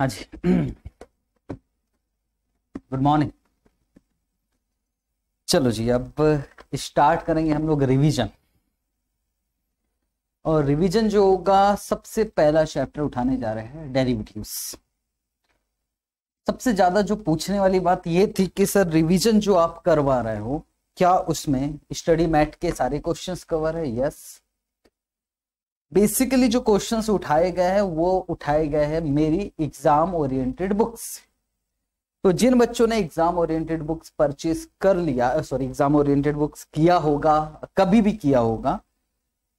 हाँ जी good morning चलो जी अब स्टार्ट करेंगे हम लोग रिवीजन और रिवीजन जो होगा सबसे पहला चैप्टर उठाने जा रहे हैं डेरिवेटिव्स सबसे ज्यादा जो पूछने वाली बात ये थी कि सर रिवीजन जो आप करवा रहे हो क्या उसमें स्टडी मैट के सारे क्वेश्चंस कवर है यस yes. बेसिकली जो क्वेश्चंस उठाए गए हैं वो उठाए गए हैं मेरी एग्जाम ओरिएंटेड बुक्स तो जिन बच्चों ने एग्जाम ओरिएंटेड बुक्स परचेज कर लिया सॉरी एग्जाम ओरिएंटेड बुक्स किया होगा कभी भी किया होगा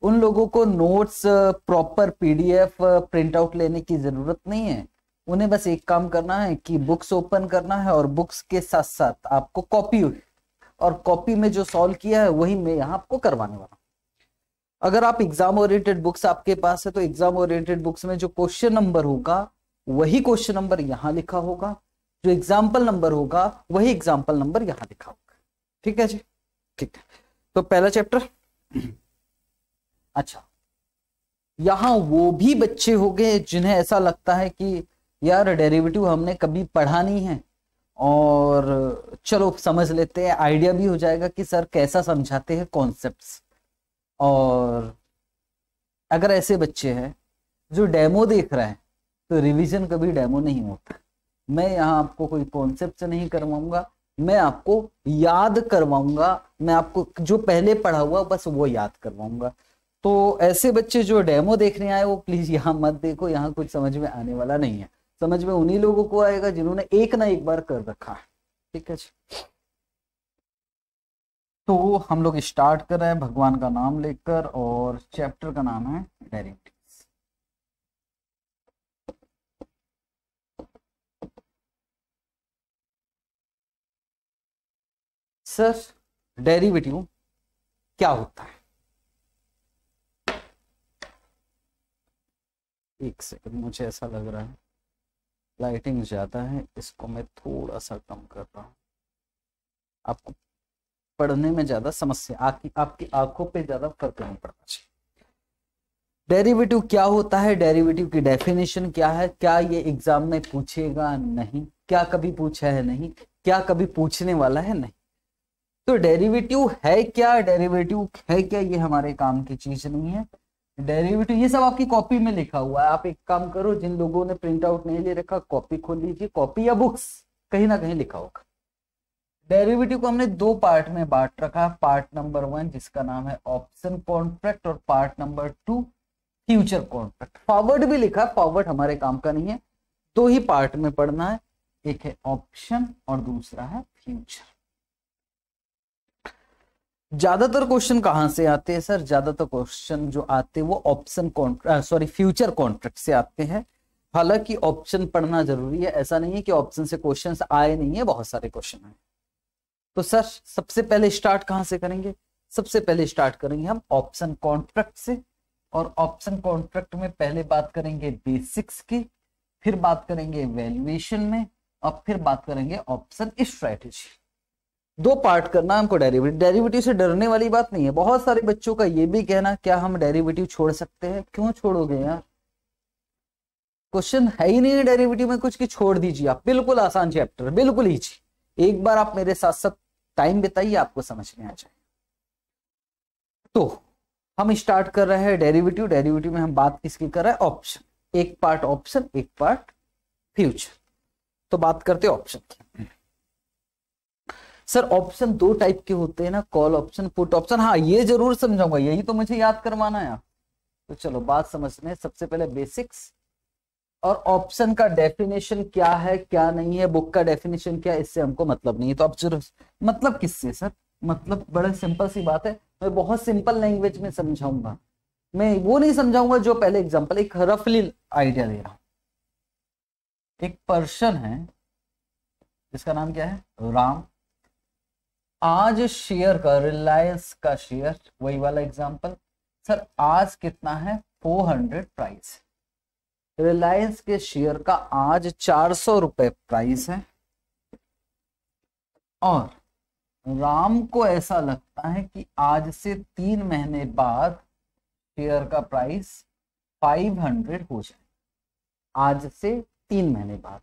उन लोगों को notes proper PDF print out लेने की जरूरत नहीं है उन्हें बस एक काम करना है कि बुक्स ओपन करना है और बुक्स के साथ साथ आपको कॉपी और कॉपी में जो सॉल्व किया है वही मैं यहाँ आपको करवाने वाला हूँ अगर आप एग्जाम ओरिएंटेड बुक्स आपके पास है तो एग्जाम ओरिएंटेड बुक्स में जो क्वेश्चन नंबर होगा वही क्वेश्चन नंबर यहां लिखा होगा जो एग्जाम्पल नंबर होगा वही एग्जाम्पल नंबर यहां लिखा होगा ठीक है जी ठीक है तो पहला चैप्टर अच्छा यहां वो भी बच्चे हो गए जिन्हें ऐसा लगता है कि यार डेरिवेटिव हमने कभी पढ़ा नहीं है और चलो समझ लेते हैं आइडिया भी हो जाएगा कि सर कैसा समझाते हैं कॉन्सेप्ट्स और अगर ऐसे बच्चे हैं जो डेमो देख रहे हैं तो रिवीजन कभी डेमो नहीं होता मैं यहाँ आपको कोई कॉन्सेप्ट नहीं करवाऊंगा मैं आपको याद करवाऊंगा मैं आपको जो पहले पढ़ा हुआ बस वो याद करवाऊंगा तो ऐसे बच्चे जो डेमो देखने आए वो प्लीज यहाँ मत देखो यहाँ कुछ समझ में आने वाला नहीं है समझ में उन्हीं लोगों को आएगा जिन्होंने एक ना एक बार कर रखा है ठीक है जी तो हम लोग स्टार्ट कर रहे हैं भगवान का नाम लेकर और चैप्टर का नाम है डायरेक्टिव सर डेरिवेटिव क्या होता है एक सेकंड मुझे ऐसा लग रहा है लाइटिंग ज्यादा है इसको मैं थोड़ा सा कम कर रहा हूं आपको पढ़ने में ज्यादा समस्या आपकी आपकी आंखों पे ज्यादा फर्क नहीं पड़ना चाहिए डेरिवेटिव क्या होता है डेरिवेटिव की डेफिनेशन क्या है क्या ये एग्जाम में पूछेगा नहीं क्या कभी पूछा है नहीं क्या कभी पूछने वाला है नहीं तो डेरिवेटिव है क्या डेरिवेटिव है क्या ये हमारे काम की चीज नहीं है डेरिवेटिव ये सब आपकी कॉपी में लिखा हुआ है आप एक काम करो जिन लोगों ने प्रिंट आउट नहीं ले रखा कॉपी खोल लीजिए कॉपी या बुक्स कहीं ना कहीं लिखा होगा डेरिवेटिव को हमने दो पार्ट में बांट रखा पार्ट नंबर वन जिसका नाम है ऑप्शन कॉन्ट्रैक्ट और part number two future contract forward भी लिखा फॉरवर्ड हमारे काम का नहीं है दो ही पार्ट में पढ़ना है एक है ऑप्शन और दूसरा है फ्यूचर ज्यादातर क्वेश्चन कहां से आते हैं सर ज्यादातर क्वेश्चन जो आते हैं वो option contract sorry future contract से आते हैं हालांकि ऑप्शन पढ़ना जरूरी है ऐसा नहीं है कि ऑप्शन से क्वेश्चंस आए नहीं है बहुत सारे क्वेश्चन आए तो सर सबसे पहले स्टार्ट कहां से करेंगे सबसे पहले स्टार्ट करेंगे हम ऑप्शन कॉन्ट्रैक्ट से और ऑप्शन कॉन्ट्रैक्ट में पहले बात करेंगे बेसिक्स की फिर बात करेंगे वैल्यूएशन में और फिर बात करेंगे ऑप्शन स्ट्रैटेजी दो पार्ट करना हमको डेरिवेटिव डेरिवेटिव से डरने वाली बात नहीं है बहुत सारे बच्चों का ये भी कहना क्या हम डेरिवेटिव छोड़ सकते हैं क्यों छोड़ोगे यार क्वेश्चन है ही नहीं डेरिवेटिव में कुछ कि छोड़ दीजिए आप बिल्कुल आसान चैप्टर बिल्कुल ही एक बार आप मेरे साथ साथ टाइम बिताइए आपको समझ में आ जाए तो हम स्टार्ट कर रहे हैं डेरिवेटिव डेरिवेटिव में हम बात किसकी कर रहे हैं ऑप्शन एक पार्ट ऑप्शन एक पार्ट फ्यूचर तो बात करते हैं ऑप्शन की सर ऑप्शन दो टाइप के होते हैं ना कॉल ऑप्शन पुट ऑप्शन हाँ ये जरूर समझाऊंगा यही तो मुझे याद करवाना है तो चलो बात समझने सबसे पहले बेसिक्स और ऑप्शन का डेफिनेशन क्या है क्या नहीं है बुक का डेफिनेशन क्या है इससे हमको मतलब नहीं है तो ऑब्जर्व मतलब किससे सर मतलब बड़ा सिंपल सी बात है मैं बहुत सिंपल लैंग्वेज में समझाऊंगा मैं वो नहीं समझाऊंगा जो पहले एग्जाम्पल एक रफली आइडिया दे रहा एक पर्सन है जिसका नाम क्या है राम आज शेयर का रिलायंस का शेयर वही वाला एग्जाम्पल सर आज कितना है 400 प्राइस रिलायंस के शेयर का आज चार सौ रुपए प्राइस है और राम को ऐसा लगता है कि आज से तीन महीने बाद शेयर का प्राइस फाइव हंड्रेड हो जाए आज से तीन महीने बाद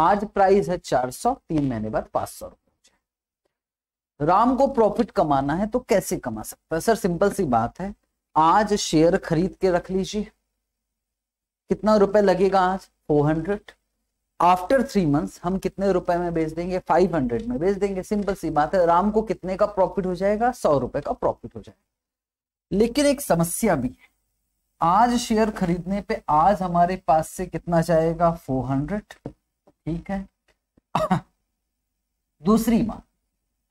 आज प्राइस है चार सौ तीन महीने बाद पांच सौ रुपये राम को प्रॉफिट कमाना है तो कैसे कमा सकता है सर सिंपल सी बात है आज शेयर खरीद के रख लीजिए कितना रुपए लगेगा आज four hundred after three months हम कितने रुपए में बेच देंगे फाइव हंड्रेड में बेच देंगे सिंपल सी बात है राम को कितने का प्रॉफिट हो जाएगा सौ रुपए का प्रॉफिट हो जाएगा लेकिन एक समस्या भी है आज शेयर खरीदने पे आज हमारे पास से कितना जाएगा फोर हंड्रेड ठीक है दूसरी बात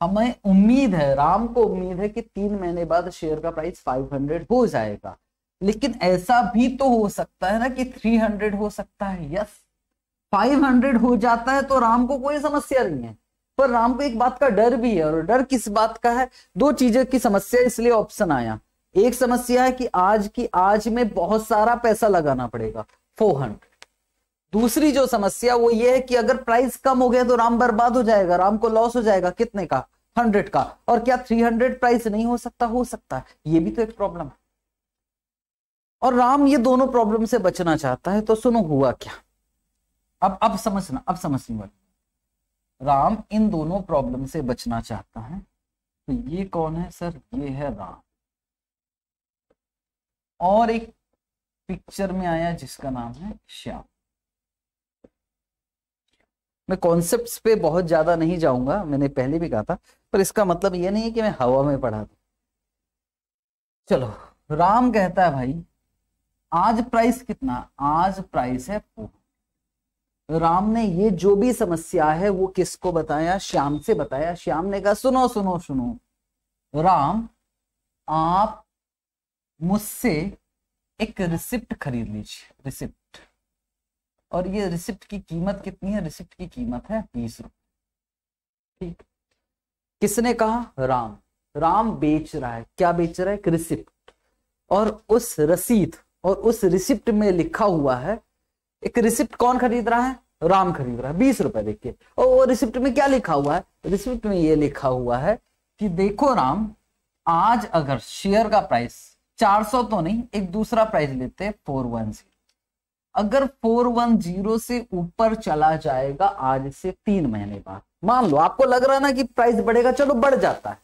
हमें उम्मीद है राम को उम्मीद है कि तीन महीने बाद शेयर का प्राइस फाइव हंड्रेड हो जाएगा लेकिन ऐसा भी तो हो सकता है ना कि 300 हो सकता है यस 500 हो जाता है तो राम को कोई समस्या नहीं है पर राम को एक बात का डर भी है और डर किस बात का है दो चीजों की समस्या इसलिए ऑप्शन आया एक समस्या है कि आज की आज में बहुत सारा पैसा लगाना पड़ेगा फोर हंड्रेड दूसरी जो समस्या वो ये है कि अगर प्राइस कम हो गया तो राम बर्बाद हो जाएगा राम को लॉस हो जाएगा कितने का हंड्रेड का और क्या थ्री हंड्रेड प्राइस नहीं हो सकता हो सकता है ये भी तो एक प्रॉब्लम है और राम ये दोनों प्रॉब्लम से बचना चाहता है तो सुनो हुआ क्या अब अब समझना अब समझनी वाली राम इन दोनों प्रॉब्लम से बचना चाहता है तो ये कौन है सर ये है राम और एक पिक्चर में आया जिसका नाम है श्याम मैं कॉन्सेप्ट्स पे बहुत ज्यादा नहीं जाऊंगा मैंने पहले भी कहा था पर इसका मतलब ये नहीं है कि मैं हवा में पढ़ा दू चलो राम कहता है भाई आज प्राइस कितना आज प्राइस है फोर राम ने ये जो भी समस्या है वो किसको बताया श्याम से बताया श्याम ने कहा सुनो सुनो सुनो राम आप मुझसे एक रिसिप्ट खरीद लीजिए रिसिप्ट और ये रिसिप्ट की कीमत कितनी है रिसिप्ट की कीमत है बीस रुपए ठीक किसने कहा राम राम बेच रहा है क्या बेच रहा है एक रिसिप्ट और उस रसीद और उस रिसिप्ट में लिखा हुआ है एक रिसिप्ट कौन खरीद रहा है राम खरीद रहा है बीस रुपए देखिए और वो रिसिप्ट में क्या लिखा हुआ है रिसिप्ट में ये लिखा हुआ है कि देखो राम आज अगर शेयर का प्राइस 400 तो नहीं एक दूसरा प्राइस लेते हैं जीरो अगर फोर वन जीरो से ऊपर चला जाएगा आज से तीन महीने बाद मान लो आपको लग रहा है ना कि प्राइस बढ़ेगा चलो बढ़ जाता है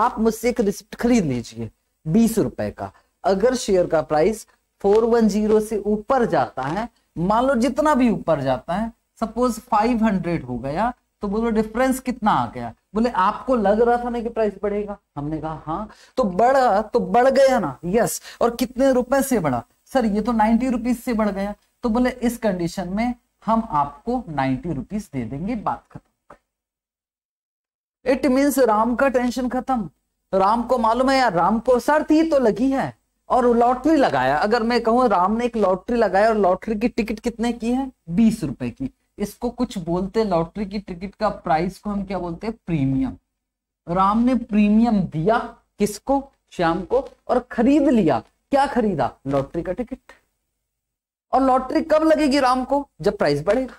आप मुझसे एक रिसिप्ट खरीद लीजिए बीस रुपए का अगर शेयर का प्राइस फोर वन जीरो से ऊपर जाता है मान लो जितना भी ऊपर जाता है सपोज फाइव हंड्रेड हो गया तो बोलो डिफरेंस कितना आ गया बोले आपको लग रहा था ना कि प्राइस बढ़ेगा हमने कहा हाँ तो बढ़ा तो बढ़ गया ना यस और कितने रुपए से बढ़ा सर ये तो नाइन्टी रुपीज से बढ़ गया तो बोले इस कंडीशन में हम आपको नाइन्टी रुपीज दे देंगे बात खत्म इट मीन्स राम का टेंशन खत्म राम को मालूम है यार राम को सर थी तो लगी है और लॉटरी लगाया अगर मैं कहूँ राम ने एक लॉटरी लगाया और लॉटरी की टिकट कितने की है बीस रुपए की इसको कुछ बोलते हैं लॉटरी की टिकट का प्राइस को हम क्या बोलते हैं प्रीमियम राम ने प्रीमियम दिया किसको श्याम को और खरीद लिया क्या खरीदा लॉटरी का टिकट और लॉटरी कब लगेगी राम को जब प्राइस बढ़ेगा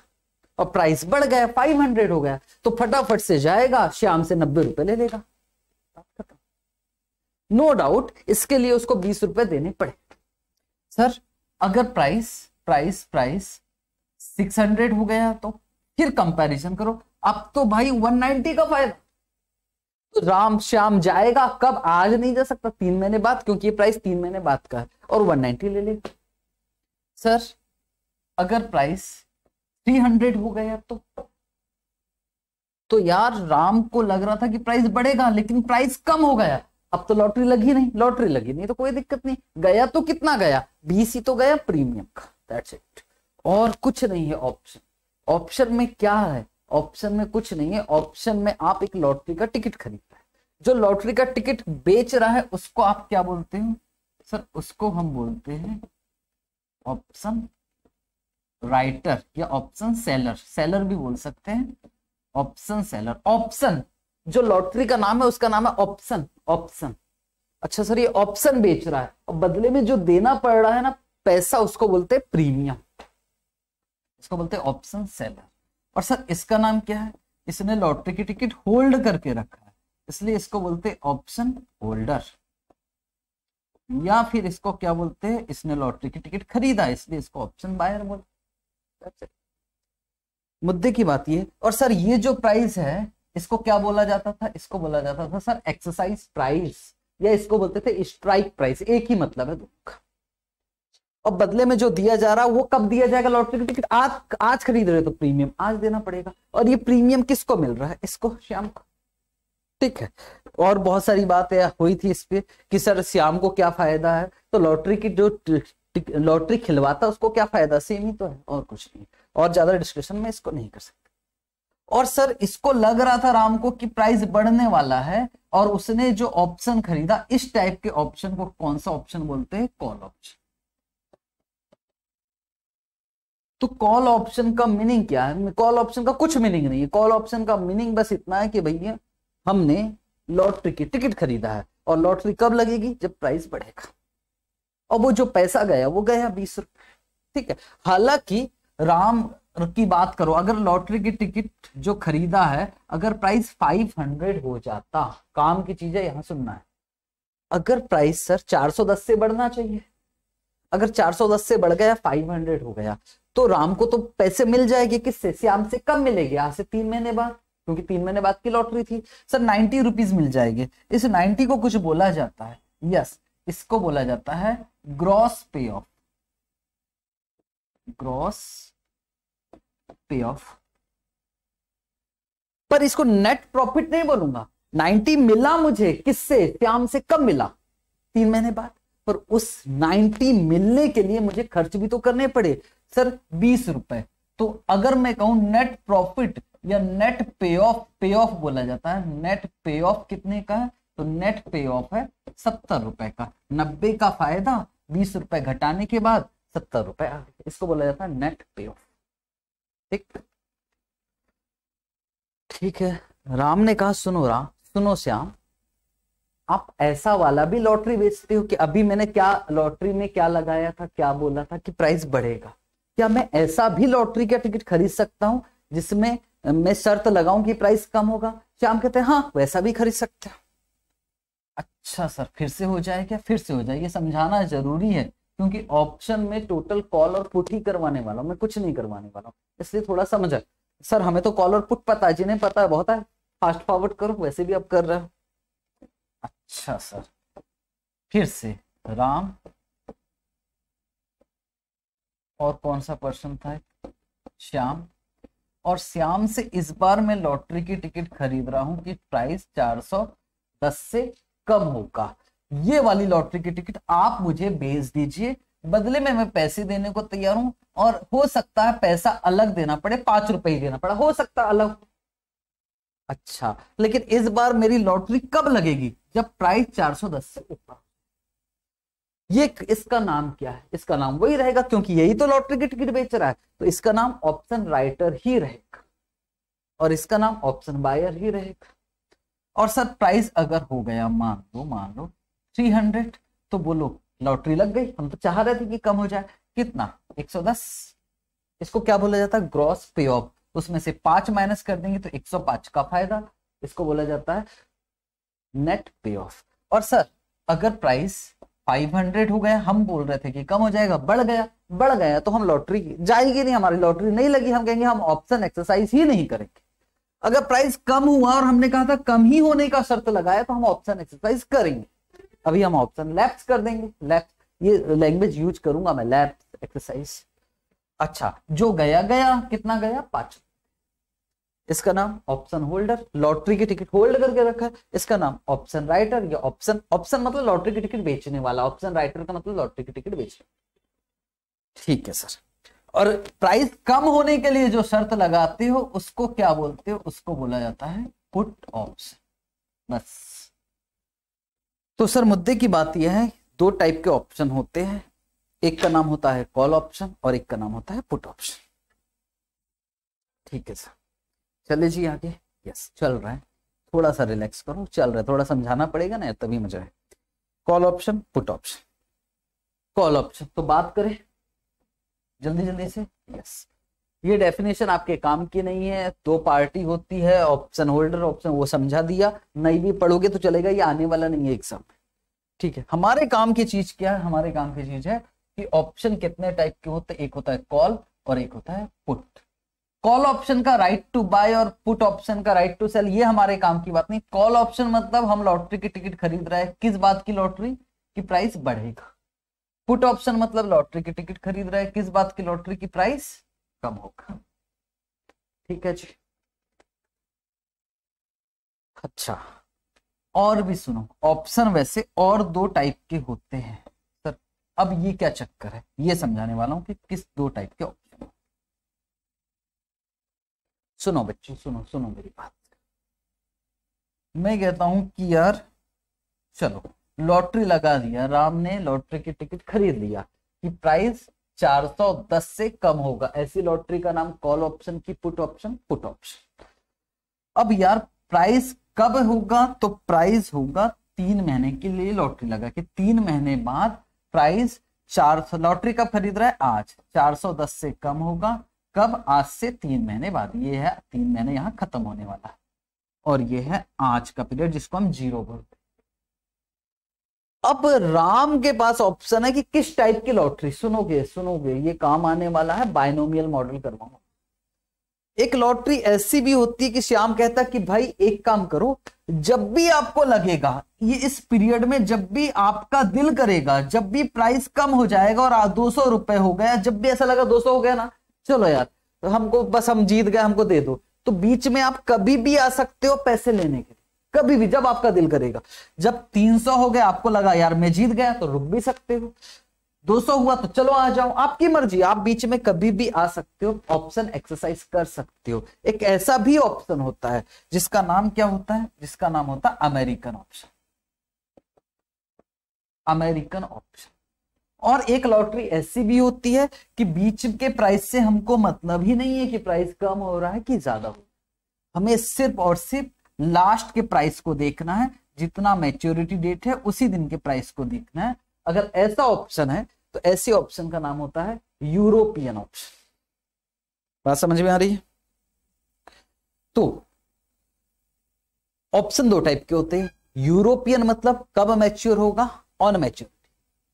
और प्राइस बढ़ गया 500 हो गया तो फटाफट से जाएगा श्याम से नब्बे रुपए ले लेगा नो डाउट इसके लिए उसको बीस रुपए देने पड़े सर अगर price price price six hundred हो गया तो फिर कंपैरिजन करो अब तो भाई वन नाइनटी का फायदा तो राम श्याम जाएगा कब आज नहीं जा सकता तीन महीने बाद क्योंकि ये प्राइस तीन महीने बाद का है और वन नाइनटी ले लेगा सर अगर प्राइस थ्री हंड्रेड हो गया तो तो यार राम को लग रहा था कि प्राइस बढ़ेगा लेकिन प्राइस कम हो गया अब तो लॉटरी लगी नहीं लॉटरी लगी नहीं तो कोई दिक्कत नहीं गया तो कितना गया बीसी तो गया प्रीमियम का दैट्स इट और कुछ नहीं है ऑप्शन ऑप्शन में क्या है ऑप्शन में कुछ नहीं है ऑप्शन में आप एक लॉटरी का टिकट खरीद रहे जो लॉटरी का टिकट बेच रहा है उसको आप क्या बोलते हो सर उसको हम बोलते हैं ऑप्शन राइटर या ऑप्शन सेलर सेलर भी बोल सकते हैं ऑप्शन सेलर ऑप्शन जो लॉटरी का नाम है उसका नाम है ऑप्शन ऑप्शन अच्छा सर ये ऑप्शन बेच रहा है और बदले में जो देना पड़ रहा है ना पैसा उसको बोलते हैं प्रीमियम इसको बोलते हैं ऑप्शन सेलर और सर इसका नाम क्या है इसने लॉटरी की टिकट होल्ड करके रखा है इसलिए इसको बोलते हैं ऑप्शन होल्डर या फिर इसको क्या बोलते हैं इसने लॉटरी की टिकट खरीदा इसलिए इसको ऑप्शन बायर बोलते मुद्दे की बात ये और सर ये जो प्राइस है इसको क्या बोला जाता था इसको बोला जाता था सर एक्सरसाइज प्राइस या इसको बोलते थे स्ट्राइक प्राइस एक ही मतलब है और बदले में जो दिया जा रहा है वो कब दिया जाएगा लॉटरी की टिकट आज आज खरीद रहे हो तो प्रीमियम आज देना पड़ेगा और ये प्रीमियम किसको मिल रहा है इसको श्याम को ठीक है और बहुत सारी बातें हुई थी इस पर कि सर श्याम को क्या फायदा है तो लॉटरी की जो लॉटरी खिलवाता उसको क्या फायदा सेम ही तो है और कुछ नहीं और ज्यादा डिस्कशन में इसको नहीं कर सकता और सर इसको लग रहा था राम को कि प्राइस बढ़ने वाला है और उसने जो ऑप्शन खरीदा इस टाइप के ऑप्शन को कौन सा ऑप्शन बोलते हैं कॉल ऑप्शन तो कॉल ऑप्शन का मीनिंग क्या है कॉल ऑप्शन का कुछ मीनिंग नहीं है कॉल ऑप्शन का मीनिंग बस इतना है कि भैया हमने लॉटरी की टिकट खरीदा है और लॉटरी कब लगेगी जब प्राइस बढ़ेगा और वो जो पैसा गया वो गया बीस रुपए ठीक है हालांकि राम की बात करो अगर लॉटरी की टिकट जो खरीदा है अगर प्राइस फाइव हंड्रेड हो जाता काम की चीज है यहां सुनना है अगर प्राइस सर चार सौ दस से बढ़ना चाहिए अगर चार सौ दस से बढ़ गया फाइव हंड्रेड हो गया तो राम को तो पैसे मिल जाएंगे किससे श्याम से कब मिलेगी आज से तीन महीने बाद क्योंकि तीन महीने बाद की लॉटरी थी सर नाइन्टी रुपीज मिल जाएगी इस नाइन्टी को कुछ बोला जाता है यस इसको बोला जाता है gross pay of gross pay of पर इसको नेट प्रॉफिट नहीं बोलूंगा 90 मिला मुझे किससे श्याम से कब मिला तीन महीने बाद पर उस 90 मिलने के लिए मुझे खर्च भी तो करने पड़े सर बीस रुपए तो अगर मैं कहूं नेट प्रॉफिट या net pay off pay off बोला जाता है नेट पे ऑफ कितने का है तो नेट पे ऑफ है सत्तर रुपए का नब्बे का फायदा बीस रुपए घटाने के बाद सत्तर रुपए इसको बोला जाता है नेट पे ऑफ ठीक ठीक है राम ने कहा सुनो राम सुनो श्याम आप ऐसा वाला भी लॉटरी बेचते हो कि अभी मैंने क्या लॉटरी में क्या लगाया था क्या बोला था कि प्राइस बढ़ेगा क्या मैं ऐसा भी लॉटरी का टिकट खरीद सकता हूं जिसमें मैं शर्त लगाऊं कि प्राइस कम होगा श्याम कहते हैं हाँ वैसा भी खरीद सकते हो अच्छा सर फिर से हो जाए क्या फिर से हो जाए ये समझाना जरूरी है क्योंकि ऑप्शन में टोटल कॉल और पुट ही करवाने वाला हूँ मैं कुछ नहीं करवाने वाला हूँ इसलिए थोड़ा समझ सर हमें तो कॉल और पुट पता है जिन्हें पता है बहुत है फास्ट फॉरवर्ड करो वैसे भी आप कर रहे हो अच्छा सर फिर से राम और कौन सा पर्सन था श्याम और श्याम से इस बार मैं लॉटरी की टिकट खरीद रहा हूं कि प्राइस 410 से कम होगा ये वाली लॉटरी की टिकट आप मुझे भेज दीजिए बदले में मैं पैसे देने को तैयार हूं और हो सकता है पैसा अलग देना पड़े पांच रुपए ही देना पड़े हो सकता अलग अच्छा लेकिन इस बार मेरी लॉटरी कब लगेगी जब प्राइस 410 से ऊपर ये इसका नाम क्या है इसका नाम वही रहेगा क्योंकि यही तो लॉटरी की टिकट बेच रहा है तो इसका नाम ऑप्शन राइटर ही रहेगा और इसका नाम ऑप्शन बायर ही रहेगा और सर प्राइस अगर हो गया मान लो मान लो थ्री हंड्रेड तो बोलो लॉटरी लग गई हम तो चाह रहे थे कि कम हो जाए कितना एक सौ दस इसको क्या बोला जाता है ग्रॉस पे ऑफ उसमें से पांच माइनस कर देंगे तो एक सौ पांच का फायदा इसको बोला जाता है नेट पे ऑफ और सर अगर प्राइस 500 हो गया हम बोल रहे थे कि कम हो जाएगा बढ़ गया बढ़ गया तो हम लॉटरी जाएगी नहीं हमारी लॉटरी नहीं लगी हम कहेंगे हम ऑप्शन एक्सरसाइज ही नहीं करेंगे अगर प्राइस कम हुआ और हमने कहा था कम ही होने का शर्त लगाया तो हम ऑप्शन एक्सरसाइज करेंगे अभी हम ऑप्शन लेफ्ट कर देंगे लेफ्ट ये लैंग्वेज यूज करूंगा मैं लेफ्ट एक्सरसाइज अच्छा जो गया गया कितना गया पांच इसका नाम ऑप्शन होल्डर लॉटरी की टिकट होल्ड करके रखा है इसका नाम ऑप्शन राइटर या ऑप्शन ऑप्शन मतलब लॉटरी की टिकट बेचने वाला ऑप्शन राइटर का मतलब लॉटरी की टिकट बेचने ठीक है सर और प्राइस कम होने के लिए जो शर्त लगाते हो उसको क्या बोलते हो उसको बोला जाता है पुट ऑप्शन बस तो सर मुद्दे की बात यह है दो टाइप के ऑप्शन होते हैं एक का नाम होता है कॉल ऑप्शन और एक का नाम होता है पुट ऑप्शन ठीक है सर चले जी आगे यस चल रहा है थोड़ा सा रिलैक्स करो चल रहा है थोड़ा समझाना पड़ेगा ना तभी मजा है call option put option call option तो बात करें जल्दी जल्दी से यस ये डेफिनेशन आपके काम की नहीं है दो पार्टी होती है ऑप्शन होल्डर ऑप्शन वो समझा दिया नहीं भी पढ़ोगे तो चलेगा ये आने वाला नहीं है एग्जाम ठीक है हमारे काम की चीज क्या है हमारे काम की चीज है कि ऑप्शन कितने टाइप के होते एक होता है कॉल और एक होता है पुट कॉल ऑप्शन का राइट टू बाय और पुट ऑप्शन का राइट टू सेल ये हमारे काम की बात नहीं कॉल ऑप्शन मतलब हम लॉटरी की टिकट खरीद रहे हैं किस बात की लॉटरी मतलब की प्राइस बढ़ेगा पुट ऑप्शन मतलब लॉटरी की टिकट खरीद रहे हैं किस बात की लॉटरी की प्राइस कम होगा ठीक है जी अच्छा और भी सुनो ऑप्शन वैसे और दो टाइप के होते हैं सर अब ये क्या चक्कर है ये समझाने वाला हूं कि किस दो टाइप के ऑप्शन सुनो बच्चों सुनो सुनो मेरी बात मैं कहता हूं कि यार चलो लॉटरी लगा दिया राम ने लॉटरी की टिकट खरीद लिया कि प्राइस 410 से कम होगा ऐसी लॉटरी का नाम कॉल ऑप्शन की पुट ऑप्शन पुट ऑप्शन अब यार प्राइस कब होगा तो प्राइस होगा तीन महीने के लिए लॉटरी लगा कि तीन महीने बाद प्राइस 400 लॉटरी कब खरीद रहा है आज 410 से कम होगा कब आज से तीन महीने बाद ये है तीन महीने यहाँ खत्म होने वाला है और ये है आज का पीरियड जिसको हम जीरो बोलते हैं अब राम के पास ऑप्शन है कि किस टाइप की लॉटरी सुनोगे सुनोगे ये काम आने वाला है बायनोमियल मॉडल करवाऊंगा एक लॉटरी ऐसी भी होती है कि श्याम कहता कि भाई एक काम करो जब भी आपको लगेगा ये इस पीरियड में जब भी आपका दिल करेगा जब भी प्राइस कम हो जाएगा और दो सौ रुपए हो गया जब भी ऐसा लगा दो सौ हो गया ना चलो यार तो हमको बस हम जीत गए हमको दे दो तो बीच में आप कभी भी आ सकते हो पैसे लेने के लिए कभी भी जब आपका दिल करेगा जब 300 हो गया आपको लगा यार मैं जीत गया तो रुक भी सकते हो 200 हुआ तो चलो आ जाओ आपकी मर्जी आप बीच में कभी भी आ सकते हो ऑप्शन एक्सरसाइज कर सकते हो एक ऐसा भी ऑप्शन होता है जिसका नाम क्या होता है जिसका नाम होता है अमेरिकन ऑप्शन अमेरिकन ऑप्शन और एक लॉटरी ऐसी भी होती है कि बीच के प्राइस से हमको मतलब ही नहीं है कि प्राइस कम हो रहा है कि ज्यादा हो हमें सिर्फ और सिर्फ लास्ट के प्राइस को देखना है जितना मैच्योरिटी डेट है उसी दिन के प्राइस को देखना है अगर ऐसा ऑप्शन है तो ऐसे ऑप्शन का नाम होता है यूरोपियन ऑप्शन बात समझ में आ रही है तो ऑप्शन दो टाइप के होते हैं यूरोपियन मतलब कब मैच्योर होगा ऑन मैच्योरिटी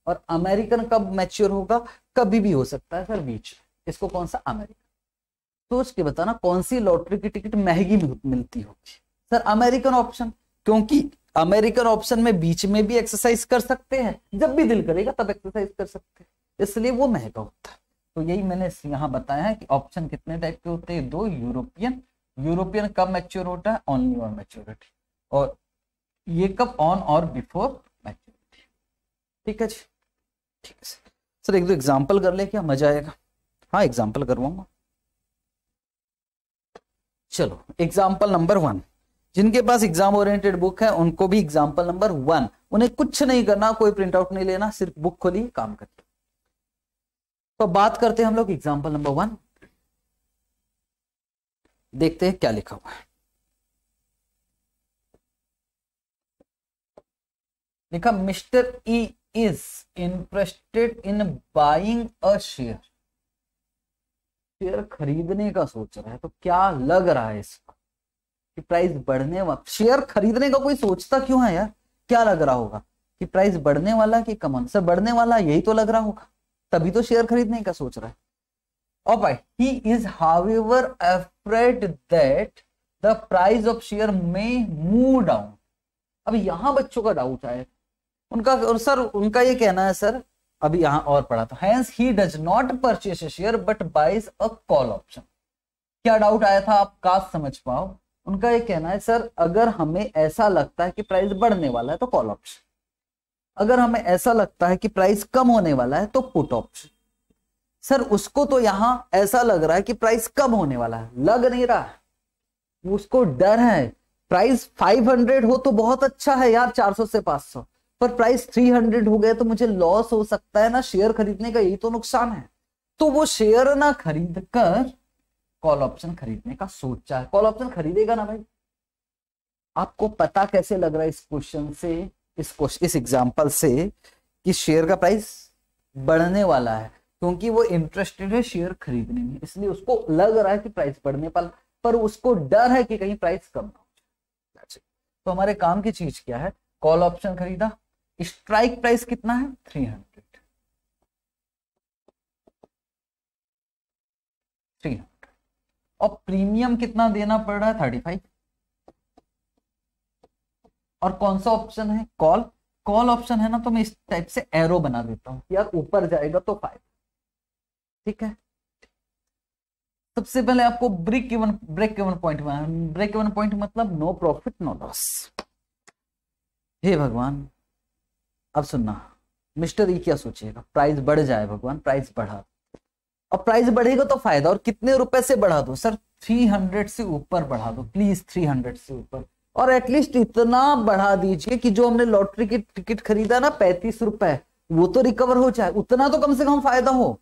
और अमेरिकन कब मैच्योर होगा कभी भी हो सकता है सर बीच इसको कौन सा अमेरिकन सोच तो के बताना कौन सी लॉटरी की टिकट महंगी मिलती होगी सर अमेरिकन ऑप्शन क्योंकि अमेरिकन ऑप्शन में बीच में भी एक्सरसाइज कर सकते हैं जब भी दिल करेगा तब एक्सरसाइज कर सकते हैं इसलिए वो महंगा होता है तो यही मैंने यहां बताया है कि ऑप्शन कितने टाइप के होते हैं दो यूरोपियन यूरोपियन कब मैच्योर होता है ऑन योर मैच्योरिटी और ये कब ऑन और बिफोर मैच्योरिटी ठीक है जी ठीक है सर सर एक दो एग्जाम्पल कर ले क्या मजा आएगा हाँ एग्जाम्पल करवाऊंगा चलो एग्जाम्पल नंबर वन जिनके पास एग्जाम ओरिएंटेड बुक है उनको भी एग्जाम्पल नंबर वन उन्हें कुछ नहीं करना कोई प्रिंट आउट नहीं लेना सिर्फ बुक खोली काम करिए तो बात करते हैं हम लोग एग्जाम्पल नंबर वन देखते हैं क्या लिखा हुआ है लिखा mister E is interested in buying a share share खरीदने का सोच रहा है तो क्या लग रहा है इसको कि प्राइस बढ़ने वाला शेयर खरीदने का कोई सोचता क्यों है यार क्या लग रहा होगा कि प्राइस बढ़ने वाला कि कमन सर बढ़ने वाला यही तो लग रहा होगा तभी तो शेयर खरीदने का सोच रहा है All right. He is, however, afraid that the price of share may move down. अब यहां बच्चों का डाउट आया उनका और सर उनका ये कहना है सर अभी यहां और पढ़ा था hence he does not purchase a share but buys a call option क्या डाउट आया था आप काश समझ पाओ उनका ये कहना है सर अगर हमें ऐसा लगता है कि प्राइस बढ़ने वाला है तो कॉल ऑप्शन अगर हमें ऐसा लगता है कि प्राइस कम होने वाला है तो पुट ऑप्शन सर उसको तो यहां ऐसा लग रहा है कि प्राइस कम होने वाला है लग नहीं रहा है उसको डर है प्राइस 500 हो तो बहुत अच्छा है यार 400 से 500 पर प्राइस 300 हो गया तो मुझे लॉस हो सकता है ना शेयर खरीदने का यही तो नुकसान है तो वो शेयर ना खरीद कर कॉल ऑप्शन खरीदने का सोचा है कॉल ऑप्शन खरीदेगा ना भाई आपको पता कैसे लग रहा है इस क्वेश्चन से इस क्वेश्चन इस एग्जाम्पल से कि शेयर का प्राइस बढ़ने वाला है क्योंकि वो इंटरेस्टेड है शेयर खरीदने में इसलिए उसको लग रहा है कि प्राइस बढ़ने पर पर उसको डर है कि कहीं प्राइस कम ना हो जाए तो हमारे काम की चीज क्या है कॉल ऑप्शन खरीदा स्ट्राइक प्राइस कितना है थ्री हंड्रेड और प्रीमियम कितना देना पड़ रहा है थर्टी फाइव और कौन सा ऑप्शन है कॉल कॉल ऑप्शन है ना तो मैं इस टाइप से एरो बना देता हूं यार ऊपर जाएगा तो फाइव ठीक है सबसे पहले आपको break even break even point break even point मतलब नो प्रॉफिट नो लॉस हे भगवान अब सुनना मिस्टर ई क्या सोचिएगा प्राइस बढ़ जाए भगवान प्राइस बढ़ा और प्राइस बढ़ेगा तो फायदा और कितने रुपए से बढ़ा दो सर 300 से ऊपर बढ़ा दो प्लीज 300 से ऊपर और एटलीस्ट इतना बढ़ा दीजिए कि जो हमने लॉटरी की टिकट खरीदा ना पैंतीस रुपए वो तो रिकवर हो जाए उतना तो कम से कम फायदा हो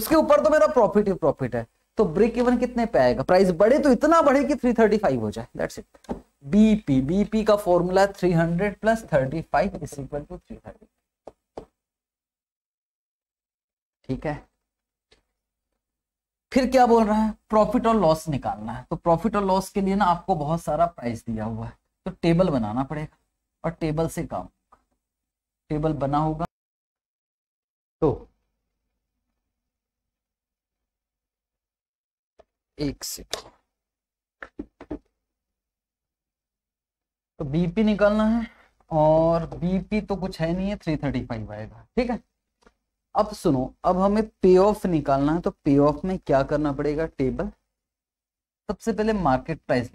उसके ऊपर तो मेरा प्रॉफिट ही प्रॉफिट है तो ब्रेक इवन कितने पे आएगा प्राइस बढ़े तो इतना बढ़े कि फाइव हो जाए दैट्स इट बीपी बीपी का formula three hundred plus thirty five is equal to three thirty ठीक है फिर क्या बोल रहा है प्रॉफिट और लॉस निकालना है तो प्रॉफिट और लॉस के लिए ना आपको बहुत सारा प्राइस दिया हुआ है तो टेबल बनाना पड़ेगा और टेबल से काम टेबल बना होगा तो एक सेकेंड तो बीपी निकालना है और बीपी तो कुछ है नहीं है थ्री थर्टी फाइव आएगा ठीक है अब सुनो अब हमें पे ऑफ निकालना है तो पे ऑफ में क्या करना पड़ेगा टेबल सबसे पहले मार्केट प्राइस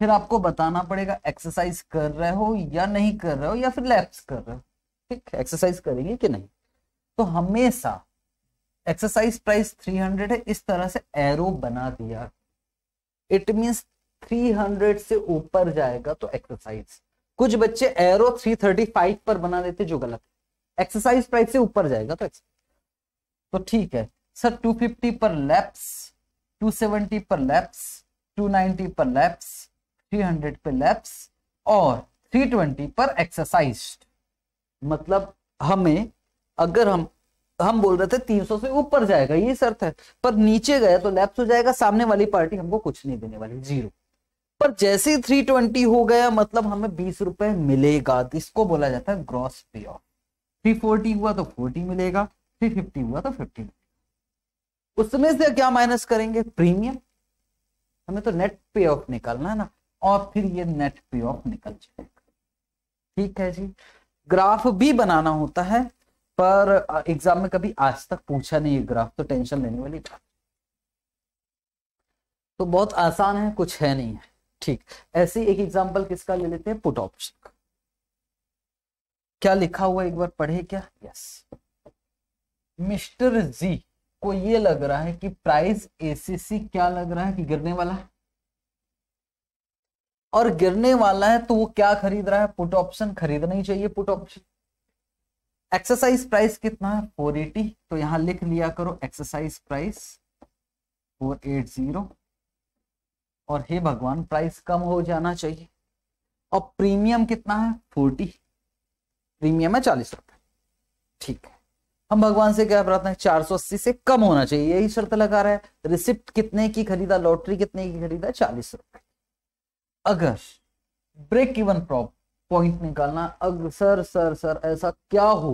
फिर आपको बताना पड़ेगा एक्सरसाइज कर रहे हो या नहीं कर रहे हो या फिर लैप्स कर रहे हो ठीक एक्सरसाइज करेंगे कि नहीं तो हमेशा एक्सरसाइज प्राइस 300 है इस तरह से एरो बना दिया इट मींस 300 से ऊपर जाएगा तो एक्सरसाइज कुछ बच्चे एरो 335 पर बना देते जो गलत है एक्सरसाइज प्राइस से ऊपर जाएगा तो अच्छा। तो ठीक है सर 250 पर लैप्स 270 पर लैप्स 290 पर लैप्स 300 पर लैप्स और 320 पर एक्सरसाइज मतलब हमें अगर हम हम बोल रहे थे 300 से ऊपर जाएगा ये शर्त है पर नीचे गया तो लैप्स हो जाएगा सामने वाली पार्टी हमको कुछ नहीं देने वाली जीरो पर जैसे ही 320 हो गया मतलब हमें बीस रुपए मिलेगा तो इसको बोला जाता है ग्रॉस पे ऑफ 340 हुआ तो फोर्टी मिलेगा 350 हुआ तो फिफ्टी उसमें से क्या माइनस करेंगे प्रीमियम हमें तो नेट पे ऑफ निकालना है ना और फिर ये नेट पे ऑफ निकल जाएगा ठीक है जी ग्राफ भी बनाना होता है पर एग्जाम में कभी आज तक पूछा नहीं ये ग्राफ तो टेंशन लेने वाली बात तो बहुत आसान है कुछ है नहीं है ठीक ऐसे एक एग्जाम्पल किसका ले लेते हैं पुट ऑप्शन का क्या लिखा हुआ एक बार पढ़े क्या यस मिस्टर जी को ये लग रहा है कि प्राइस एसीसी क्या लग रहा है कि गिरने वाला है और गिरने वाला है तो वो क्या खरीद रहा है पुट ऑप्शन खरीदना ही चाहिए पुट ऑप्शन एक्सरसाइज प्राइस कितना है फोर एटी तो यहां लिख लिया करो exercise price four eight zero और हे भगवान प्राइस कम हो जाना चाहिए और प्रीमियम कितना है फोर्टी प्रीमियम है चालीस रुपए ठीक है हम भगवान से क्या प्रार्थना चार सौ अस्सी से कम होना चाहिए यही शर्त लगा रहा है रिसिप्ट कितने की खरीदा लॉटरी कितने की खरीदा चालीस रुपए अगर ब्रेक इवन प्रॉप पॉइंट निकालना अगर सर सर सर ऐसा क्या हो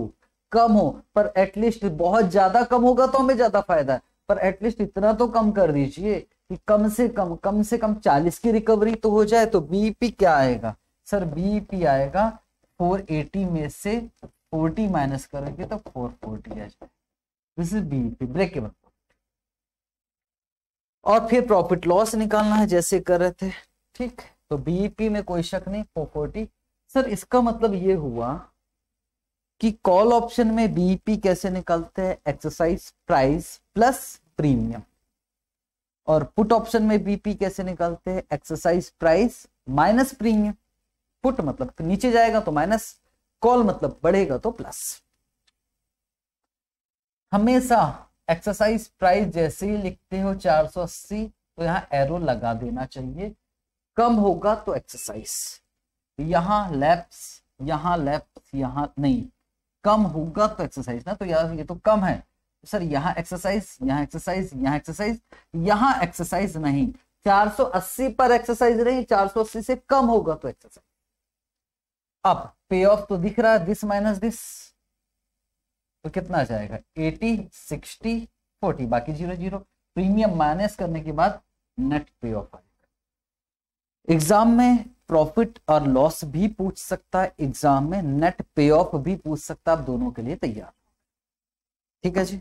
कम हो पर एटलीस्ट बहुत ज्यादा कम होगा तो हमें ज्यादा फायदा है पर एटलीस्ट इतना तो कम कर दीजिए कि कम से कम कम से कम चालीस की रिकवरी तो हो जाए तो बीपी क्या आएगा सर बीपी आएगा फोर एटी में से फोर्टी माइनस करेंगे तो फोर फोर्टी आ जाएगा this is P break even और फिर प्रॉफिट लॉस निकालना है जैसे कर रहे थे ठीक तो बीपी में कोई शक नहीं फोर फोर्टी सर इसका मतलब ये हुआ कि कॉल ऑप्शन में बीपी कैसे निकालते हैं एक्सरसाइज प्राइस प्लस प्रीमियम और पुट ऑप्शन में बीपी कैसे निकालते हैं exercise price minus premium put मतलब तो नीचे जाएगा तो माइनस कॉल मतलब बढ़ेगा तो प्लस हमेशा एक्सरसाइज प्राइस जैसे ही लिखते हो 480 तो यहां एरो लगा देना चाहिए कम होगा तो एक्सरसाइज यहां लैप्स यहां लैप्स यहां नहीं कम होगा तो एक्सरसाइज ना तो यार ये तो कम है सर यहां एक्सरसाइज यहां एक्सरसाइज यहां एक्सरसाइज यहां एक्सरसाइज नहीं 480 पर एक्सरसाइज नहीं 480 से कम होगा तो एक्सरसाइज अब पे ऑफ तो दिख रहा है दिस माइनस दिस तो कितना आ जाएगा एटी सिक्सटी फोर्टी बाकी जीरो जीरो प्रीमियम माइनस करने के बाद नेट पे ऑफ आएगा एग्जाम में प्रॉफिट और लॉस भी पूछ सकता है एग्जाम में नेट पे ऑफ भी पूछ सकता है आप दोनों के लिए तैयार ठीक है जी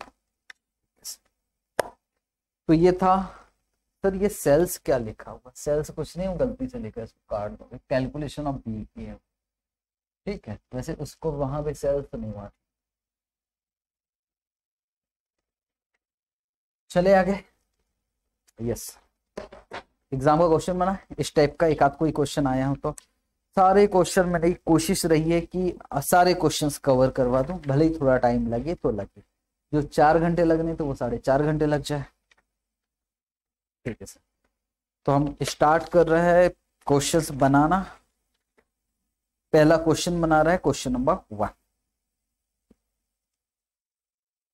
तो ये था सर ये सेल्स क्या लिखा हुआ सेल्स कुछ नहीं हूँ गलती से लिखा इसको कार्ड कैलकुलेशन ऑफ बी की है ठीक है वैसे उसको वहां पे सेल्फ नहीं हुआ चले आगे यस एग्जाम का क्वेश्चन बना इस टाइप का एक आध कोई क्वेश्चन आया हो तो सारे क्वेश्चन मेरी कोशिश रही है कि सारे क्वेश्चंस कवर करवा दूं भले ही थोड़ा टाइम लगे तो लगे जो चार घंटे लगने तो वो साढ़े चार घंटे लग जाए ठीक है सर तो हम स्टार्ट कर रहे हैं क्वेश्चंस बनाना पहला क्वेश्चन बना रहा है क्वेश्चन नंबर वन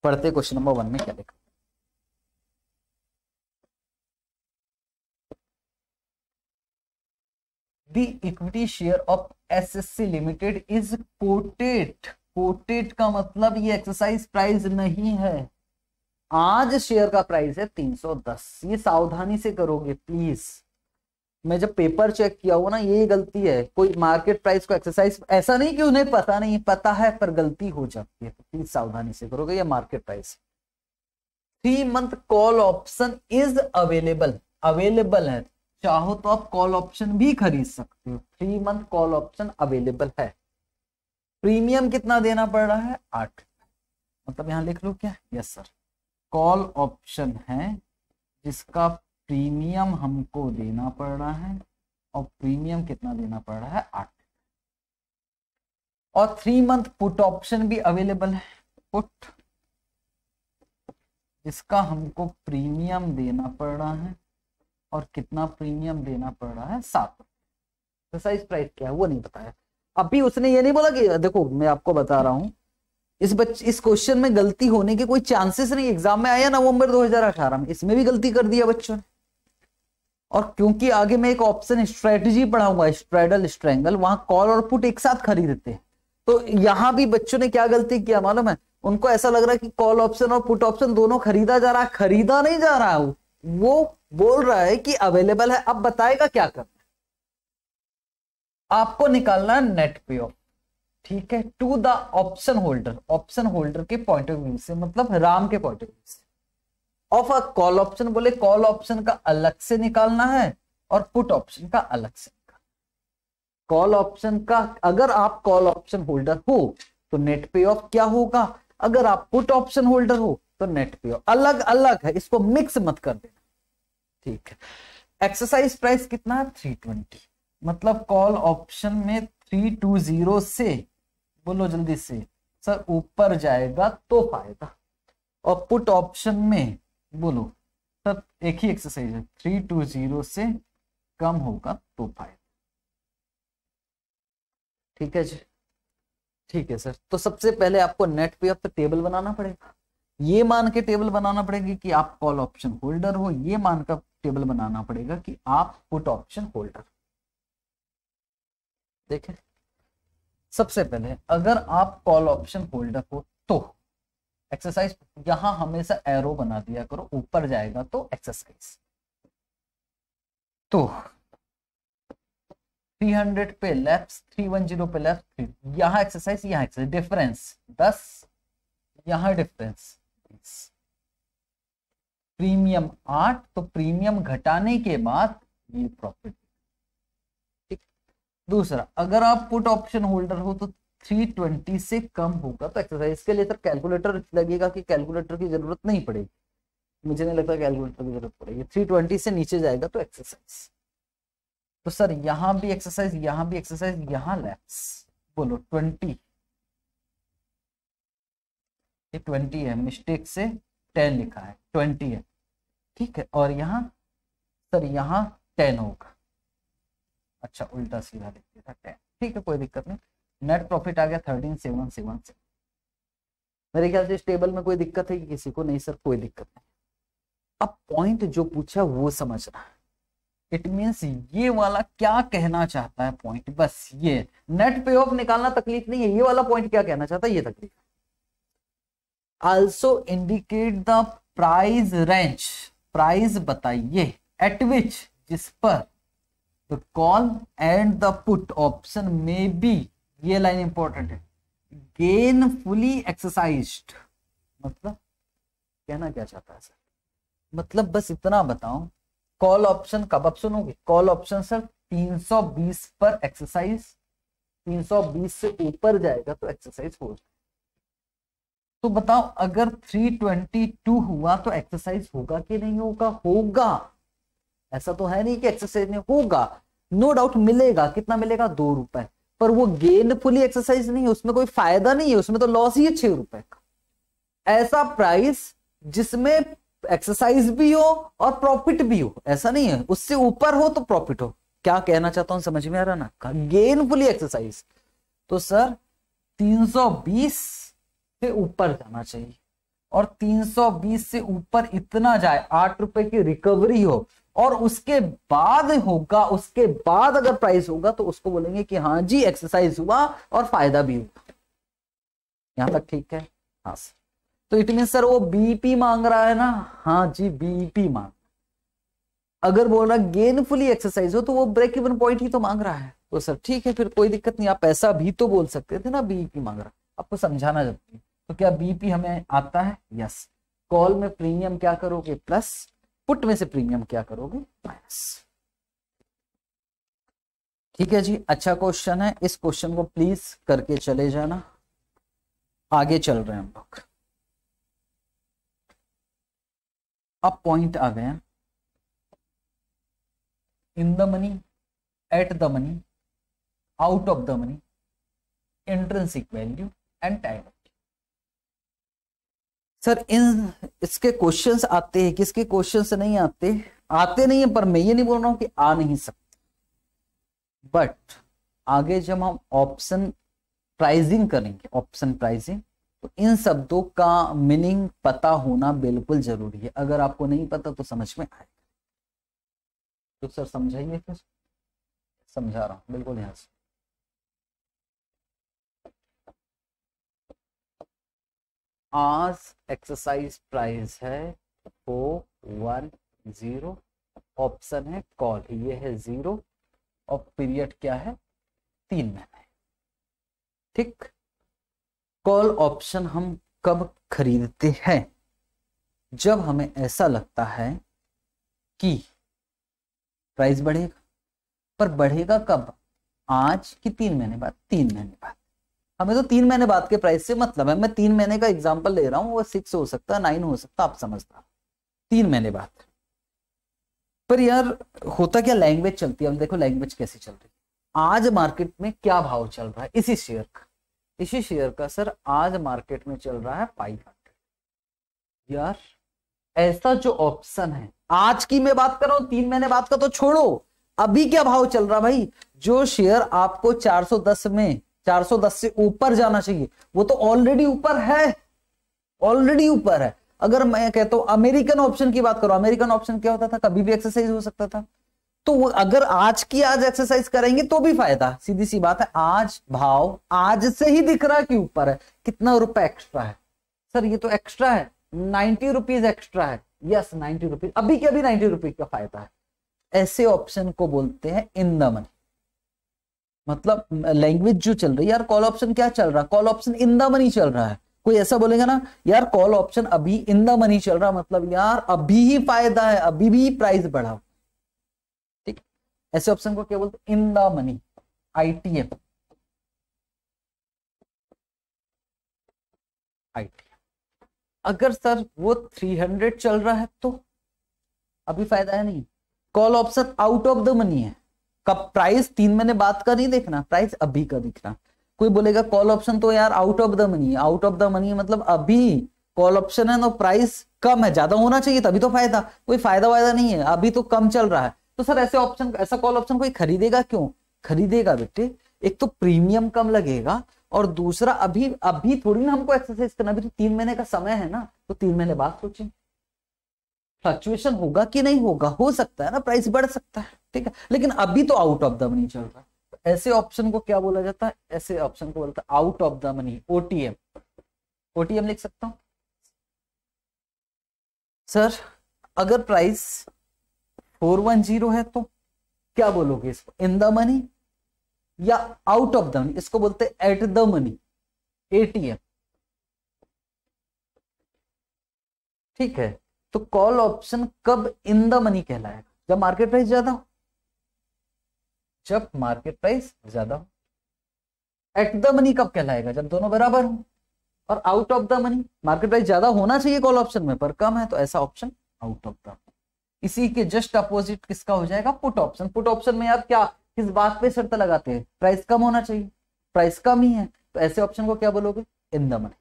पढ़ते क्वेश्चन नंबर वन में क्या लिखा The equity share of SSC Limited is quoted. Quoted का मतलब ये एक्सरसाइज प्राइस नहीं है आज शेयर का प्राइस है 310 ये सावधानी से करोगे प्लीज मैं जब पेपर चेक किया हुआ ना यही गलती है कोई मार्केट प्राइस को एक्सरसाइज ऐसा नहीं कि उन्हें पता नहीं पता है पर गलती हो जाती है तो प्लीज सावधानी से करोगे या market price three month call option is available available है चाहो तो आप कॉल ऑप्शन भी खरीद सकते हो three month call option available है प्रीमियम कितना देना पड़ रहा है आठ मतलब यहां लिख लो क्या यस सर कॉल ऑप्शन है जिसका प्रीमियम हमको देना पड़ रहा है और प्रीमियम कितना देना पड़ रहा है आठ और थ्री मंथ पुट ऑप्शन भी अवेलेबल है पुट इसका हमको प्रीमियम देना पड़ रहा है और कितना प्रीमियम देना पड़ रहा है सात एक्सरसाइज तो प्राइस क्या है वो नहीं बताया अभी उसने ये नहीं बोला कि देखो मैं आपको बता रहा हूं इस बच्चे इस क्वेश्चन में गलती होने के कोई चांसेस नहीं एग्जाम में आया नवंबर 2018 में इसमें भी गलती कर दिया बच्चों ने और क्योंकि आगे मैं एक ऑप्शन स्ट्रेटजी पढ़ाऊंगा स्ट्रेडल स्ट्रेंगल वहां कॉल और पुट एक साथ खरीदते हैं तो यहां भी बच्चों ने क्या गलती किया मालूम है उनको ऐसा लग रहा है कि कॉल ऑप्शन और पुट ऑप्शन दोनों खरीदा जा रहा है खरीदा नहीं जा रहा है वो बोल रहा है कि अवेलेबल है अब बताएगा क्या करना है आपको निकालना है नेट पे ऑफ ठीक है to the option holder option holder के पॉइंट ऑफ व्यू से मतलब राम के पॉइंट ऑफ व्यू से ऑफ अ कॉल ऑप्शन बोले कॉल ऑप्शन का अलग से निकालना है और पुट ऑप्शन का अलग से कॉल ऑप्शन का अगर आप कॉल ऑप्शन होल्डर हो तो नेट पे ऑफ क्या होगा अगर आप पुट ऑप्शन होल्डर हो तो नेट पे ऑफ अलग अलग है इसको मिक्स मत कर देना ठीक है एक्सरसाइज प्राइस कितना है थ्री ट्वेंटी मतलब कॉल ऑप्शन में थ्री टू जीरो से बोलो जल्दी से सर ऊपर जाएगा तो फायदा और पुट ऑप्शन में बोलो सर एक ही एक्सरसाइज है थ्री टू जीरो से कम होगा तो फाइव ठीक है जी ठीक है सर तो सबसे पहले आपको नेट पे ऑफ टेबल बनाना पड़ेगा ये मान के टेबल बनाना पड़ेगी कि आप कॉल ऑप्शन होल्डर हो ये मान का टेबल बनाना पड़ेगा कि आप पुट ऑप्शन होल्डर देखें सबसे पहले अगर आप कॉल ऑप्शन होल्डर हो तो एक्सरसाइज यहां हमेशा एरो बना दिया करो ऊपर जाएगा तो एक्सरसाइज तो 300 पे लेफ्ट 310 पे लेफ्ट यहां एक्सरसाइज यहां एक्सरसाइज डिफरेंस 10 यहां डिफरेंस प्रीमियम 8 तो प्रीमियम घटाने के बाद ये प्रॉफिट दूसरा अगर आप पुट ऑप्शन होल्डर हो तो 320 से कम होगा तो एक्सरसाइज के लिए सर तो कैलकुलेटर लगेगा कि कैलकुलेटर की जरूरत नहीं पड़ेगी मुझे नहीं लगता कैलकुलेटर की जरूरत पड़ेगी 320 से नीचे जाएगा तो एक्सरसाइज तो सर यहां भी एक्सरसाइज यहां भी एक्सरसाइज यहाँ लैप्स बोलो ट्वेंटी ये ट्वेंटी है मिस्टेक से टेन लिखा है ट्वेंटी है ठीक है और यहाँ सर यहाँ टेन होगा अच्छा उल्टा सीधा लिख देगा टेन ठीक है कोई दिक्कत नहीं नेट प्रॉफिट आ गया थर्टीन सेवन सेवन सेवन मेरे ख्याल से इस टेबल में कोई दिक्कत है कि किसी को नहीं सर कोई दिक्कत नहीं अब पॉइंट जो पूछा वो समझना इट मीन्स ये वाला क्या कहना चाहता है पॉइंट बस ये नेट पे ऑफ निकालना तकलीफ नहीं है ये वाला पॉइंट क्या कहना चाहता है ये तकलीफ also indicate the price range price बताइए एट विच जिस पर the call and the put option में बी ये लाइन इंपॉर्टेंट है गेन फुली एक्सरसाइज मतलब कहना क्या चाहता है सर मतलब बस इतना बताओ कॉल ऑप्शन कब आप सुनोगे कॉल ऑप्शन सर 320 पर एक्सरसाइज 320 से ऊपर जाएगा तो एक्सरसाइज हो जाए तो बताओ अगर 322 हुआ तो एक्सरसाइज होगा कि नहीं होगा होगा ऐसा तो है नहीं कि एक्सरसाइज नहीं होगा नो no डाउट मिलेगा कितना मिलेगा दो रुपए पर वो फुली एक्सरसाइज नहीं है उसमें कोई फायदा नहीं है उसमें तो लॉस ही है छह रुपए का ऐसा प्राइस जिसमें एक्सरसाइज भी हो और प्रॉफिट भी हो ऐसा नहीं है उससे ऊपर हो तो प्रॉफिट हो क्या कहना चाहता हूं समझ में आ रहा ना गेनफुली एक्सरसाइज तो सर 320 से ऊपर जाना चाहिए और 320 से ऊपर इतना जाए आठ रुपए की रिकवरी हो और उसके बाद होगा उसके बाद अगर प्राइस होगा तो उसको बोलेंगे कि हाँ जी एक्सरसाइज हुआ और फायदा भी हुआ यहां तक ठीक है हाँ सर तो इट मीन सर वो बीपी e मांग रहा है ना हाँ जी बीपी e मांग अगर बोल रहा गेनफुली एक्सरसाइज हो तो वो ब्रेक इवन पॉइंट ही तो मांग रहा है तो सर ठीक है फिर कोई दिक्कत नहीं आप पैसा भी तो बोल सकते थे ना बीपी e मांग रहा आपको समझाना जरूरी तो क्या बीपी हमें आता है यस कॉल में प्रीमियम क्या करोगे प्लस पुट में से प्रीमियम क्या करोगे माइनस ठीक है जी अच्छा क्वेश्चन है इस क्वेश्चन को प्लीज करके चले जाना आगे चल रहे हैं हम लोग अब पॉइंट आ गए in the money at the money out of the money intrinsic value and time sir इन इसके क्वेश्चंस आते हैं किसके क्वेश्चंस नहीं आते आते नहीं है पर मैं ये नहीं बोल रहा हूं कि आ नहीं सकते बट आगे जब हम ऑप्शन प्राइजिंग करेंगे ऑप्शन प्राइजिंग तो इन शब्दों का मीनिंग पता होना बिल्कुल जरूरी है अगर आपको नहीं पता तो समझ में आएगा तो सर समझाइए फिर समझा रहा हूँ बिल्कुल यहां से आज एक्सरसाइज प्राइस है फोर वन जीरो ऑप्शन है कॉल ये है जीरो और पीरियड क्या है तीन महीने ठीक कॉल ऑप्शन हम कब खरीदते हैं जब हमें ऐसा लगता है कि प्राइस बढ़ेगा पर बढ़ेगा कब आज की तीन महीने बाद तीन महीने बाद हमें तो तीन महीने बाद के प्राइस से मतलब है मैं तीन महीने का एग्जाम्पल ले रहा हूँ वो सिक्स हो सकता है नाइन हो सकता आप समझता तीन महीने बाद पर यार होता क्या लैंग्वेज चलती है अब देखो लैंग्वेज कैसी चल रही है आज मार्केट में क्या भाव चल रहा है इसी शेयर का इसी शेयर का सर आज मार्केट में चल रहा है फाइव हंड्रेड यार ऐसा जो ऑप्शन है आज की मैं बात कर रहा हूं तीन महीने बाद का तो छोड़ो अभी क्या भाव चल रहा भाई जो शेयर आपको 410 में 410 से ऊपर जाना चाहिए वो तो ऑलरेडी ऊपर है ऑलरेडी ऊपर है अगर मैं कहता हूं अमेरिकन ऑप्शन की बात करूं अमेरिकन ऑप्शन क्या होता था कभी भी एक्सरसाइज हो सकता था तो वो अगर आज की आज एक्सरसाइज करेंगे तो भी फायदा सीधी सी बात है आज भाव आज से ही दिख रहा है कि ऊपर है कितना रुपए एक्स्ट्रा है सर ये तो एक्स्ट्रा है नाइन्टी रुपीज एक्स्ट्रा है यस नाइनटी रुपीज अभी के अभी नाइनटी रुपीज का फायदा है ऐसे ऑप्शन को बोलते हैं इन द मनी मतलब लैंग्वेज जो चल रही है यार कॉल ऑप्शन क्या चल रहा है call option in the money चल रहा है कोई ऐसा बोलेगा ना यार कॉल ऑप्शन अभी इन द मनी चल रहा मतलब यार अभी ही फायदा है अभी भी प्राइस बढ़ा ठीक ऐसे ऑप्शन को क्या बोलते in the money ITM ITM अगर सर वो 300 चल रहा है तो अभी फायदा है नहीं call option out of the money है कब प्राइस तीन महीने बाद का नहीं देखना प्राइस अभी का देखना कोई बोलेगा कॉल ऑप्शन तो यार out of the money out of the money मतलब अभी कॉल ऑप्शन है ना तो प्राइस कम है ज्यादा होना चाहिए तभी तो फायदा कोई फायदा वायदा नहीं है अभी तो कम चल रहा है तो सर ऐसे ऑप्शन ऐसा कॉल ऑप्शन कोई खरीदेगा क्यों खरीदेगा बेटे एक तो प्रीमियम कम लगेगा और दूसरा अभी अभी थोड़ी ना हमको एक्सरसाइज करना अभी तो तीन महीने का समय है ना तो तीन महीने बाद सोचें फ्लक्चुएशन होगा कि नहीं होगा हो सकता है ना प्राइस बढ़ सकता है ठीक है लेकिन अभी तो आउट ऑफ द मनी चल रहा है तो ऐसे ऑप्शन को क्या बोला जाता है ऐसे ऑप्शन को बोलता है out of the money OTM OTM लिख सकता हूं सर अगर प्राइस फोर वन जीरो है तो क्या बोलोगे इसको इन द मनी या आउट ऑफ द मनी इसको बोलते हैं एट द मनी एटीएम ठीक है तो कॉल ऑप्शन कब इन द मनी कहलाएगा जब मार्केट प्राइस ज्यादा हो जब मार्केट प्राइस ज्यादा हो एट द मनी कब कहलाएगा जब दोनों बराबर हो और out of the money market price ज्यादा होना चाहिए कॉल ऑप्शन में पर कम है तो ऐसा ऑप्शन आउट ऑफ द इसी के जस्ट अपोजिट किसका हो जाएगा पुट ऑप्शन पुट ऑप्शन में आप क्या किस बात पे शर्त लगाते हैं प्राइस कम होना चाहिए प्राइस कम ही है तो ऐसे ऑप्शन को क्या बोलोगे इन द मनी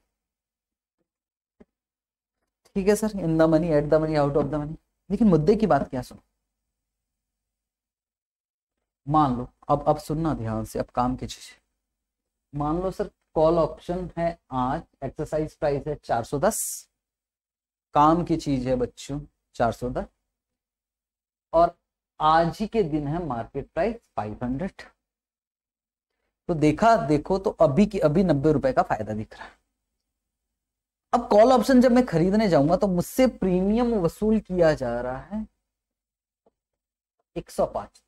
ठीक है sir in the money at the money out of the money लेकिन मुद्दे की बात क्या सुनो मान लो अब अब सुनना ध्यान से अब काम की चीज मान लो सर कॉल ऑप्शन है आज एक्सरसाइज प्राइस है 410 काम की चीज है बच्चों 410 और आज ही के दिन है मार्केट प्राइस 500 तो देखा देखो तो अभी की अभी नब्बे रुपए का फायदा दिख रहा है अब कॉल ऑप्शन जब मैं खरीदने जाऊंगा तो मुझसे प्रीमियम वसूल किया जा रहा है 105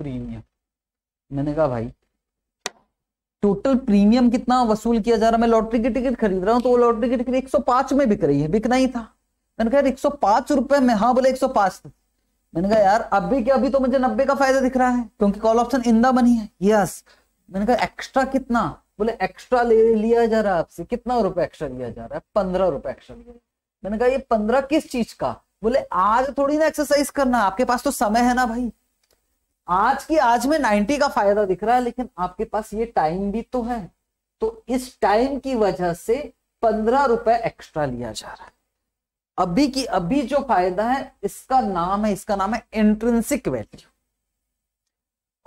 प्रीमियम मैंने कहा भाई टोटल प्रीमियम कितना वसूल किया जा रहा है मैं लॉटरी की टिकट खरीद रहा हूं तो वो लॉटरी की टिकट 105 में बिक रही है बिकना ही था मैंने कहा एक सौ पांच रुपए में हाँ बोले एक सौ पांच मैंने कहा यार अभी क्या अभी तो मुझे नब्बे का फायदा दिख रहा है क्योंकि कॉल ऑप्शन इंदा बनी है यस yes. मैंने कहा एक्स्ट्रा कितना बोले एक्स्ट्रा ले लिया जा रहा है आपसे कितना रुपए एक्स्ट्रा लिया जा रहा है पंद्रह रुपए एक्स्ट्रा लिया मैंने कहा ये पंद्रह किस चीज का बोले आज थोड़ी ना एक्सरसाइज करना आपके पास तो समय है ना भाई आज की आज में नाइन्टी का फायदा दिख रहा है लेकिन आपके पास ये टाइम भी तो है तो इस टाइम की वजह से पंद्रह रुपए एक्स्ट्रा लिया जा रहा है अभी की अभी जो फायदा है इसका नाम है इसका नाम है इंट्रेंसिक वैल्यू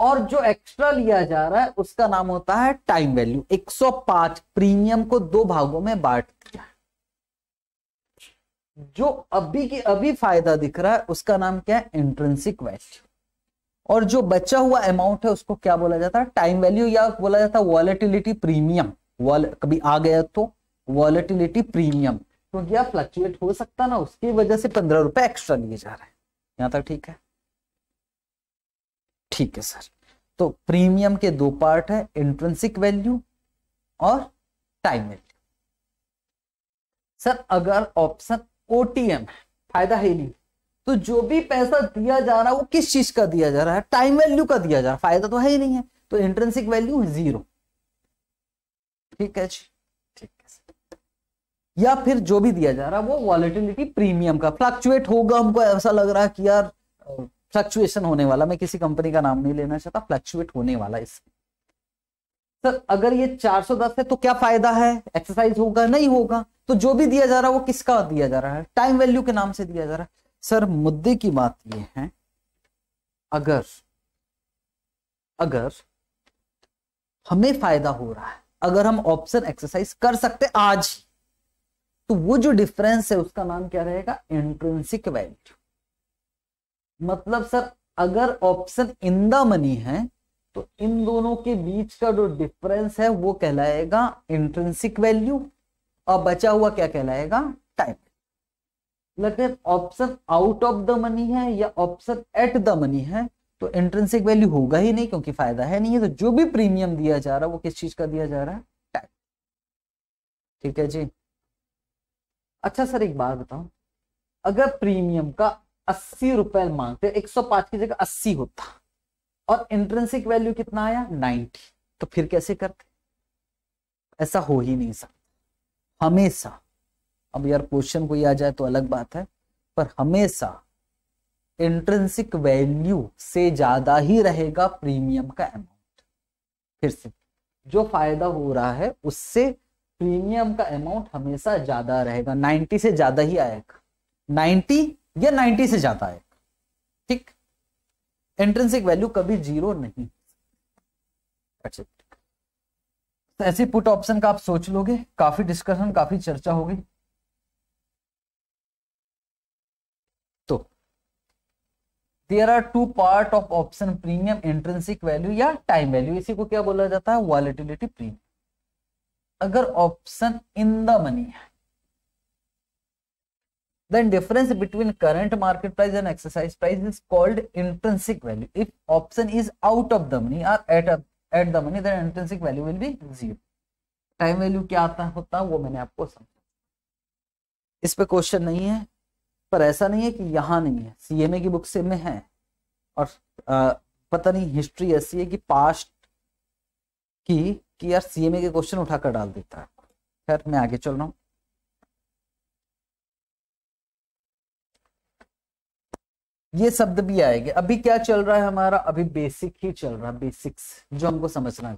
और जो एक्स्ट्रा लिया जा रहा है उसका नाम होता है टाइम वैल्यू 105 प्रीमियम को दो भागों में बांट दिया जो अभी की अभी फायदा दिख रहा है उसका नाम क्या है इंट्रेंसिक वैल्यू और जो बचा हुआ अमाउंट है उसको क्या बोला जाता है टाइम वैल्यू या बोला जाता है वॉलेटिलिटी प्रीमियम कभी आ गया तो वॉलेटिलिटी प्रीमियम क्योंकि तो यह फ्लक्चुएट हो सकता ना उसकी वजह से पंद्रह रुपए एक्स्ट्रा लिए जा रहे हैं यहां तक ठीक है ठीक है सर तो प्रीमियम के दो पार्ट है इंट्रेंसिक वैल्यू और टाइम वैल्यू सर अगर ऑप्शन ओटीएम है फायदा है नहीं तो जो भी पैसा दिया जा रहा है वो किस चीज का दिया जा रहा है टाइम वैल्यू का दिया जा रहा है फायदा तो है ही नहीं है तो इंट्रेंसिक वैल्यू जीरो ठीक है जी ठीक है या फिर जो भी दिया जा रहा है वो वॉलिटिलिटी प्रीमियम का फ्लक्चुएट होगा हमको ऐसा लग रहा है कि यार फ्लक्चुएशन होने वाला मैं किसी कंपनी का नाम नहीं लेना चाहता फ्लक्चुएट होने वाला इसमें सर अगर ये 410 है तो क्या फायदा है एक्सरसाइज होगा नहीं होगा तो जो भी दिया जा रहा है वो किसका दिया जा रहा है टाइम वैल्यू के नाम से दिया जा रहा है सर मुद्दे की बात ये है अगर अगर हमें फायदा हो रहा है अगर हम ऑप्शन एक्सरसाइज कर सकते आज तो वो जो डिफरेंस है उसका नाम क्या रहेगा इंट्रेंसिक वैल्यू मतलब सर अगर ऑप्शन इन द मनी है तो इन दोनों के बीच का जो डिफरेंस है वो कहलाएगा इंट्रेंसिक वैल्यू और बचा हुआ क्या कहलाएगा टाइम लेकिन option out of the money है या ऑप्शन एट द मनी है तो इंट्रेंसिक वैल्यू होगा ही नहीं क्योंकि फायदा है नहीं है तो जो भी प्रीमियम दिया जा रहा है वो किस चीज का दिया जा रहा है टैक्स ठीक है जी अच्छा सर एक बात बताऊं अगर प्रीमियम का अस्सी रुपए मांगते एक सौ पांच की जगह अस्सी होता और इंट्रेंसिक वैल्यू कितना आया नाइन्टी तो फिर कैसे करते ऐसा हो ही नहीं सकता हमेशा अब यार क्वेश्चन कोई आ जाए तो अलग बात है पर हमेशा इंट्रेंसिक वैल्यू से ज्यादा ही रहेगा प्रीमियम का अमाउंट फिर से जो फायदा हो रहा है उससे प्रीमियम का अमाउंट हमेशा ज्यादा रहेगा 90 से ज्यादा ही आएगा 90 या 90 से ज्यादा है ठीक इंट्रेंसिक वैल्यू कभी जीरो नहीं तो ऐसे पुट ऑप्शन का आप सोच लोगे काफी डिस्कशन काफी चर्चा होगी तो there are two part of option premium intrinsic value या टाइम वैल्यू इसी को क्या बोला जाता है वॉलिटिलिटी प्रीमियम अगर ऑप्शन इन द मनी है then difference between current market price and exercise price is called intrinsic value if option is out of the money or at a, at the money then intrinsic value will be zero time value क्या आता होता है वो मैंने आपको समझा इस पे क्वेश्चन नहीं है पर ऐसा नहीं है कि यहाँ नहीं है सीएमए की बुक से में है और आ, पता नहीं हिस्ट्री ऐसी है कि पास्ट की कि यार सीएमए के क्वेश्चन उठाकर डाल देता है खैर मैं आगे चल रहा हूँ ये शब्द भी आएंगे अभी क्या चल रहा है हमारा अभी बेसिक ही चल रहा है बेसिक्स जो हमको समझना है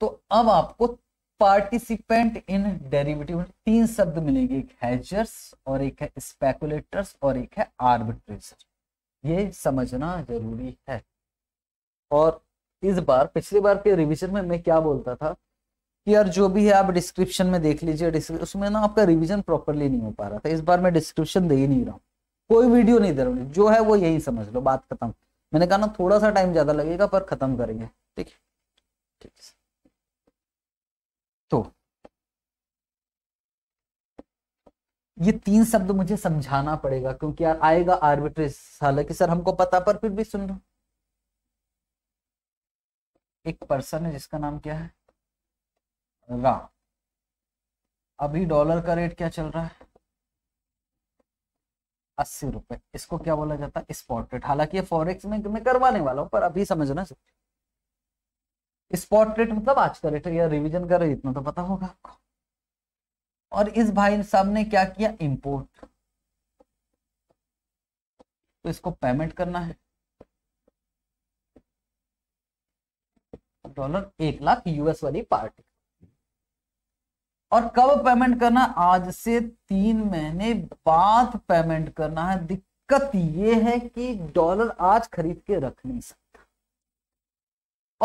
तो अब आपको पार्टिसिपेंट इन डेरिवेटिव तीन शब्द मिलेंगे एक हैजर्स और एक है स्पेकुलेटर्स और एक है आर्बिट्रेजर ये समझना जरूरी है और इस बार पिछली बार के रिवीजन में मैं क्या बोलता था कि यार जो भी है आप डिस्क्रिप्शन में देख लीजिए उसमें ना आपका रिविजन प्रॉपरली नहीं हो पा रहा था इस बार मैं डिस्क्रिप्शन दे ही नहीं रहा कोई वीडियो नहीं दे रहा जो है वो यही समझ लो बात खत्म मैंने कहा ना थोड़ा सा टाइम ज्यादा लगेगा पर खत्म करेंगे ठीक है ठीक है तो ये तीन शब्द मुझे समझाना पड़ेगा क्योंकि यार आएगा आर्बिट्रेज हालांकि सर हमको पता पर फिर भी सुन लो एक पर्सन है जिसका नाम क्या है होगा अभी डॉलर का रेट क्या चल रहा है अस्सी रुपए इसको क्या बोला जाता है स्पॉट रेट हालांकि ये फॉरेक्स में मैं करवाने वाला हूं पर अभी समझना जरूरी स्पॉट रेट मतलब आज का रेट या रिवीजन का रेट इतना तो पता होगा आपको और इस भाई साहब ने क्या किया इंपोर्ट तो इसको पेमेंट करना है डॉलर एक लाख यूएस वाली पार्टी और कब पेमेंट करना आज से तीन महीने बाद पेमेंट करना है दिक्कत ये है कि डॉलर आज खरीद के रख नहीं सकता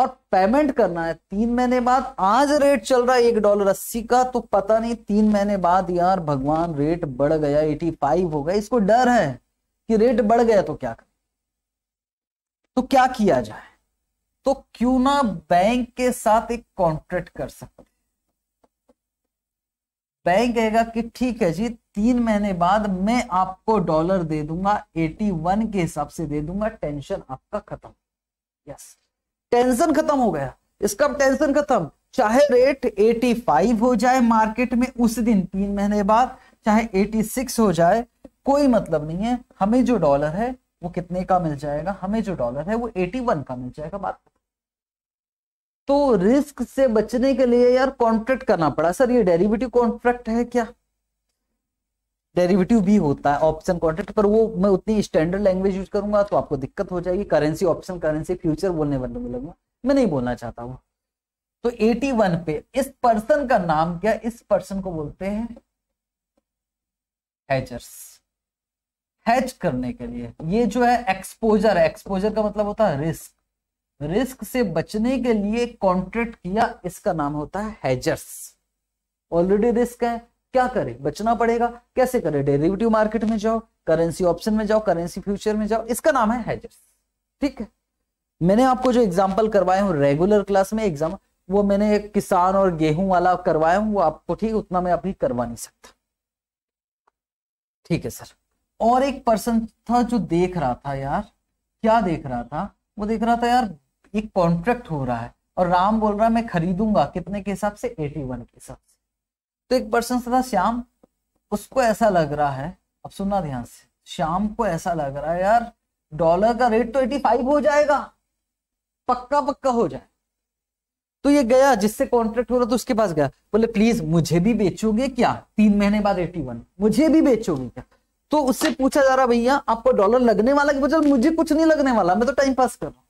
और पेमेंट करना है तीन महीने बाद आज रेट चल रहा है एक डॉलर अस्सी का तो पता नहीं तीन महीने बाद यार भगवान रेट बढ़ गया एटी फाइव हो गया इसको डर है कि रेट बढ़ गया तो क्या करें तो क्या किया जाए तो क्यों ना बैंक के साथ एक कॉन्ट्रैक्ट कर सकते बैंक कहेगा कि ठीक है जी तीन महीने बाद मैं आपको डॉलर दे दूंगा 81 के हिसाब से दे दूंगा टेंशन आपका खत्म यस टेंशन खत्म हो गया इसका टेंशन खत्म चाहे रेट 85 हो जाए मार्केट में उस दिन तीन महीने बाद चाहे 86 हो जाए कोई मतलब नहीं है हमें जो डॉलर है वो कितने का मिल जाएगा हमें जो डॉलर है वो 81 का मिल जाएगा बात तो रिस्क से बचने के लिए यार कॉन्ट्रैक्ट करना पड़ा सर ये डेरिवेटिव कॉन्ट्रैक्ट है क्या डेरिवेटिव भी होता है ऑप्शन कॉन्ट्रैक्ट पर वो मैं उतनी स्टैंडर्ड लैंग्वेज यूज करूंगा तो आपको दिक्कत हो जाएगी करेंसी ऑप्शन करेंसी फ्यूचर बोलने वाले में लगूंगा मैं नहीं बोलना चाहता हूँ तो 81 पे इस पर्सन का नाम क्या इस पर्सन को बोलते हैं हैचर्स हैच करने के लिए ये जो है एक्सपोजर एक्सपोजर का मतलब होता है रिस्क रिस्क से बचने के लिए कॉन्ट्रैक्ट किया इसका नाम होता है हेजर्स ऑलरेडी रिस्क है क्या करे बचना पड़ेगा कैसे करे डेरिवेटिव मार्केट में जाओ करेंसी ऑप्शन में जाओ करेंसी फ्यूचर में जाओ इसका नाम है हेजर्स ठीक है मैंने आपको जो एग्जाम्पल करवाए हूँ रेगुलर क्लास में एग्जाम वो मैंने किसान और गेहूं वाला करवाया हूं वो आपको ठीक उतना मैं अभी करवा नहीं सकता ठीक है सर और एक पर्सन था जो देख रहा था यार क्या देख रहा था वो देख रहा था यार एक कॉन्ट्रैक्ट हो रहा है और राम बोल रहा है मैं खरीदूंगा कितने के हिसाब से एटी वन के हिसाब से तो एक पर्सन था श्याम उसको ऐसा लग रहा है अब सुनना ध्यान से श्याम को ऐसा लग रहा है यार डॉलर का रेट तो एटी फाइव हो जाएगा पक्का पक्का हो जाए तो ये गया जिससे कॉन्ट्रैक्ट हो रहा तो उसके पास गया बोले प्लीज मुझे भी बेचोगे क्या तीन महीने बाद एटी वन मुझे भी बेचोगे क्या तो उससे पूछा जा रहा भैया आपको डॉलर लगने वाला कि मुझे कुछ नहीं लगने वाला मैं तो टाइम पास कर रहा हूँ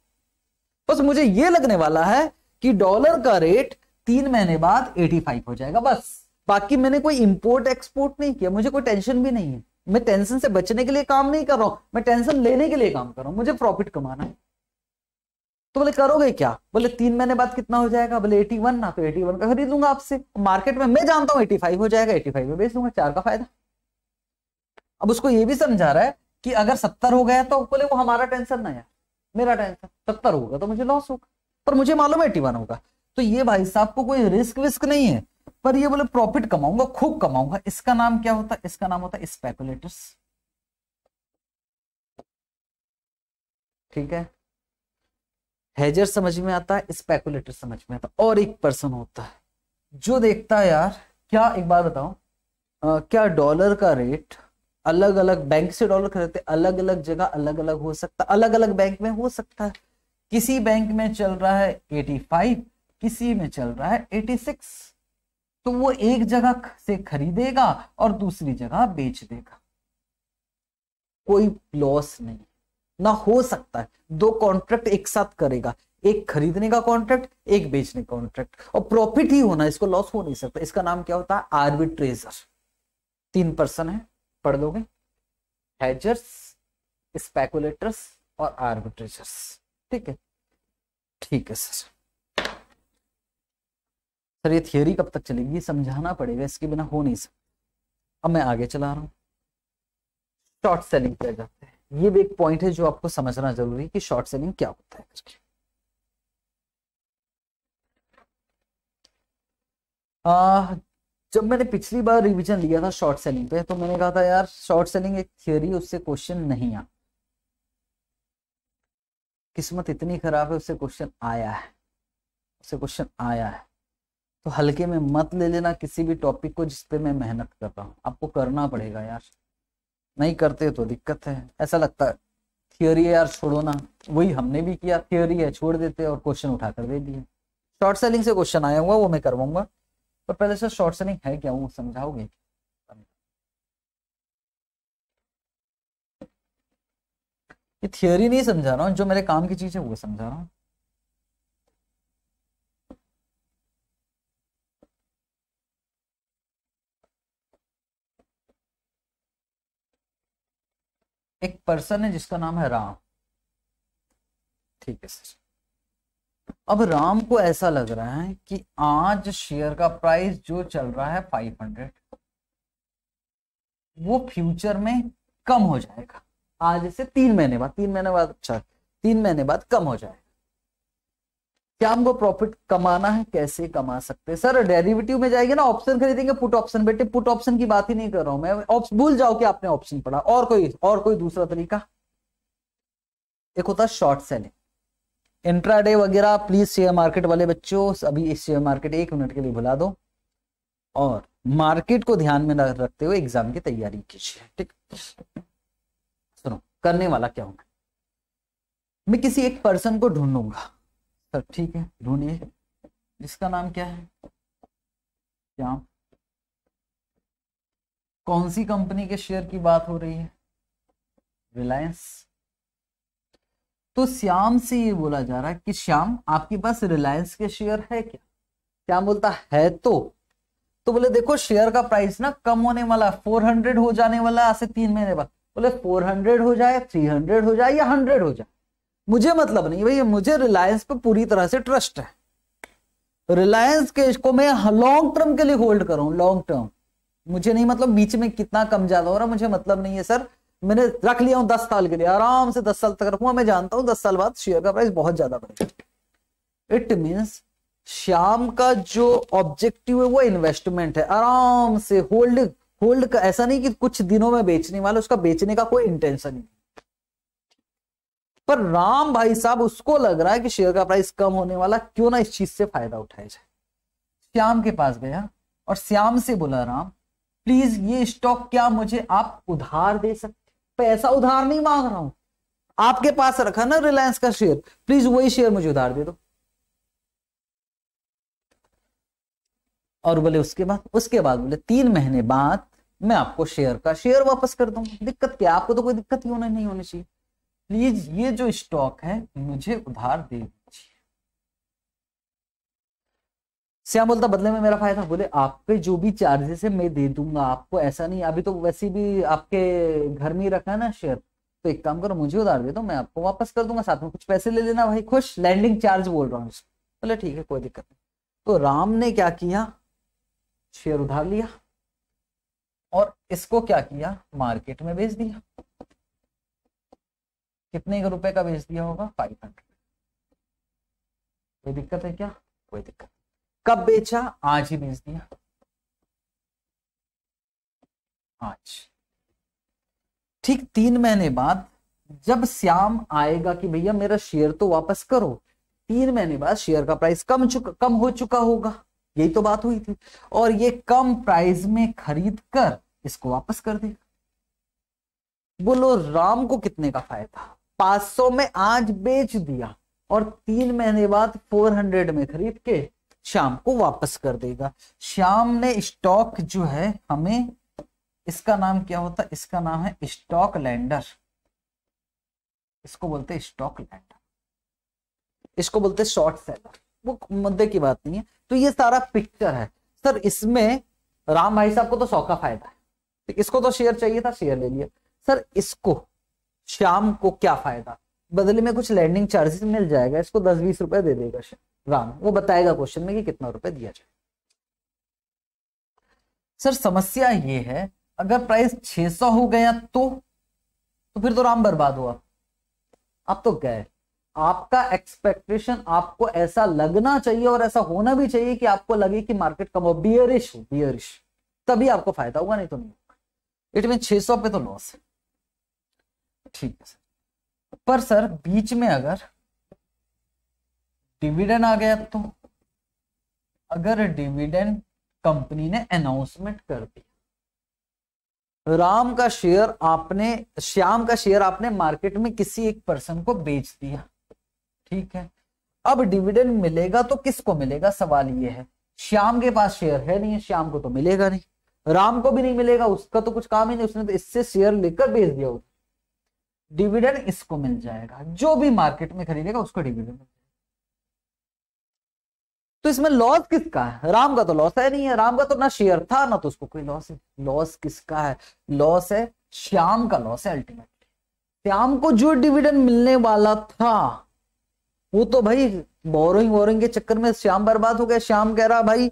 बस मुझे ये लगने वाला है कि डॉलर का रेट तीन महीने बाद 85 हो जाएगा बस बाकी मैंने कोई इंपोर्ट एक्सपोर्ट नहीं किया मुझे कोई टेंशन भी नहीं है मैं टेंशन से बचने के लिए काम नहीं कर रहा हूं मैं टेंशन लेने के लिए काम कर रहा हूं मुझे प्रॉफिट कमाना है तो बोले करोगे क्या बोले तीन महीने बाद कितना हो जाएगा बोले 81 ना तो 81 का खरीद लूंगा आपसे मार्केट में मैं जानता हूं 85 हो जाएगा 85 में बेच दूंगा चार का फायदा अब उसको ये भी समझा रहा है कि अगर सत्तर हो गया तो बोले वो हमारा टेंशन ना यार मेरा टेंशन सत्तर होगा तो मुझे लॉस होगा पर मुझे मालूम है एटी वन होगा तो ये भाई साहब को कोई रिस्क विस्क नहीं है पर ये बोले प्रॉफिट कमाऊंगा खूब कमाऊंगा इसका नाम क्या होता है इसका नाम होता है स्पेकुलेटर्स ठीक है हेजर समझ में आता है स्पेकुलेटर समझ में आता है और एक पर्सन होता है जो देखता है यार क्या एक बात बताओ क्या डॉलर का रेट अलग अलग बैंक से डॉलर खरीदते अलग अलग जगह अलग अलग हो सकता अलग अलग बैंक में हो सकता है किसी बैंक में चल रहा है 85 किसी में चल रहा है 86 तो वो एक जगह से खरीदेगा और दूसरी जगह बेच देगा कोई लॉस नहीं ना हो सकता है दो कॉन्ट्रैक्ट एक साथ करेगा एक खरीदने का कॉन्ट्रैक्ट एक बेचने का कॉन्ट्रैक्ट और प्रॉफिट ही होना इसको लॉस हो नहीं सकता इसका नाम क्या होता है आर्बिट्रेजर तीन पर्सन है पढ़ लोगे हेजर्स स्पेकुलेटर्स और आर्बिट्रेजर्स ठीक है ठीक है सर सर ये थियोरी कब तक चलेगी समझाना पड़ेगा इसके बिना हो नहीं सकता अब मैं आगे चला रहा हूं शॉर्ट सेलिंग किया जाता है ये भी एक पॉइंट है जो आपको समझना जरूरी है कि शॉर्ट सेलिंग क्या होता है आ, जब मैंने पिछली बार रिविजन लिया था शॉर्ट सेलिंग पे तो मैंने कहा था यार शॉर्ट सेलिंग एक थियोरी उससे क्वेश्चन नहीं आ किस्मत इतनी खराब है उससे क्वेश्चन आया है उससे क्वेश्चन आया है तो हल्के में मत ले लेना किसी भी टॉपिक को जिसपे मैं मेहनत कर रहा हूँ आपको करना पड़ेगा यार नहीं करते तो दिक्कत है ऐसा लगता है थियोरी है यार छोड़ो ना वही हमने भी किया थियोरी है छोड़ देते और क्वेश्चन उठा कर दे दिए शॉर्ट सेलिंग से क्वेश्चन आया हुआ वो मैं करवाऊंगा पर पहले से शॉर्ट सेलिंग है क्या वो समझाओगे ये थियोरी नहीं समझा रहा हूं जो मेरे काम की चीज है वो समझा रहा हूं एक पर्सन है जिसका नाम है राम ठीक है सर अब राम को ऐसा लग रहा है कि आज शेयर का प्राइस जो चल रहा है 500 वो फ्यूचर में कम हो जाएगा आज से तीन महीने बाद तीन महीने बाद अच्छा तीन महीने बाद कम हो जाएगा क्या हमको प्रॉफिट कमाना है कैसे कमा सकते हैं सर डेरिवेटिव में जाएंगे ना ऑप्शन खरीदेंगे पुट ऑप्शन बेटे पुट ऑप्शन की बात ही नहीं कर रहा हूं मैं भूल जाओ कि आपने ऑप्शन पढ़ा और कोई और कोई दूसरा तरीका एक होता शॉर्ट सेलिंग इंट्राडे वगैरह प्लीज शेयर मार्केट वाले बच्चों अभी इस शेयर मार्केट एक मिनट के लिए भुला दो और मार्केट को ध्यान में रखते हुए एग्जाम की तैयारी कीजिए ठीक सुनो करने वाला क्या होगा मैं किसी एक पर्सन को ढूंढूंगा सर ठीक है ढूंढिए जिसका नाम क्या है क्या कौन सी कंपनी के शेयर की बात हो रही है रिलायंस तो श्याम से ये बोला जा रहा है कि श्याम आपके पास रिलायंस के शेयर है क्या श्याम बोलता है तो तो बोले देखो शेयर का प्राइस ना कम होने वाला है फोर हंड्रेड हो जाने वाला आज से तीन महीने बाद बोले फोर हंड्रेड हो जाए थ्री हंड्रेड हो जाए या हंड्रेड हो जाए मुझे मतलब नहीं भैया मुझे रिलायंस पे पूरी तरह से ट्रस्ट है रिलायंस के इसको मैं लॉन्ग टर्म के लिए होल्ड करूं लॉन्ग टर्म मुझे नहीं मतलब बीच में कितना कम ज्यादा हो रहा मुझे मतलब नहीं है सर मैंने रख लिया हूं दस साल के लिए आराम से दस साल तक रखूंगा मैं जानता हूं दस साल बाद शेयर का प्राइस बहुत ज्यादा बढ़ेगा इट मीन्स श्याम का जो ऑब्जेक्टिव है वो इन्वेस्टमेंट है आराम से होल्ड होल्ड का ऐसा नहीं कि कुछ दिनों में बेचने वाला उसका बेचने का कोई इंटेंशन नहीं पर राम भाई साहब उसको लग रहा है कि शेयर का प्राइस कम होने वाला क्यों ना इस चीज से फायदा उठाया जाए श्याम के पास गया और श्याम से बोला राम प्लीज ये स्टॉक क्या मुझे आप उधार दे सकते पैसा उधार नहीं मांग रहा हूं आपके पास रखा ना रिलायंस का शेयर प्लीज वही शेयर मुझे उधार दे दो और बोले उसके बाद उसके बाद बोले तीन महीने बाद मैं आपको शेयर का शेयर वापस कर दूंगा दिक्कत क्या आपको तो कोई दिक्कत ही होना नहीं होनी चाहिए प्लीज ये जो स्टॉक है मुझे उधार दे श्याम बोलता बदले में मेरा फायदा बोले आपके जो भी चार्जेस है मैं दे दूंगा आपको ऐसा नहीं अभी तो वैसे भी आपके घर में ही रखा है ना शेयर तो एक काम करो मुझे उधार दे दो मैं आपको वापस कर दूंगा साथ में कुछ पैसे ले लेना भाई खुश लैंडिंग चार्ज बोल रहा हूँ बोले ठीक है कोई दिक्कत नहीं तो राम ने क्या किया शेयर उधार लिया और इसको क्या किया मार्केट में बेच दिया कितने रुपए का बेच दिया होगा फाइव हंड्रेड कोई दिक्कत है क्या कोई दिक्कत कब बेचा आज ही बेच दिया आज ठीक तीन महीने बाद जब श्याम आएगा कि भैया मेरा शेयर तो वापस करो तीन महीने बाद शेयर का प्राइस कम चुका कम हो चुका होगा यही तो बात हुई थी और ये कम प्राइस में खरीद कर इसको वापस कर देगा बोलो राम को कितने का फायदा 500 में आज बेच दिया और तीन महीने बाद 400 में खरीद के शाम को वापस कर देगा शाम ने स्टॉक जो है हमें इसका नाम क्या होता है इसका नाम है स्टॉक लैंडर इसको बोलते हैं स्टॉक लैंडर इसको बोलते हैं शॉर्ट सेलर वो मुद्दे की बात नहीं है तो ये सारा पिक्चर है सर इसमें राम भाई साहब को तो सौ का फायदा है तो इसको तो शेयर चाहिए था शेयर ले लिया सर इसको शाम को क्या फायदा बदले में कुछ लैंडिंग चार्जेस मिल जाएगा इसको दस बीस रुपए दे देगा शेयर राम वो बताएगा क्वेश्चन में कि कितना रुपए दिया जाए सर समस्या ये है अगर प्राइस 600 हो गया तो तो फिर तो राम बर्बाद हुआ आप तो गए आपका एक्सपेक्टेशन आपको ऐसा लगना चाहिए और ऐसा होना भी चाहिए कि आपको लगे कि मार्केट कम हो बियरिश हो बियरिश तभी आपको फायदा होगा नहीं तो नहीं होगा इट मीन छह सौ पे तो लॉस है ठीक है सर पर सर बीच में अगर डिविडेंड आ गया तो अगर डिविडेंड कंपनी ने अनाउंसमेंट कर दिया राम का शेयर आपने श्याम का शेयर आपने मार्केट में किसी एक पर्सन को बेच दिया ठीक है अब डिविडेंड मिलेगा तो किसको मिलेगा सवाल ये है श्याम के पास शेयर है नहीं श्याम को तो मिलेगा नहीं राम को भी नहीं मिलेगा उसका तो कुछ काम ही नहीं उसने तो इससे शेयर लेकर बेच दिया होगा डिविडेंड इसको मिल जाएगा जो भी मार्केट में खरीदेगा उसको डिविडेंड तो इसमें लॉस किसका है राम का तो लॉस है नहीं है राम का तो ना शेयर था ना तो उसको कोई लॉस है लॉस किसका है लॉस है श्याम का लॉस है अल्टीमेटली श्याम को जो डिविडेंड मिलने वाला था वो तो भाई बोरोइंग बोरोइंग के चक्कर में श्याम बर्बाद हो गया श्याम कह रहा भाई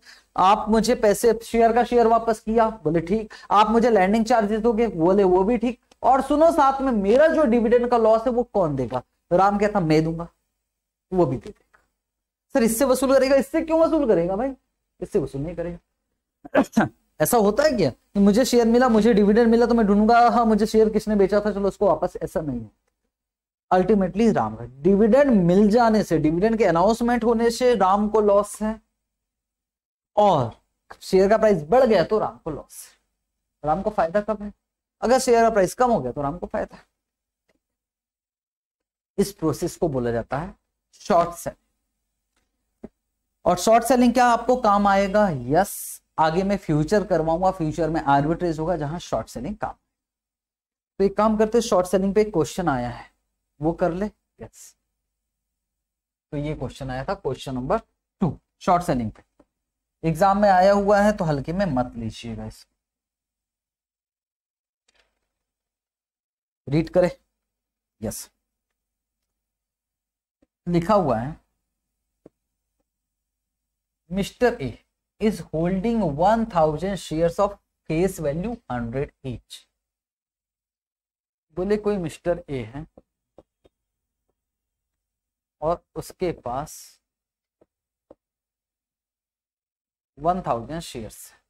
आप मुझे पैसे शेयर का शेयर वापस किया बोले ठीक आप मुझे लैंडिंग चार्जेस दोगे बोले वो भी ठीक और सुनो साथ में मेरा जो डिविडेंड का लॉस है वो कौन देगा राम कहता मैं दूंगा वो भी देगा सर इससे वसूल करेगा इससे क्यों वसूल करेगा भाई इससे वसूल नहीं करेगा ऐसा होता है क्या कि मुझे शेयर मिला मुझे डिविडेंड मिला तो मैं ढूंढूंगा हाँ मुझे शेयर किसने बेचा था चलो उसको वापस ऐसा नहीं है अल्टीमेटली राम का डिविडेंड मिल जाने से डिविडेंड के अनाउंसमेंट होने से राम को लॉस है और शेयर का प्राइस बढ़ गया तो राम को लॉस है राम को फायदा कब है अगर शेयर का प्राइस कम हो गया तो राम को फायदा है इस प्रोसेस को बोला जाता है शॉर्ट सेल और शॉर्ट सेलिंग क्या आपको काम आएगा यस आगे मैं फ्यूचर करवाऊंगा फ्यूचर में आर्बिट्रेज होगा जहां शॉर्ट सेलिंग काम तो एक काम करते शॉर्ट सेलिंग पे एक क्वेश्चन आया है वो कर ले यस तो ये क्वेश्चन आया था question number two short selling पे एग्जाम में आया हुआ है तो हल्के में मत लीजिएगा इसको रीड करें यस लिखा हुआ है A is holding one 1000 share of face value 100 each. बोले कोई मिस्टर ए है और उसके पास 1000 शेयर्स शेयर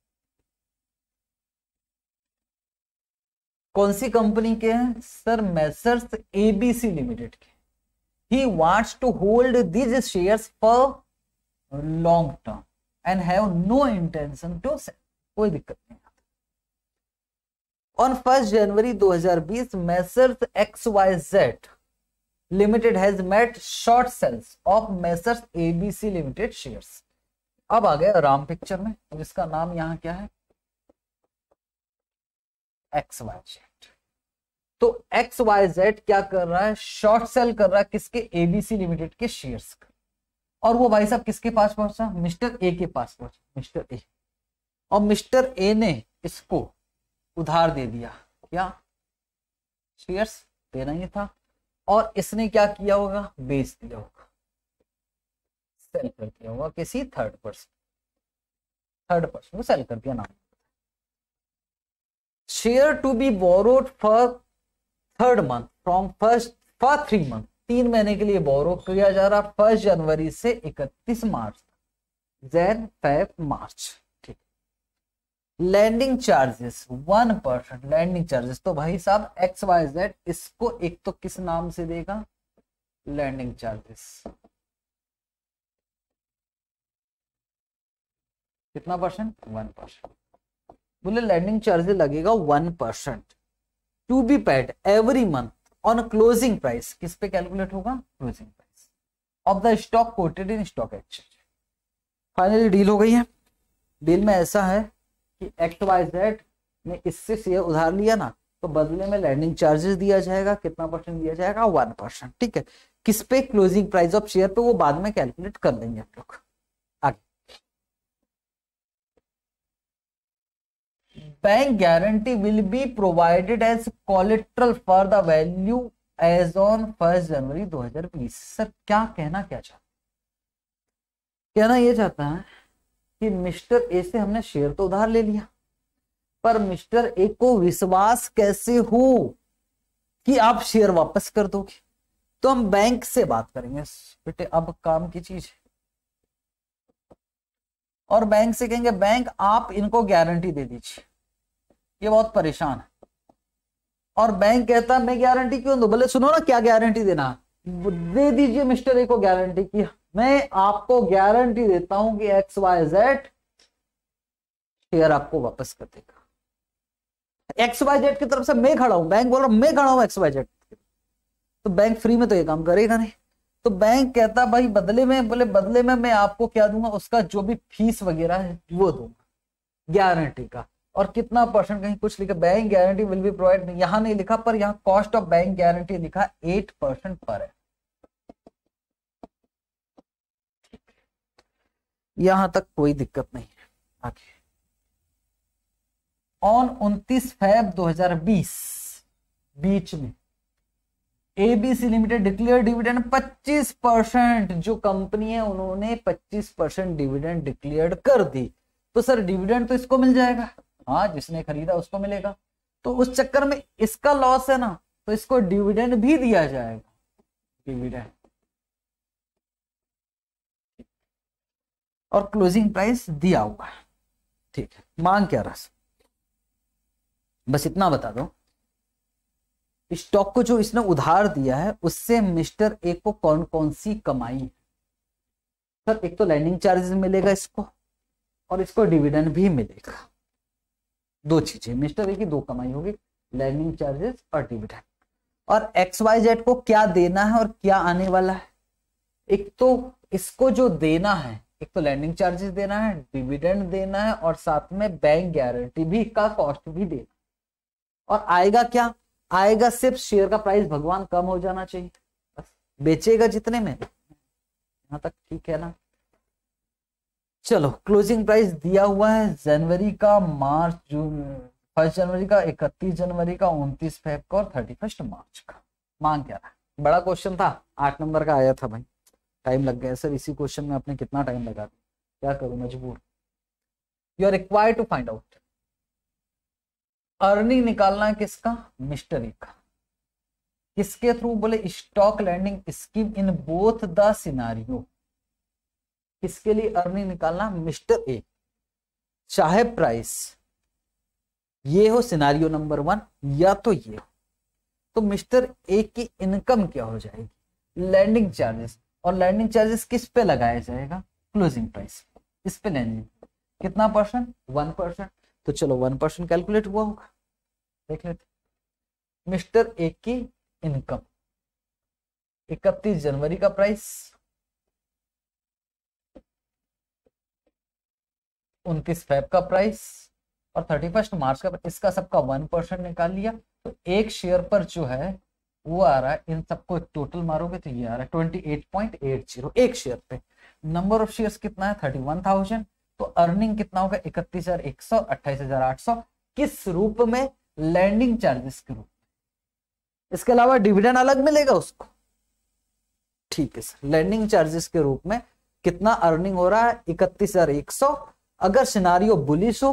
कौन सी कंपनी के हैं सर मैसर्स एबीसी लिमिटेड के he wants to hold these shares for long term and have no intention to sell कोई दिक्कत नहीं on first January 2020 messrs X Y Z limited has made short sales of messrs ABC limited shares अब आ गए Ram picture में अब इसका नाम यहां क्या है एक्स वाई जेड तो एक्स वाई जेड क्या कर रहा है शॉर्ट सेल कर रहा है किसके एबीसी लिमिटेड के शेयर्स का और वो भाई साहब किसके पास पहुंचा मिस्टर ए के पास पहुंचा मिस्टर ए और मिस्टर ए ने इसको उधार दे दिया क्या शेयर्स देना ही था और इसने क्या किया होगा बेच दिया होगा सेल कर दिया होगा किसी थर्ड पर्सन थर्ड पर्सन को सेल कर दिया नाम share to be borrowed for third month from first for three month तीन महीने के लिए बोरो किया जा रहा फर्स्ट जनवरी से इकतीस मार्च जैन फेब मार्च ठीक lending charges one percent lending charges तो भाई साहब एक्स वाई जेड इसको एक तो किस नाम से देगा लैंडिंग चार्जेस कितना परसेंट वन परसेंट बोले लैंडिंग चार्जेस लगेगा one percent to be paid every month on closing price किस पे कैलकुलेट होगा closing price of the stock quoted in stock exchange finally deal हो गई है डील में ऐसा है कि एक्ट वाई जेड ने इससे शेयर उधार लिया ना तो बदले में लैंडिंग चार्जेस दिया जाएगा कितना परसेंट दिया जाएगा वन परसेंट ठीक है किस पे क्लोजिंग प्राइस ऑफ शेयर पे वो बाद में कैलकुलेट कर देंगे आप लोग bank guarantee will be provided as collateral for the value as on first January 2020 sir क्या कहना क्या चाहता कहना यह चाहता है कि मिस्टर ए से हमने शेयर तो उधार ले लिया पर मिस्टर ए को विश्वास कैसे हो कि आप शेयर वापस कर दोगे तो हम बैंक से बात करेंगे बेटे अब काम की चीज है और बैंक से कहेंगे बैंक आप इनको गारंटी दे दीजिए ये बहुत परेशान है और बैंक कहता मैं गारंटी क्यों दू बोले सुनो ना क्या गारंटी देना दे दीजिए मिस्टर ए को गारंटी की मैं आपको गारंटी देता हूं कि एक्स वाई जेड शेयर आपको वापस कर देगा एक्स वाई जेड की तरफ से मैं खड़ा हूं बैंक बोल रहा हूं मैं खड़ा हूं एक्स वाई जेड तो बैंक फ्री में तो ये काम करेगा नहीं तो बैंक कहता भाई बदले में बोले बदले में मैं आपको क्या दूंगा उसका जो भी फीस वगैरह है वो दूंगा गारंटी का और कितना परसेंट कहीं कुछ लिखा bank guarantee will be provide यहां नहीं लिखा पर यहाँ कॉस्ट ऑफ बैंक गारंटी लिखा एट परसेंट पर है यहां तक कोई दिक्कत नहीं है ऑन उन्तीस फेब 2020 बीच में ABC limited declare dividend 25 percent जो कंपनी है उन्होंने 25 परसेंट डिविडेंड डिक्लेयर कर दी तो सर डिविडेंड तो इसको मिल जाएगा हाँ जिसने खरीदा उसको मिलेगा तो उस चक्कर में इसका लॉस है ना तो इसको डिविडेंड भी दिया जाएगा डिविडेंड और क्लोजिंग प्राइस दिया हुआ है ठीक है मांग क्या रस बस इतना बता दो स्टॉक को जो इसने उधार दिया है उससे मिस्टर ए को कौन कौन सी कमाई है सर एक तो लैंडिंग चार्जेस मिलेगा इसको और इसको डिविडेंड भी मिलेगा दो चीजें मिस्टर ए की दो कमाई होगी लैंडिंग चार्जेस और डिविडेंड और एक्स वाई जेड को क्या देना है और क्या आने वाला है एक तो इसको जो देना है एक तो लैंडिंग चार्जेस देना है डिविडेंड देना है और साथ में बैंक गारंटी भी का कॉस्ट भी देना और आएगा क्या आएगा सिर्फ शेयर का प्राइस भगवान कम हो जाना चाहिए बस बेचेगा जितने में यहां तक ठीक है ना चलो क्लोजिंग प्राइस दिया हुआ है जनवरी का मार्च जून फर्स्ट जनवरी का इकतीस जनवरी का उनतीस फेब का और थर्टी फर्स्ट मार्च का मांग क्या रहा बड़ा क्वेश्चन था आठ नंबर का आया था भाई टाइम लग गया सर इसी क्वेश्चन में आपने कितना टाइम लगा दिया क्या करूं मजबूर you are required to find out earning निकालना है किसका मिस्टरी का किसके थ्रू बोले stock lending scheme in both the scenarios किसके लिए अर्निंग निकालना मिस्टर ए चाहे प्राइस ये हो सिनारियो नंबर वन या तो ये तो मिस्टर ए की इनकम क्या हो जाएगी लैंडिंग चार्जेस और लैंडिंग चार्जेस किस पे लगाया जाएगा क्लोजिंग प्राइस इस पे लैंडिंग कितना परसेंट वन परसेंट तो चलो वन परसेंट कैलकुलेट हुआ होगा देख लेते मिस्टर ए की इनकम इकतीस जनवरी का प्राइस उनतीस फेब का प्राइस और थर्टी फर्स्ट मार्च का इसका सबका वन परसेंट निकाल लिया तो एक शेयर पर जो है वो आ रहा है इन सबको टोटल मारोगे तो ये आ रहा है twenty eight point eight zero एक शेयर पे नंबर ऑफ शेयर्स कितना है थर्टी वन थाउजेंड तो अर्निंग कितना होगा इकतीस हजार एक सौ अट्ठाईस हजार आठ सौ किस रूप में लैंडिंग चार्जेस के रूप इसके अलावा डिविडेंड अलग मिलेगा उसको ठीक है सर लैंडिंग चार्जेस के रूप में कितना अर्निंग हो रहा है इकतीस हजार एक सौ अगर सिनारियो बुलिस हो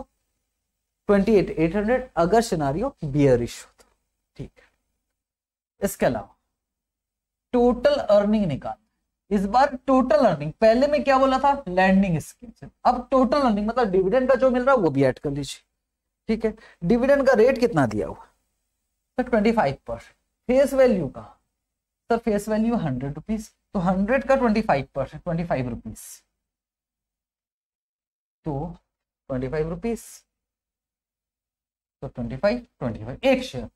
ट्वेंटी एट एट हंड्रेड अगर सिनारियो बियरिश हो तो ठीक है इसके अलावा टोटल अर्निंग निकाल इस बार टोटल अर्निंग पहले में क्या बोला था लैंडिंग स्कीम अब टोटल अर्निंग मतलब डिविडेंड का जो मिल रहा है वो भी ऐड कर लीजिए ठीक है डिविडेंड का रेट कितना दिया हुआ sir twenty five percent face value का sir face value hundred rupees तो हंड्रेड का twenty five percent twenty five rupees to twenty five rupees तो ट्वेंटी फाइव ट्वेंटी फाइव एक शेयर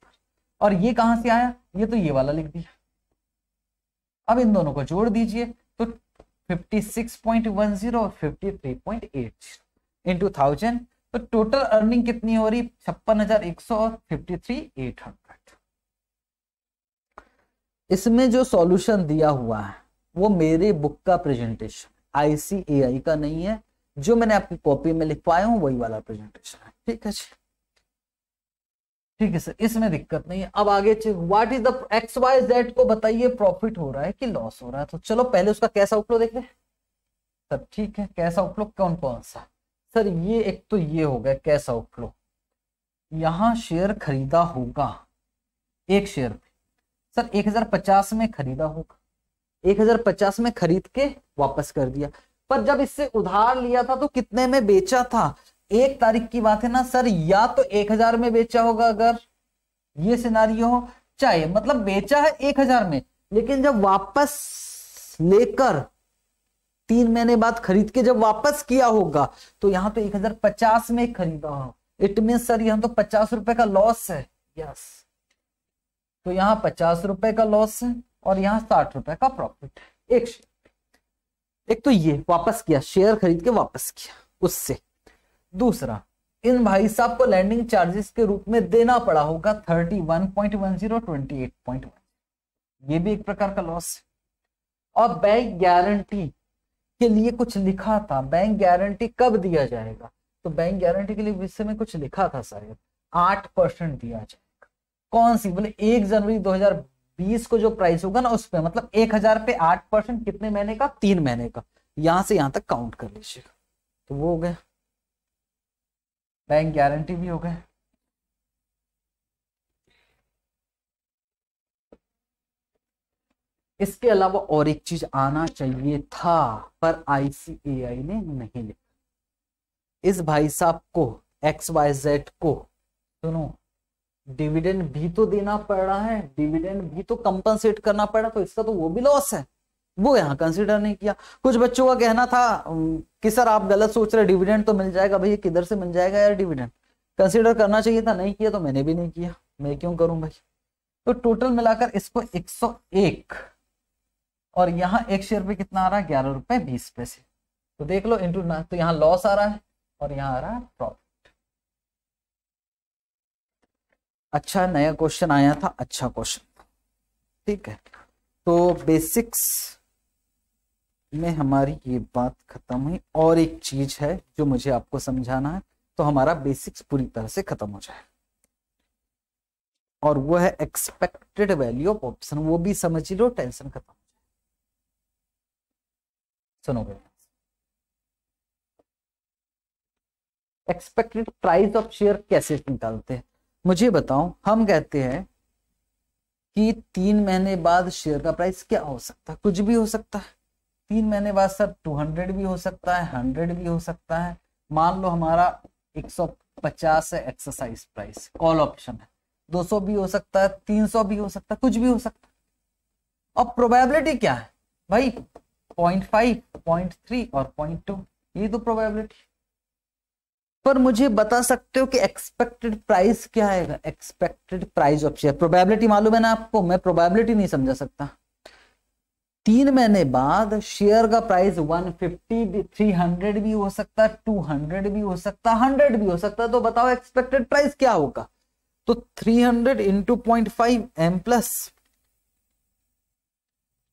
और ये कहां से आया ये तो ये वाला लिख दिया अब इन दोनों को जोड़ दीजिए तो fifty six point one zero और fifty three point eight into thousand तो टोटल अर्निंग कितनी हो रही छप्पन हजार एक सौ और फिफ्टी थ्री एट हंड्रेड इसमें जो सॉल्यूशन दिया हुआ है वो मेरे बुक का प्रेजेंटेशन आईसीएआई का नहीं है जो मैंने आपकी कॉपी में लिखवाया हूँ वही वाला प्रेजेंटेशन है ठीक है ठीक है सर इसमें दिक्कत नहीं है अब आगे what is the X Y Z को बताइए प्रॉफिट हो रहा है कि लॉस हो रहा है तो चलो पहले उसका कैसा उपलो देखे सर ठीक है कैसा उपलो कौन कौन सा सर ये एक तो ये हो गया कैसा उपलो यहाँ शेयर खरीदा होगा एक शेयर पे सर 1050 में खरीदा होगा 1050 में खरीद के वापस कर दिया पर जब इससे उधार लिया था तो कितने में बेचा था एक तारीख की बात है ना सर या तो एक हजार में बेचा होगा अगर ये सिनारियो हो चाहे मतलब बेचा है एक हजार में लेकिन जब वापस लेकर तीन महीने बाद खरीद के जब वापस किया होगा तो यहाँ तो एक हजार पचास में खरीदा हो इट मीन सर यहां तो पचास रुपए का लॉस है यस तो यहाँ पचास रुपए का लॉस है और यहाँ साठ रुपए का प्रॉफिट है एक शेयर एक तो ये वापस किया शेयर खरीद के वापस किया उससे दूसरा इन भाई साहब को लैंडिंग चार्जेस के रूप में देना पड़ा होगा thirty one point one zero twenty eight point one ये भी एक प्रकार का लॉस है और बैंक गारंटी के लिए कुछ लिखा था बैंक गारंटी कब दिया जाएगा तो बैंक गारंटी के लिए विषय में कुछ लिखा था शायद आठ परसेंट दिया जाएगा कौन सी बोले एक जनवरी दो हजार बीस को जो प्राइस होगा ना उस पर मतलब एक हजार पे आठ परसेंट कितने महीने का तीन महीने का यहां से यहां तक काउंट कर लीजिएगा तो वो हो गया बैंक गारंटी भी हो गए इसके अलावा और एक चीज आना चाहिए था पर आईसीएआई ने नहीं लिखा इस भाई साहब को एक्स वाई जेड को सुनो डिविडेंड भी तो देना पड़ रहा है डिविडेंड भी तो कंपनसेट करना पड़ रहा है तो इसका तो वो भी लॉस है वो यहाँ कंसिडर नहीं किया कुछ बच्चों का कहना था कि सर आप गलत सोच रहे डिविडेंड तो मिल जाएगा भाई किधर से मिल जाएगा यार डिविडेंड कंसिडर करना चाहिए था नहीं किया तो मैंने भी नहीं किया मैं क्यों करूं भाई तो टोटल मिलाकर इसको 101 और यहाँ एक शेयर पे कितना आ रहा है ग्यारह रुपए बीस पैसे तो देख लो इंटू तो यहाँ लॉस आ रहा है और यहाँ आ रहा है प्रॉफिट अच्छा नया क्वेश्चन आया था अच्छा क्वेश्चन ठीक है तो बेसिक्स में हमारी ये बात खत्म हुई और एक चीज है जो मुझे आपको समझाना है तो हमारा बेसिक्स पूरी तरह से खत्म हो जाए और वो है एक्सपेक्टेड वैल्यू ऑफ ऑप्शन वो भी समझ लो टेंशन खत्म हो जाए सुनोगे एक्सपेक्टेड प्राइस ऑफ शेयर कैसे निकालते हैं मुझे बताओ हम कहते हैं कि तीन महीने बाद शेयर का प्राइस क्या हो सकता है कुछ भी हो सकता है तीन महीने बाद सर 200 भी हो सकता है 100 भी हो सकता है मान लो हमारा 150 है एक्सरसाइज प्राइस कॉल ऑप्शन है 200 भी हो सकता है 300 भी हो सकता है कुछ भी हो सकता है और प्रोबेबिलिटी क्या है भाई पॉइंट फाइव पॉइंट थ्री और पॉइंट टू ये तो प्रोबेबिलिटी पर मुझे बता सकते हो कि एक्सपेक्टेड प्राइस क्या है expected price of share probability मालूम है ना आपको मैं प्रोबेबिलिटी नहीं समझा सकता तीन महीने बाद शेयर का प्राइस 150 भी 300 भी हो सकता 200 भी हो सकता 100 भी हो सकता तो बताओ एक्सपेक्टेड प्राइस क्या होगा तो 300 hundred into point five M plus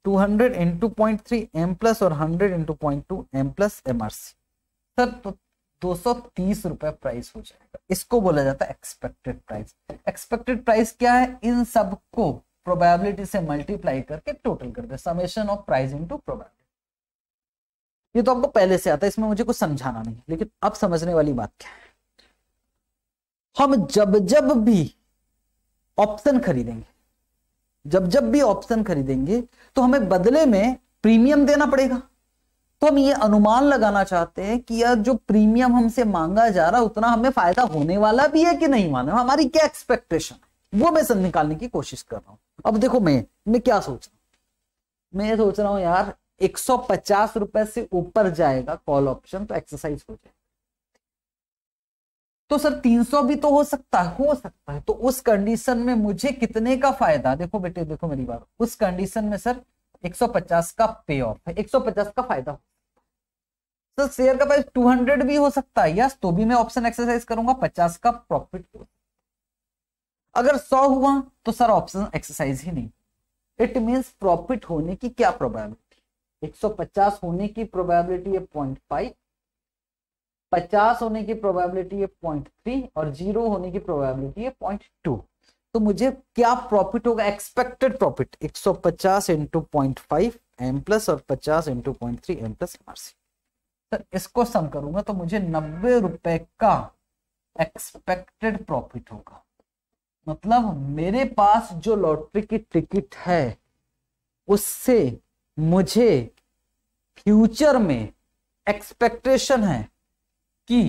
two hundred into point three M plus और hundred into point two M plus MRC sir तो दो सौ तीस रुपए प्राइस हो जाएगा इसको बोला जाता है एक्सपेक्टेड प्राइस एक्सपेक्टेड प्राइस क्या है इन सब को प्रोबेबिलिटी से मल्टीप्लाई करके टोटल कर दे summation of price into probability ये तो आपको पहले से आता है इसमें मुझे कुछ समझाना नहीं लेकिन अब समझने वाली बात क्या है हम जब जब भी ऑप्शन खरीदेंगे जब जब भी ऑप्शन खरीदेंगे तो हमें बदले में प्रीमियम देना पड़ेगा तो हम ये अनुमान लगाना चाहते हैं कि यार जो प्रीमियम हमसे मांगा जा रहा है उतना हमें फायदा होने वाला भी है कि नहीं माना हमारी क्या एक्सपेक्टेशन वो मैं सब निकालने की कोशिश कर रहा हूं अब देखो मैं मैं क्या सोच रहा हूँ मैं सोच रहा हूँ यार एक सौ पचास रुपए से ऊपर जाएगा कॉल ऑप्शन तो एक्सरसाइज हो जाएगा तो सर 300 भी तो हो सकता है हो सकता है तो उस कंडीशन में मुझे कितने का फायदा देखो बेटे देखो मेरी बात उस कंडीशन में सर 150 का पे ऑफ है 150 का फायदा हो सर तो शेयर का प्राइस 200 भी हो सकता है यस तो भी मैं ऑप्शन एक्सरसाइज करूंगा 50 का प्रॉफिट अगर 100 हुआ तो सर ऑप्शन एक्सरसाइज ही नहीं इट मींस प्रॉफिट होने की क्या प्रोबेबिलिटी 150 होने की प्रोबेबिलिटी है पॉइंट फाइव पचास होने की प्रोबेबिलिटी है पॉइंट थ्री और जीरो होने की प्रोबेबिलिटी है पॉइंट टू तो मुझे क्या प्रॉफिट होगा एक्सपेक्टेड प्रॉफिट 150 सौ पचास into point five M plus और 50 into point three M plus RC तो इसको सम करूंगा तो मुझे नब्बे रुपए का एक्सपेक्टेड प्रॉफिट होगा मतलब मेरे पास जो लॉटरी की टिकट है उससे मुझे फ्यूचर में एक्सपेक्टेशन है कि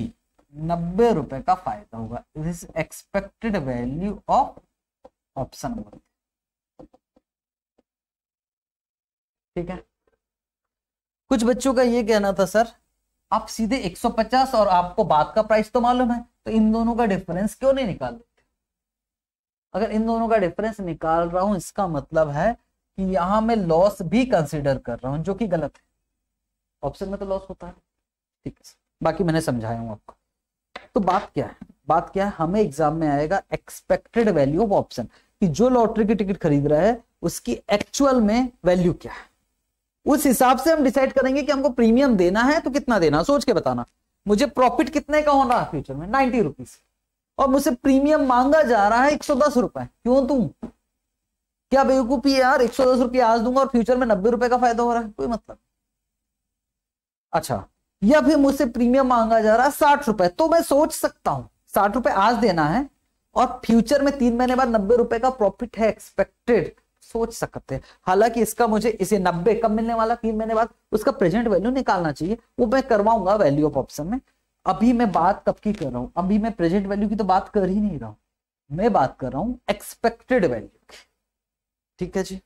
नब्बे रुपए का फायदा होगा is expected value of option number ठीक है कुछ बच्चों का ये कहना था सर आप सीधे 150 और आपको बात का प्राइस तो मालूम है तो इन दोनों का डिफरेंस क्यों नहीं निकाल देते अगर इन दोनों का डिफरेंस निकाल रहा हूं इसका मतलब है कि यहां मैं लॉस भी कंसिडर कर रहा हूं जो कि गलत है ऑप्शन में तो लॉस होता है ठीक है बाकी मैंने समझाया हूं आपको तो बात क्या है बात क्या है हमें एग्जाम में आएगा एक्सपेक्टेड वैल्यू ऑफ ऑप्शन कि जो लॉटरी की टिकट खरीद रहा है उसकी एक्चुअल में वैल्यू क्या है उस हिसाब से हम डिसाइड करेंगे कि हमको प्रीमियम देना है तो कितना देना सोच के बताना मुझे प्रॉफिट कितने का होना है फ्यूचर में नाइनटी रुपीज और मुझसे प्रीमियम मांगा जा रहा है एक सौ दस रुपए क्यों तुम क्या बेवकूफी यार एक सौ दस रुपये आज दूंगा और फ्यूचर में नब्बे रुपए का फायदा हो रहा है कोई मतलब अच्छा या फिर मुझसे प्रीमियम मांगा जा रहा है साठ रुपए तो मैं सोच सकता हूं साठ रुपए आज देना है और फ्यूचर में तीन महीने बाद नब्बे रुपए का प्रॉफिट है एक्सपेक्टेड सोच सकते हैं हालांकि इसका मुझे इसे नब्बे कब मिलने वाला तीन महीने बाद उसका प्रेजेंट वैल्यू निकालना चाहिए वो मैं करवाऊंगा वैल्यू ऑफ ऑप्शन में अभी मैं बात कब की कर रहा हूँ अभी मैं प्रेजेंट वैल्यू की तो बात कर ही नहीं रहा हूं मैं बात कर रहा हूँ एक्सपेक्टेड वैल्यू की ठीक है जी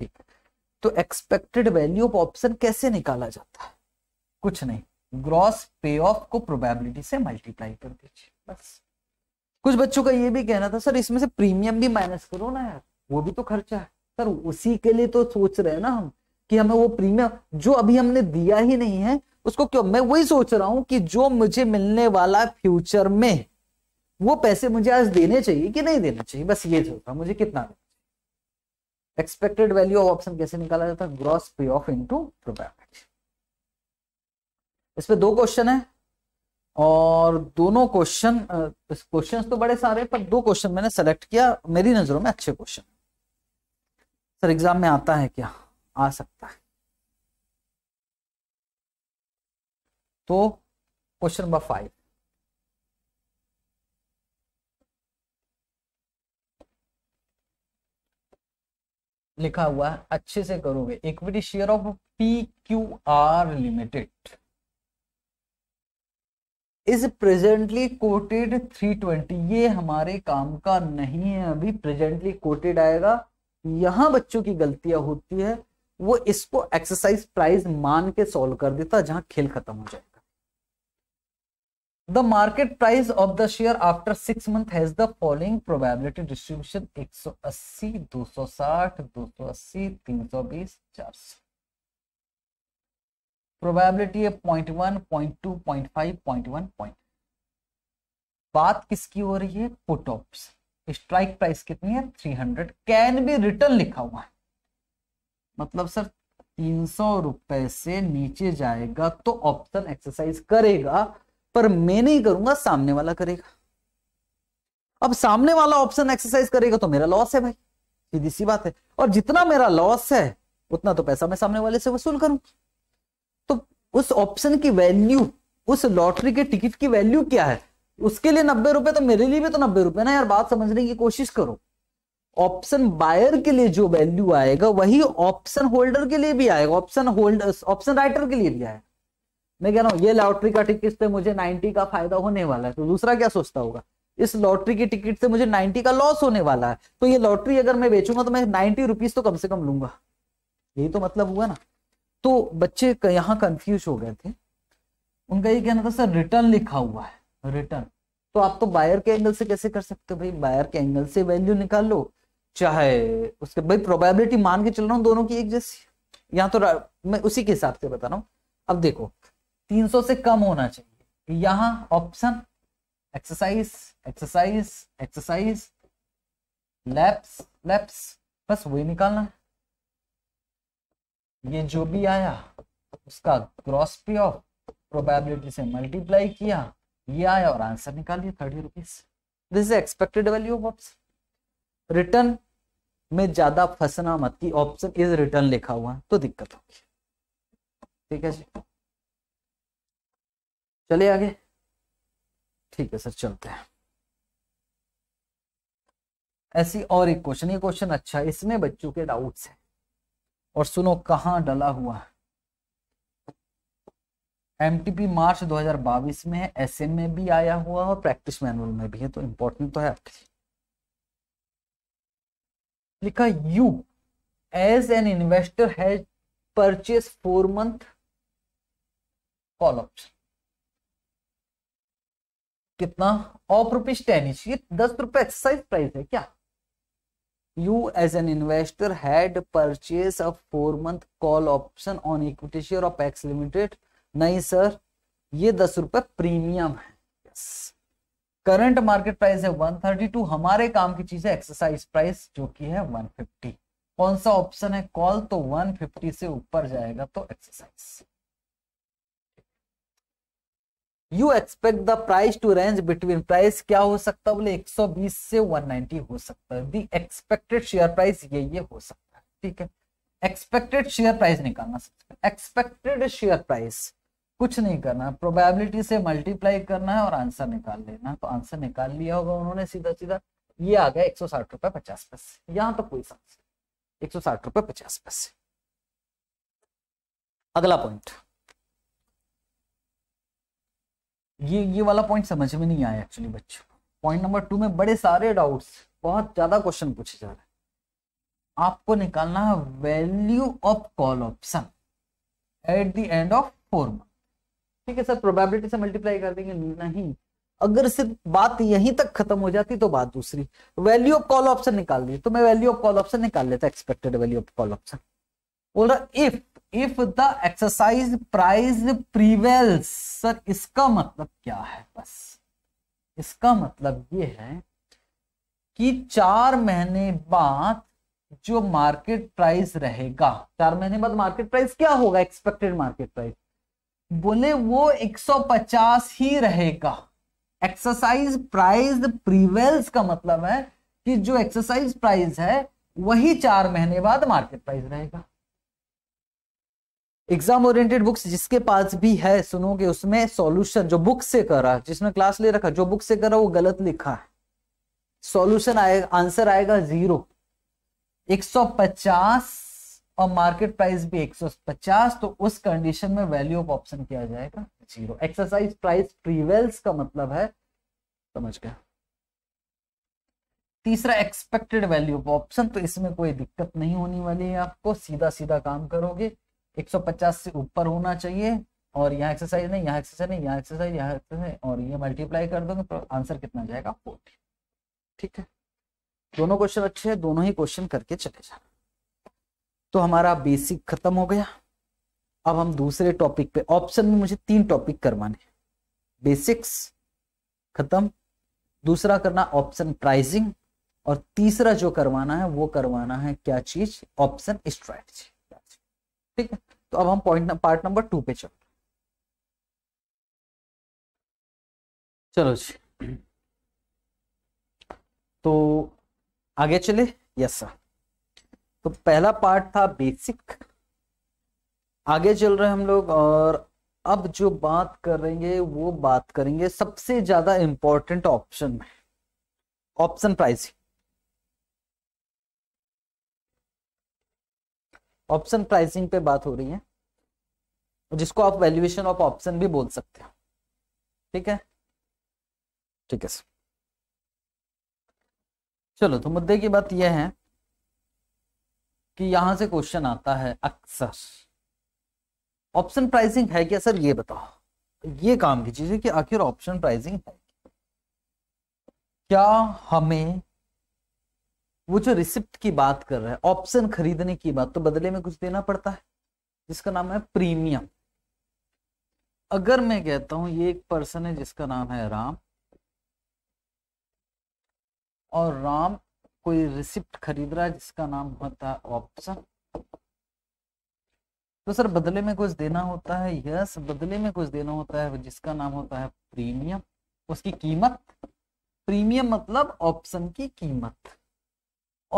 ठीक है तो एक्सपेक्टेड वैल्यू ऑफ ऑप्शन कैसे निकाला जाता है कुछ नहीं ग्रॉस पे ऑफ को प्रोबेबिलिटी से मल्टीप्लाई कर दीजिए बस कुछ बच्चों का ये भी कहना था सर इसमें से प्रीमियम भी माइनस करो ना यार वो भी तो खर्चा है सर उसी के लिए तो सोच रहे हैं ना हम कि हमें वो प्रीमियम जो अभी हमने दिया ही नहीं है उसको क्यों मैं वही सोच रहा हूं कि जो मुझे मिलने वाला फ्यूचर में वो पैसे मुझे आज देने चाहिए कि नहीं देने चाहिए बस ये सोच रहा मुझे कितना एक्सपेक्टेड वैल्यू ऑफ ऑप्शन कैसे निकाला जाता है gross pay of into probability इसमें दो क्वेश्चन है और दोनों क्वेश्चन क्वेश्चन तो बड़े सारे पर दो क्वेश्चन मैंने सेलेक्ट किया मेरी नजरों में अच्छे क्वेश्चन सर एग्ज़ाम में आता है क्या आ सकता है तो क्वेश्चन नंबर फाइव लिखा हुआ है अच्छे से करोगे equity share of P Q R limited is presently quoted 320 ये हमारे काम का नहीं है अभी प्रेजेंटली कोटेड आएगा यहां बच्चों की गलतियां होती है वो इसको एक्सरसाइज प्राइस मान के सॉल्व कर देता जहां खेल खत्म हो जाएगा the market price of the share after six month has the following probability distribution 180, 260, 280, 320, 400 probability है point one point two point five point one point बात किसकी हो रही है पुट ऑप्शन स्ट्राइक प्राइस कितनी है three hundred can be return लिखा हुआ है मतलब सर तीन सौ रुपए से नीचे जाएगा तो ऑप्शन एक्सरसाइज करेगा पर मैं नहीं करूंगा सामने वाला करेगा अब सामने वाला ऑप्शन एक्सरसाइज करेगा तो मेरा लॉस है भाई सीधी सी बात है और जितना मेरा लॉस है उतना तो पैसा मैं सामने वाले से वसूल करूंगा तो उस ऑप्शन की वैल्यू उस लॉटरी के टिकट की वैल्यू क्या है उसके लिए नब्बे रुपए तो मेरे लिए भी तो नब्बे रुपए ना यार बात समझने की कोशिश करो ऑप्शन बायर के लिए जो वैल्यू आएगा वही ऑप्शन होल्डर के लिए भी आएगा ऑप्शन होल्डर ऑप्शन राइटर के लिए भी आएगा मैं कह रहा हूँ ये लॉटरी का टिकट से मुझे 90 का फायदा होने वाला है तो दूसरा क्या सोचता होगा इस लॉटरी की टिकट से मुझे 90 का लॉस होने वाला है तो ये लॉटरी अगर मैं बेचूंगा तो मैं नाइनटी रुपीज तो कम से कम लूंगा यही तो मतलब हुआ ना तो बच्चे यहाँ कंफ्यूज हो गए थे उनका ये कहना था सर रिटर्न लिखा हुआ है रिटर्न तो आप तो बायर के एंगल से कैसे कर सकते हो भाई बायर के एंगल से वैल्यू निकाल लो चाहे उसके भाई प्रोबेबिलिटी मान के चल रहा हूँ दोनों की एक जैसी यहाँ तो मैं उसी के हिसाब से बता रहा हूँ अब देखो 300 से कम होना चाहिए यहाँ option exercise exercise exercise lapse lapse बस वही निकालना है ये जो भी आया उसका ग्रॉस पे ऑफ प्रोबेबिलिटी से मल्टीप्लाई किया ये आया और आंसर निकाल लिया thirty rupees this is expected value of option return में ज्यादा फंसना मत की ऑप्शन इज रिटर्न लिखा हुआ है तो दिक्कत होगी ठीक है जी चले आगे ठीक है सर चलते हैं ऐसी और एक क्वेश्चन ये क्वेश्चन अच्छा इसमें बच्चों के डाउट्स हैं और सुनो कहाँ डला हुआ है एम मार्च 2022 में है एस में भी आया हुआ और प्रैक्टिस मैनुअल में भी है तो इंपॉर्टेंट तो है आपके लिए लिखा you as an investor has purchase four month call option कितना ऑफ रुपीज टेन इंच ये दस रुपए एक्सरसाइज प्राइस है क्या you as an investor had purchase a four month call option on equity share of X limited नहीं sir ये दस रुपए प्रीमियम है यस करंट मार्केट प्राइस है 132 हमारे काम की चीज है एक्सरसाइज प्राइस जो कि है 150 कौन सा ऑप्शन है कॉल तो 150 से ऊपर जाएगा तो exercise you expect the price to range between price क्या हो सकता है बोले 120 से 190 हो सकता है दी एक्सपेक्टेड शेयर प्राइस ये ये हो सकता है ठीक है एक्सपेक्टेड शेयर प्राइस निकालना सकते एक्सपेक्टेड शेयर प्राइस कुछ नहीं करना प्रोबेबिलिटी से मल्टीप्लाई करना है और आंसर निकाल लेना तो आंसर निकाल लिया होगा उन्होंने सीधा सीधा ये आ गया एक सौ साठ रुपए पचास पैसे यहां तो कोई समस्या एक सौ साठ रुपए पचास पैसे अगला पॉइंट ये ये वाला पॉइंट समझ में नहीं आया एक्चुअली बच्चों पॉइंट नंबर टू में बड़े सारे डाउट्स बहुत ज्यादा क्वेश्चन पूछे जा रहे हैं आपको निकालना है value of call option at the end of four month ठीक है सर प्रोबेबिलिटी से मल्टीप्लाई कर देंगे नहीं अगर सिर्फ बात यहीं तक खत्म हो जाती तो बात दूसरी वैल्यू ऑफ कॉल ऑप्शन निकाल दी तो मैं वैल्यू ऑफ कॉल ऑप्शन निकाल लेता expected value of call option बोल रहा if if the exercise price prevails sir इसका मतलब क्या है बस इसका मतलब ये है कि चार महीने बाद जो मार्केट प्राइस रहेगा चार महीने बाद मार्केट प्राइस क्या होगा एक्सपेक्टेड मार्केट प्राइस बोले वो 150 ही रहेगा एक्सरसाइज प्राइस प्रीवेल्स का मतलब है कि जो एक्सरसाइज प्राइस है वही चार महीने बाद मार्केट प्राइस रहेगा एग्जाम ओरिएंटेड बुक्स जिसके पास भी है सुनोगे उसमें सॉल्यूशन जो बुक से करा जिसने क्लास ले रखा जो बुक से करा वो गलत लिखा है सोल्यूशन आएगा आंसर आएगा जीरो 150 और मार्केट प्राइस भी 150 तो उस कंडीशन में वैल्यू ऑफ ऑप्शन किया जाएगा जीरो एक्सरसाइज प्राइस प्रीवेल्स का मतलब है समझ गया तीसरा एक्सपेक्टेड वैल्यू ऑफ ऑप्शन तो इसमें कोई दिक्कत नहीं होने वाली है आपको सीधा सीधा काम करोगे 150 से ऊपर होना चाहिए और यहाँ एक्सरसाइज नहीं यहाँ एक्सरसाइज नहीं यहाँ एक्सरसाइज यहाँ एक्सरसाइज और ये मल्टीप्लाई कर दोगे तो आंसर कितना जाएगा फोर्टी ठीक है दोनों क्वेश्चन अच्छे हैं दोनों ही क्वेश्चन करके चले जाना तो हमारा बेसिक खत्म हो गया अब हम दूसरे टॉपिक पे ऑप्शन में मुझे तीन टॉपिक करवाने हैं बेसिक्स खत्म दूसरा करना ऑप्शन प्राइसिंग और तीसरा जो करवाना है वो करवाना है क्या चीज ऑप्शन स्ट्रैटेजी ठीक है तो अब हम पॉइंट पार्ट नंबर टू पे चलो चलो जी तो आगे चले यस सर तो पहला पार्ट था बेसिक आगे चल रहे हम लोग और अब जो बात करेंगे वो बात करेंगे सबसे ज्यादा इंपॉर्टेंट ऑप्शन में ऑप्शन प्राइस ऑप्शन प्राइसिंग पे बात हो रही है जिसको आप वैल्यूएशन ऑफ ऑप्शन भी बोल सकते हो ठीक है ठीक है सर चलो तो मुद्दे की बात यह है कि यहां से क्वेश्चन आता है अक्सर ऑप्शन प्राइसिंग है क्या सर ये बताओ ये काम की चीज है कि आखिर ऑप्शन प्राइसिंग है क्या हमें वो जो रिसिप्ट की बात कर रहा है ऑप्शन खरीदने की बात तो बदले में कुछ देना पड़ता है जिसका नाम है प्रीमियम अगर मैं कहता हूं ये एक पर्सन है जिसका नाम है राम और राम कोई रिसिप्ट खरीद रहा है जिसका नाम होता है ऑप्शन तो सर बदले में कुछ देना होता है यस बदले में कुछ देना होता है जिसका नाम होता है प्रीमियम उसकी कीमत प्रीमियम मतलब ऑप्शन की कीमत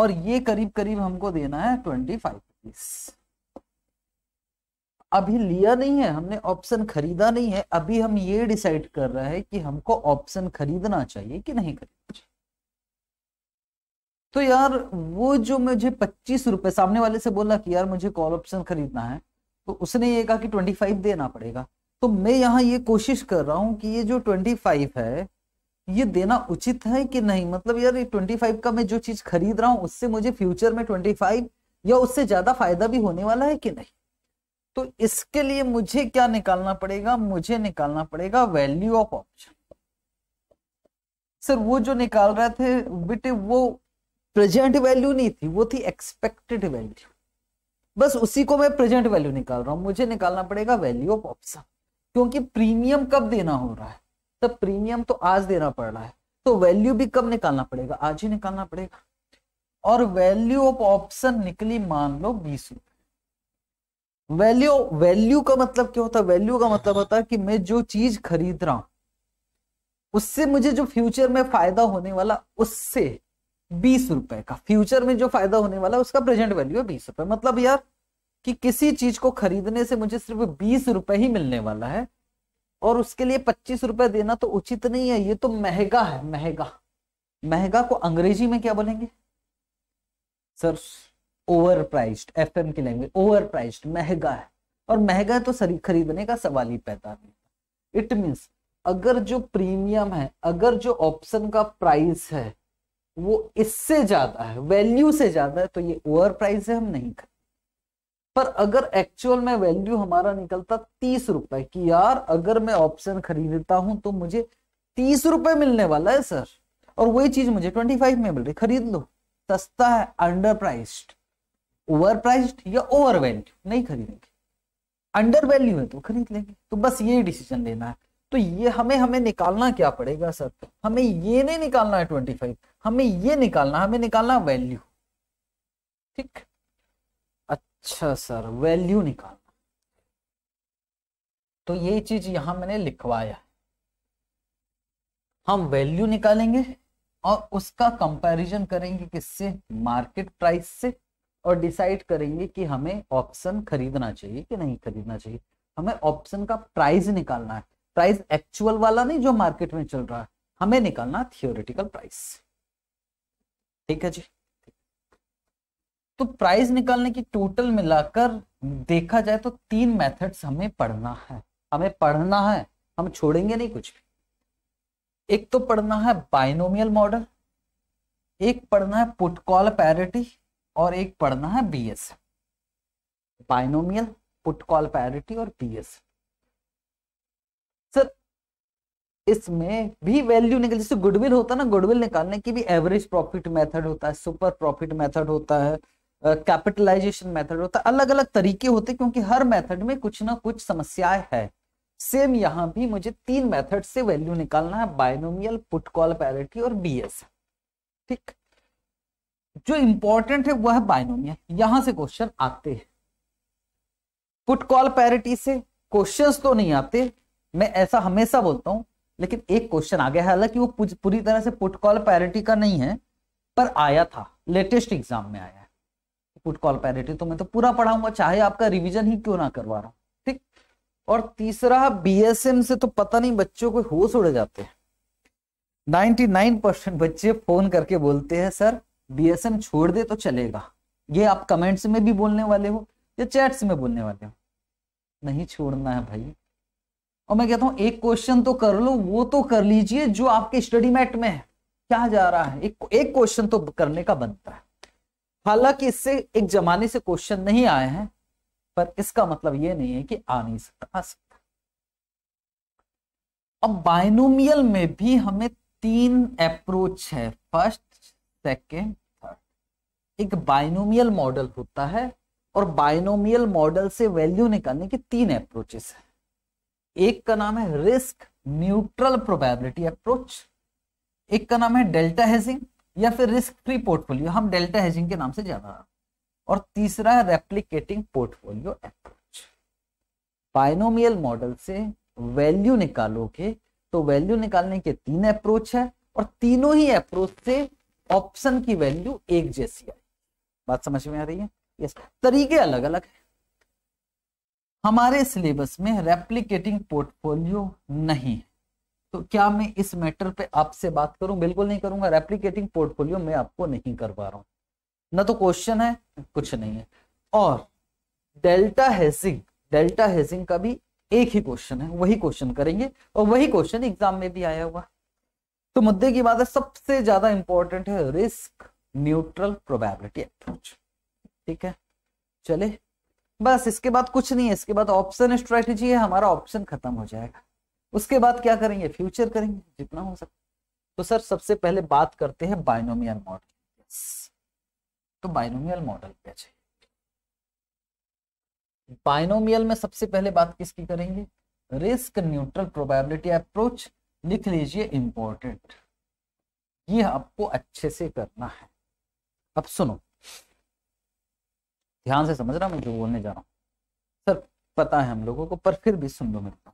और ये करीब करीब हमको देना है ट्वेंटी फाइव रुपीज अभी लिया नहीं है हमने ऑप्शन खरीदा नहीं है अभी हम ये डिसाइड कर रहे हैं कि हमको ऑप्शन खरीदना चाहिए कि नहीं खरीदना चाहिए तो यार वो जो मुझे पच्चीस रुपए सामने वाले से बोला कि यार मुझे कॉल ऑप्शन खरीदना है तो उसने ये कहा कि ट्वेंटी फाइव देना पड़ेगा तो मैं यहाँ ये कोशिश कर रहा हूँ कि ये जो ट्वेंटी फाइव है ये देना उचित है कि नहीं मतलब यार ये ट्वेंटी फाइव का मैं जो चीज खरीद रहा हूँ उससे मुझे फ्यूचर में ट्वेंटी फाइव या उससे ज्यादा फायदा भी होने वाला है कि नहीं तो इसके लिए मुझे क्या निकालना पड़ेगा मुझे निकालना पड़ेगा वैल्यू ऑफ ऑप्शन सर वो जो निकाल रहे थे बेटे वो प्रेजेंट वैल्यू नहीं थी वो थी एक्सपेक्टेड वैल्यू बस उसी को मैं प्रेजेंट वैल्यू निकाल रहा हूं मुझे निकालना पड़ेगा वैल्यू ऑफ ऑप्शन क्योंकि प्रीमियम कब देना हो रहा है तब प्रीमियम तो आज देना पड़ रहा है तो वैल्यू भी कब निकालना पड़ेगा आज ही निकालना पड़ेगा और वैल्यू ऑफ ऑप्शन निकली मान लो बीस रुपए वैल्यू वैल्यू का मतलब क्या होता है वैल्यू का मतलब होता है कि मैं जो चीज खरीद रहा हूं उससे मुझे जो फ्यूचर में फायदा होने वाला उससे बीस रुपए का फ्यूचर में जो फायदा होने वाला है उसका प्रेजेंट वैल्यू है बीस रुपए मतलब यार कि किसी चीज को खरीदने से मुझे सिर्फ बीस रुपए ही मिलने वाला है और उसके लिए पच्चीस रुपए देना तो उचित नहीं है ये तो महंगा है महंगा महंगा को अंग्रेजी में क्या बोलेंगे सर ओवर प्राइस्ड एफ की लैंग्वेज ओवर प्राइस्ड महंगा है और महंगा है तो खरीदने का सवाल ही पैदा नहीं इट मीन्स अगर जो प्रीमियम है अगर जो ऑप्शन का प्राइस है वो इससे ज्यादा है वैल्यू से ज्यादा है तो ये ओवर प्राइस है हम नहीं खरीद पर अगर एक्चुअल में वैल्यू हमारा निकलता तीस रुपए की यार अगर मैं ऑप्शन खरीदता हूं तो मुझे तीस रुपए मिलने वाला है सर और वही चीज मुझे ट्वेंटी फाइव में मिल रही खरीद लो सस्ता है अंडर प्राइस्ड ओवर प्राइस्ड या ओवर वैल्यू नहीं खरीदेंगे अंडर वैल्यू है तो खरीद लेंगे तो बस ये डिसीजन लेना है तो ये हमें हमें निकालना क्या पड़ेगा सर हमें ये नहीं निकालना है ट्वेंटी फाइव हमें ये निकालना हमें निकालना वैल्यू ठीक अच्छा सर वैल्यू निकालना तो ये चीज यहां मैंने लिखवाया हम वैल्यू निकालेंगे और उसका कंपैरिजन करेंगे किससे मार्केट प्राइस से और डिसाइड करेंगे कि हमें ऑप्शन खरीदना चाहिए कि नहीं खरीदना चाहिए हमें ऑप्शन का प्राइस निकालना है प्राइस एक्चुअल वाला नहीं जो मार्केट में चल रहा है हमें निकालना थियोरिटिकल प्राइस ठीक है जी तो प्राइस निकालने की टोटल मिलाकर देखा जाए तो तीन मेथड्स हमें पढ़ना है हमें पढ़ना है हम छोड़ेंगे नहीं कुछ भी एक तो पढ़ना है बाइनोमियल मॉडल एक पढ़ना है पुटकॉल पैरिटी और एक पढ़ना है बीएस बाइनोमियल पुटकॉल पैरिटी और बीएस सर इसमें भी वैल्यू निकल जैसे गुडविल होता है ना गुडविल निकालने की भी एवरेज प्रॉफिट मेथड होता है सुपर प्रॉफिट मेथड होता है कैपिटलाइजेशन uh, मेथड होता है अलग अलग तरीके होते हैं क्योंकि हर मेथड में कुछ ना कुछ समस्याएं है सेम यहां भी मुझे तीन मेथड से वैल्यू निकालना है बायनोमियल पुट कॉल पैरिटी और एस ठीक जो इंपॉर्टेंट है वह है बायनोमियल यहां से क्वेश्चन आते हैं पुट कॉल पैरिटी से क्वेश्चंस तो नहीं आते मैं ऐसा हमेशा बोलता हूं लेकिन एक क्वेश्चन आ गया है हालांकि वो पूरी तरह से पुटकॉल पैरिटी का नहीं है पर आया था लेटेस्ट एग्जाम में आया है पुटकॉल पैरिटी तो मैं तो पूरा पढ़ाऊंगा चाहे आपका रिविजन ही क्यों ना करवा रहा हूँ ठीक और तीसरा बीएसएम से तो पता नहीं बच्चों को होश उड़ जाते हैं 99 बच्चे फोन करके बोलते हैं सर बीएसएम छोड़ दे तो चलेगा ये आप कमेंट्स में भी बोलने वाले हो या चैट्स में बोलने वाले हो नहीं छोड़ना है भाई और मैं कहता हूं एक क्वेश्चन तो कर लो वो तो कर लीजिए जो आपके स्टडी मैट में है क्या जा रहा है एक एक क्वेश्चन तो करने का बनता है हालांकि इससे एक जमाने से क्वेश्चन नहीं आए हैं पर इसका मतलब यह नहीं है कि आ नहीं सकता आ सकता अब बाइनोमियल में भी हमें तीन अप्रोच है फर्स्ट सेकेंड थर्ड एक बाइनोमियल मॉडल होता है और बाइनोमियल मॉडल से वैल्यू निकालने की तीन अप्रोचेस है एक का नाम है रिस्क न्यूट्रल प्रोबेबिलिटी अप्रोच एक का नाम है डेल्टा हेजिंग या फिर रिस्क फ्री पोर्टफोलियो हम डेल्टा हेजिंग के नाम से जाना और तीसरा है replicating portfolio approach binomial model से वैल्यू निकालोगे तो वैल्यू निकालने के तीन अप्रोच है और तीनों ही अप्रोच से ऑप्शन की वैल्यू एक जैसी आई बात समझ में आ रही है यस तरीके अलग अलग है हमारे सिलेबस में रेप्लीकेटिंग पोर्टफोलियो नहीं है तो क्या मैं इस मैटर पे आपसे बात करूं बिल्कुल नहीं करूंगा रेप्लीकेटिंग पोर्टफोलियो मैं आपको नहीं कर पा रहा हूं ना तो क्वेश्चन है कुछ नहीं है और डेल्टा हेजिंग डेल्टा हेजिंग का भी एक ही क्वेश्चन है वही क्वेश्चन करेंगे और वही क्वेश्चन एग्जाम में भी आया हुआ तो मुद्दे की बात है सबसे ज्यादा इंपॉर्टेंट है रिस्क न्यूट्रल प्रोबेबिलिटी अप्रोच ठीक है चले बस इसके बाद कुछ नहीं है इसके बाद ऑप्शन स्ट्रेटेजी है हमारा ऑप्शन खत्म हो जाएगा उसके बाद क्या करेंगे फ्यूचर करेंगे जितना हो सकता तो सर सबसे पहले बात करते हैं बाइनोमियल मॉडल तो बाइनोमियल मॉडल क्या चाहिए बाइनोमियल में सबसे पहले बात किसकी करेंगे रिस्क न्यूट्रल प्रोबेबिलिटी अप्रोच लिख लीजिए इंपॉर्टेंट ये आपको अच्छे से करना है अब सुनो ध्यान से समझ रहा मैं जो बोलने जा रहा हूँ सर पता है हम लोगों को पर फिर भी सुन लो मेरे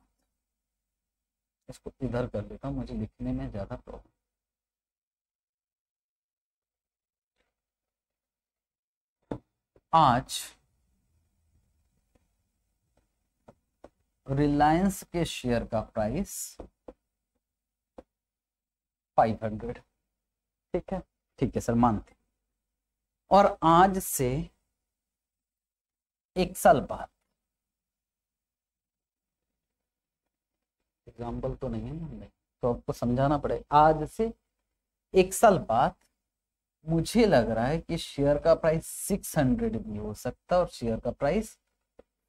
इसको इधर कर देता हूँ मुझे लिखने में ज़्यादा प्रॉब्लम आज रिलायंस के शेयर का प्राइस 500 ठीक है ठीक है सर मानते और आज से एक साल बाद एग्जाम्पल तो नहीं है हमने तो आपको समझाना पड़े आज से एक साल बाद मुझे लग रहा है कि शेयर का प्राइस सिक्स हंड्रेड भी हो सकता है और शेयर का प्राइस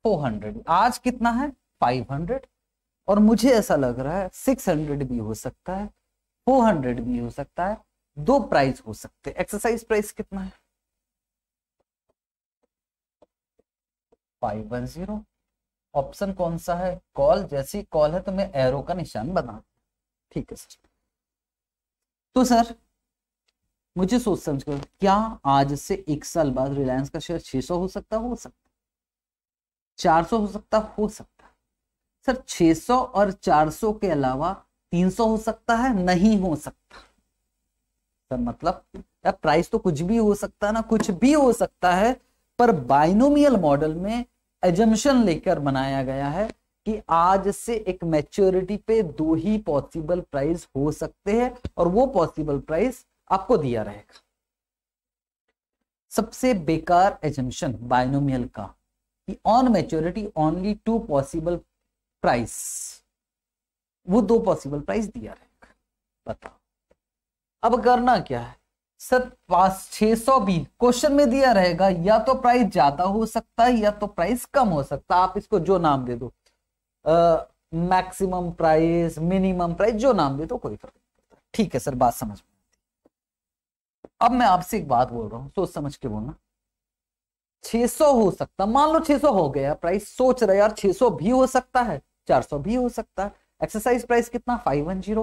फोर हंड्रेड आज कितना है फाइव हंड्रेड और मुझे ऐसा लग रहा है सिक्स हंड्रेड भी हो सकता है फोर हंड्रेड भी हो सकता है दो प्राइस हो सकते हैं एक्सरसाइज प्राइस कितना है फाइव वन जीरो ऑप्शन कौन सा है कॉल जैसी कॉल है तो मैं एरो का निशान बना ठीक है सर तो सर मुझे सोच समझ कर क्या आज से एक साल बाद रिलायंस का शेयर 600 हो सकता हो सकता 400 हो सकता हो सकता सर 600 और 400 के अलावा 300 हो सकता है नहीं हो सकता सर मतलब प्राइस तो कुछ भी हो सकता है ना कुछ भी हो सकता है पर बाइनोमियल मॉडल में एजम्पन लेकर बनाया गया है कि आज से एक मैच्योरिटी पे दो ही पॉसिबल प्राइस हो सकते हैं और वो पॉसिबल प्राइस आपको दिया रहेगा सबसे बेकार एजम्पन बाइनोमियल का कि on maturity only two possible price वो दो पॉसिबल प्राइस दिया रहेगा बताओ अब करना क्या है सर पास छह सौ बीन क्वेश्चन में दिया रहेगा या तो प्राइस ज्यादा हो सकता है या तो प्राइस कम हो सकता है आप इसको जो नाम दे दो मैक्सिमम प्राइस मिनिमम प्राइस जो नाम दे दो कोई फर्क नहीं पड़ता ठीक है सर बात समझ में अब मैं आपसे एक बात बोल रहा हूँ सोच समझ के बोलना 600 हो सकता मान लो 600 हो गया प्राइस सोच रहे यार 600 भी हो सकता है 400 भी हो सकता है एक्सरसाइज प्राइस कितना 510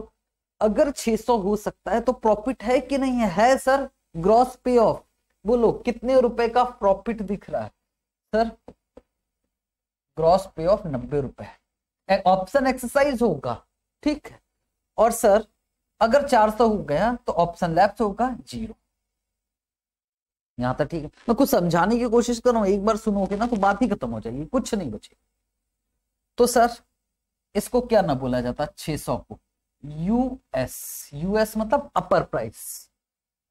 अगर 600 हो सकता है तो प्रॉफिट है कि नहीं है, है सर ग्रॉस पे ऑफ बोलो कितने रुपए का प्रॉफिट दिख रहा है सर ग्रॉस पे ऑफ नब्बे रुपए ऑप्शन एक्सरसाइज होगा ठीक है और सर अगर 400 हो गया तो ऑप्शन लेफ्ट होगा जीरो यहां तक ठीक है मैं कुछ समझाने की कोशिश कर रहा हूं एक बार सुनोगे ना तो बात ही खत्म हो जाएगी कुछ नहीं बचेगा तो सर इसको क्या ना बोला जाता 600 को यूएस यूएस मतलब अपर प्राइस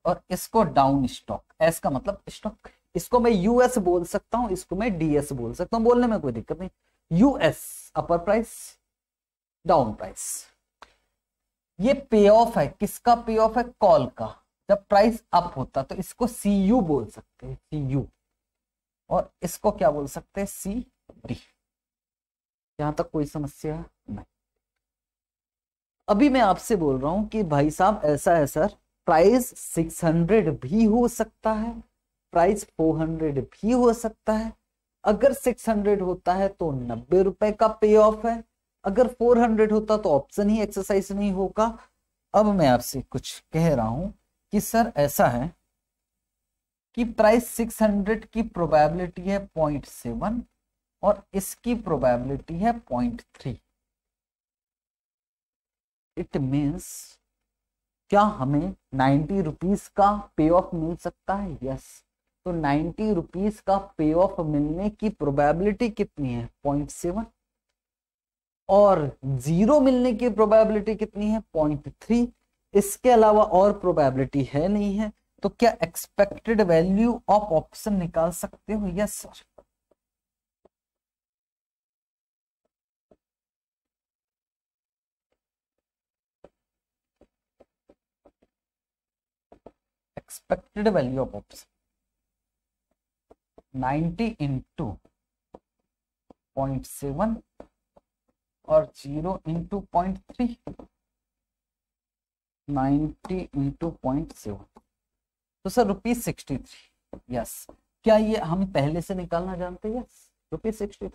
और इसको डाउन स्टॉक एस का मतलब स्टॉक इसको मैं यूएस बोल सकता हूं इसको मैं डीएस बोल सकता हूं बोलने में कोई दिक्कत नहीं US upper price down price ये पे ऑफ है किसका पे ऑफ है कॉल का जब प्राइस अप होता तो इसको सी यू बोल सकते हैं सी यू और इसको क्या बोल सकते हैं सी डी यहां तक कोई समस्या है अभी मैं आपसे बोल रहा हूं कि भाई साहब ऐसा है सर प्राइस 600 भी हो सकता है प्राइस 400 भी हो सकता है अगर 600 होता है तो नब्बे रुपए का पे ऑफ है अगर 400 होता तो ऑप्शन ही एक्सरसाइज नहीं होगा अब मैं आपसे कुछ कह रहा हूं कि सर ऐसा है कि प्राइस 600 की प्रोबेबिलिटी है 0.7 और इसकी प्रोबेबिलिटी है 0.3 इट मीन्स क्या हमें नाइन्टी रुपीज का पे ऑफ मिल सकता है यस yes. तो नाइन्टी रुपीज का पे ऑफ मिलने की प्रोबेबिलिटी कितनी है पॉइंट सेवन और जीरो मिलने की प्रोबेबिलिटी कितनी है पॉइंट थ्री इसके अलावा और प्रोबेबिलिटी है नहीं है तो क्या एक्सपेक्टेड वैल्यू ऑफ ऑप्शन निकाल सकते हो yes yes. expected value of oops 90 point seven और point three 0.3 into point seven तो sir rupees sixty three yes क्या ये हम पहले से निकालना जानते हैं यस रुपीज सिक्सटी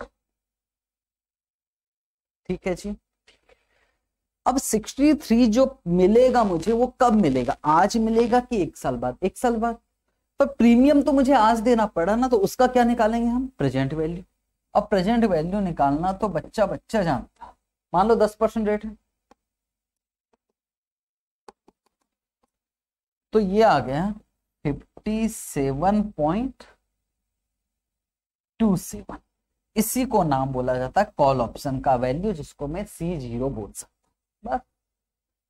ठीक है जी अब 63 जो मिलेगा मुझे वो कब मिलेगा आज मिलेगा कि एक साल बाद एक साल बाद पर प्रीमियम तो मुझे आज देना पड़ा ना तो उसका क्या निकालेंगे हम प्रेजेंट वैल्यू अब प्रेजेंट वैल्यू निकालना तो बच्चा बच्चा जानता मान लो दस परसेंट रेट है तो ये आ गया fifty seven point two seven इसी को नाम बोला जाता है कॉल ऑप्शन का वैल्यू जिसको मैं सी जीरो बोल सकता बस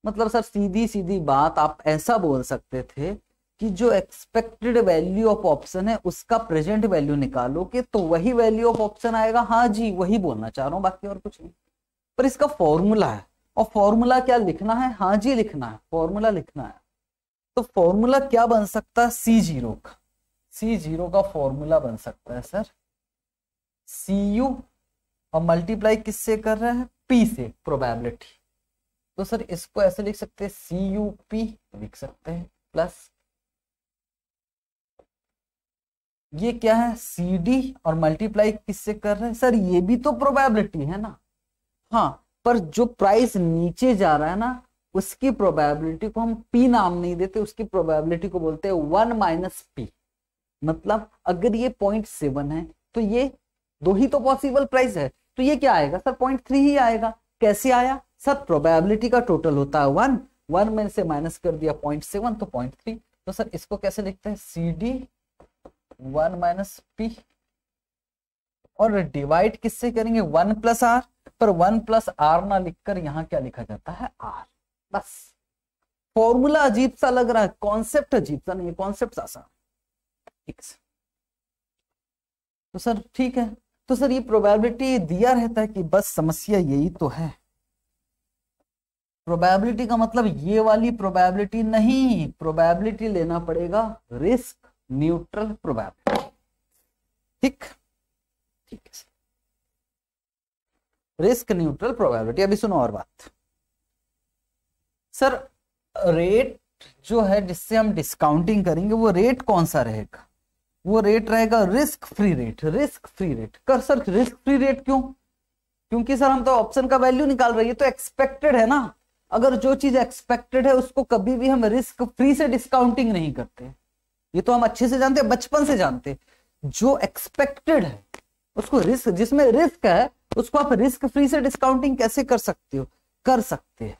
मतलब सर सीधी सीधी बात आप ऐसा बोल सकते थे कि जो एक्सपेक्टेड वैल्यू ऑफ ऑप्शन है उसका प्रेजेंट वैल्यू निकालो के तो वही वैल्यू ऑफ ऑप्शन आएगा हाँ जी वही बोलना चाह रहा हूँ बाकी और कुछ नहीं पर इसका फॉर्मूला है और फॉर्मूला क्या लिखना है हाँ जी लिखना है फॉर्मूला लिखना है तो फॉर्मूला क्या बन सकता है सी जीरो का सी जीरो का फॉर्मूला बन सकता है सर सी यू और मल्टीप्लाई किससे कर रहे हैं पी से प्रोबेबिलिटी तो सर इसको ऐसे लिख सकते हैं सी यू पी लिख सकते हैं प्लस ये क्या है सी डी और मल्टीप्लाई किससे कर रहे हैं सर ये भी तो प्रोबेबिलिटी है ना हाँ पर जो प्राइस नीचे जा रहा है ना उसकी प्रोबेबिलिटी को हम पी नाम नहीं देते उसकी प्रोबेबिलिटी को बोलते हैं वन माइनस पी मतलब अगर ये पॉइंट सेवन है तो ये दो ही तो पॉसिबल प्राइस है तो ये क्या आएगा सर पॉइंट थ्री ही आएगा कैसे आया सर प्रोबेबिलिटी का टोटल होता है वन वन में से माइनस कर दिया पॉइंट सेवन तो पॉइंट थ्री तो सर इसको कैसे लिखते हैं C D one minus P और डिवाइड किससे करेंगे वन प्लस आर पर वन प्लस आर ना लिखकर यहां क्या लिखा जाता है आर बस फॉर्मूला अजीब सा लग रहा है कॉन्सेप्ट अजीब सा नहीं है कॉन्सेप्ट आसान तो ठीक है तो सर ठीक है तो सर ये प्रोबेबिलिटी दिया रहता है कि बस समस्या यही तो है प्रोबेबिलिटी का मतलब ये वाली प्रोबेबिलिटी नहीं प्रोबेबिलिटी लेना पड़ेगा रिस्क न्यूट्रल प्रोबेबिलिटी ठीक ठीक है रिस्क न्यूट्रल प्रोबेबिलिटी अभी सुनो और बात सर रेट जो है जिससे हम डिस्काउंटिंग करेंगे वो रेट कौन सा रहेगा वो रेट रहेगा risk free rate risk free rate कर सर रिस्क फ्री रेट क्यों क्योंकि सर हम तो ऑप्शन का वैल्यू निकाल रही है तो एक्सपेक्टेड है ना अगर जो चीज एक्सपेक्टेड है उसको कभी भी हम रिस्क फ्री से डिस्काउंटिंग नहीं करते ये तो हम अच्छे से जानते हैं बचपन से जानते जो एक्सपेक्टेड है उसको रिस्क जिसमें रिस्क है उसको आप रिस्क फ्री से डिस्काउंटिंग कैसे कर सकते हो कर सकते हैं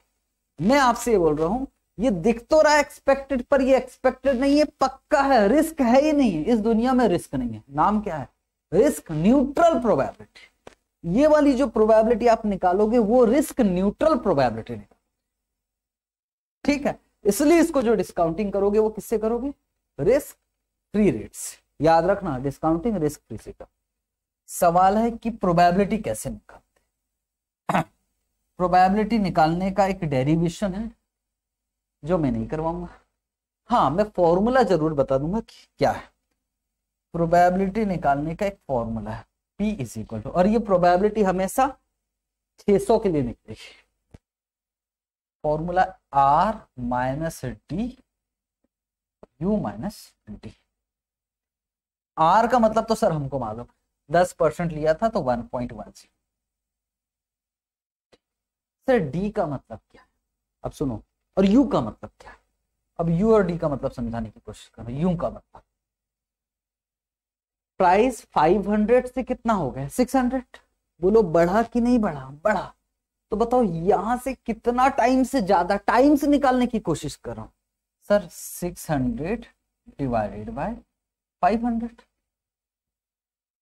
मैं आपसे ये बोल रहा हूं ये दिख तो रहा है एक्सपेक्टेड पर ये एक्सपेक्टेड नहीं है पक्का है रिस्क है ही नहीं है इस दुनिया में रिस्क नहीं है नाम क्या है रिस्क न्यूट्रल प्रोबेबिलिटी ये वाली जो प्रोबेबिलिटी आप निकालोगे वो रिस्क न्यूट्रल प्रोबेबिलिटी ठीक है इसलिए इसको जो डिस्काउंटिंग करोगे वो किससे करोगे रिस्क फ्री रेट से याद रखना डिस्काउंटिंग रिस्क फ्री से करो सवाल है कि प्रोबेबिलिटी कैसे निकालते प्रोबेबिलिटी निकालने का एक डेरिवेशन है जो मैं नहीं करवाऊंगा हाँ मैं फॉर्मूला जरूर बता दूंगा कि क्या है प्रोबेबिलिटी निकालने का एक फॉर्मूला है पी इज इक्वल टू और ये प्रोबेबिलिटी हमेशा 600 के लिए निकलेगी formula R minus D U minus D R का मतलब तो सर हमको मालूम दस परसेंट लिया था तो one point one sir D का मतलब क्या है अब सुनो और यू का मतलब क्या है अब यू और डी का मतलब समझाने की कोशिश करो यू का मतलब प्राइस 500 से कितना हो गया 600 बोलो बढ़ा कि नहीं बढ़ा बढ़ा तो बताओ यहां से कितना टाइम से ज्यादा टाइम से निकालने की कोशिश कर रहा हूं sir six hundred divided by five hundred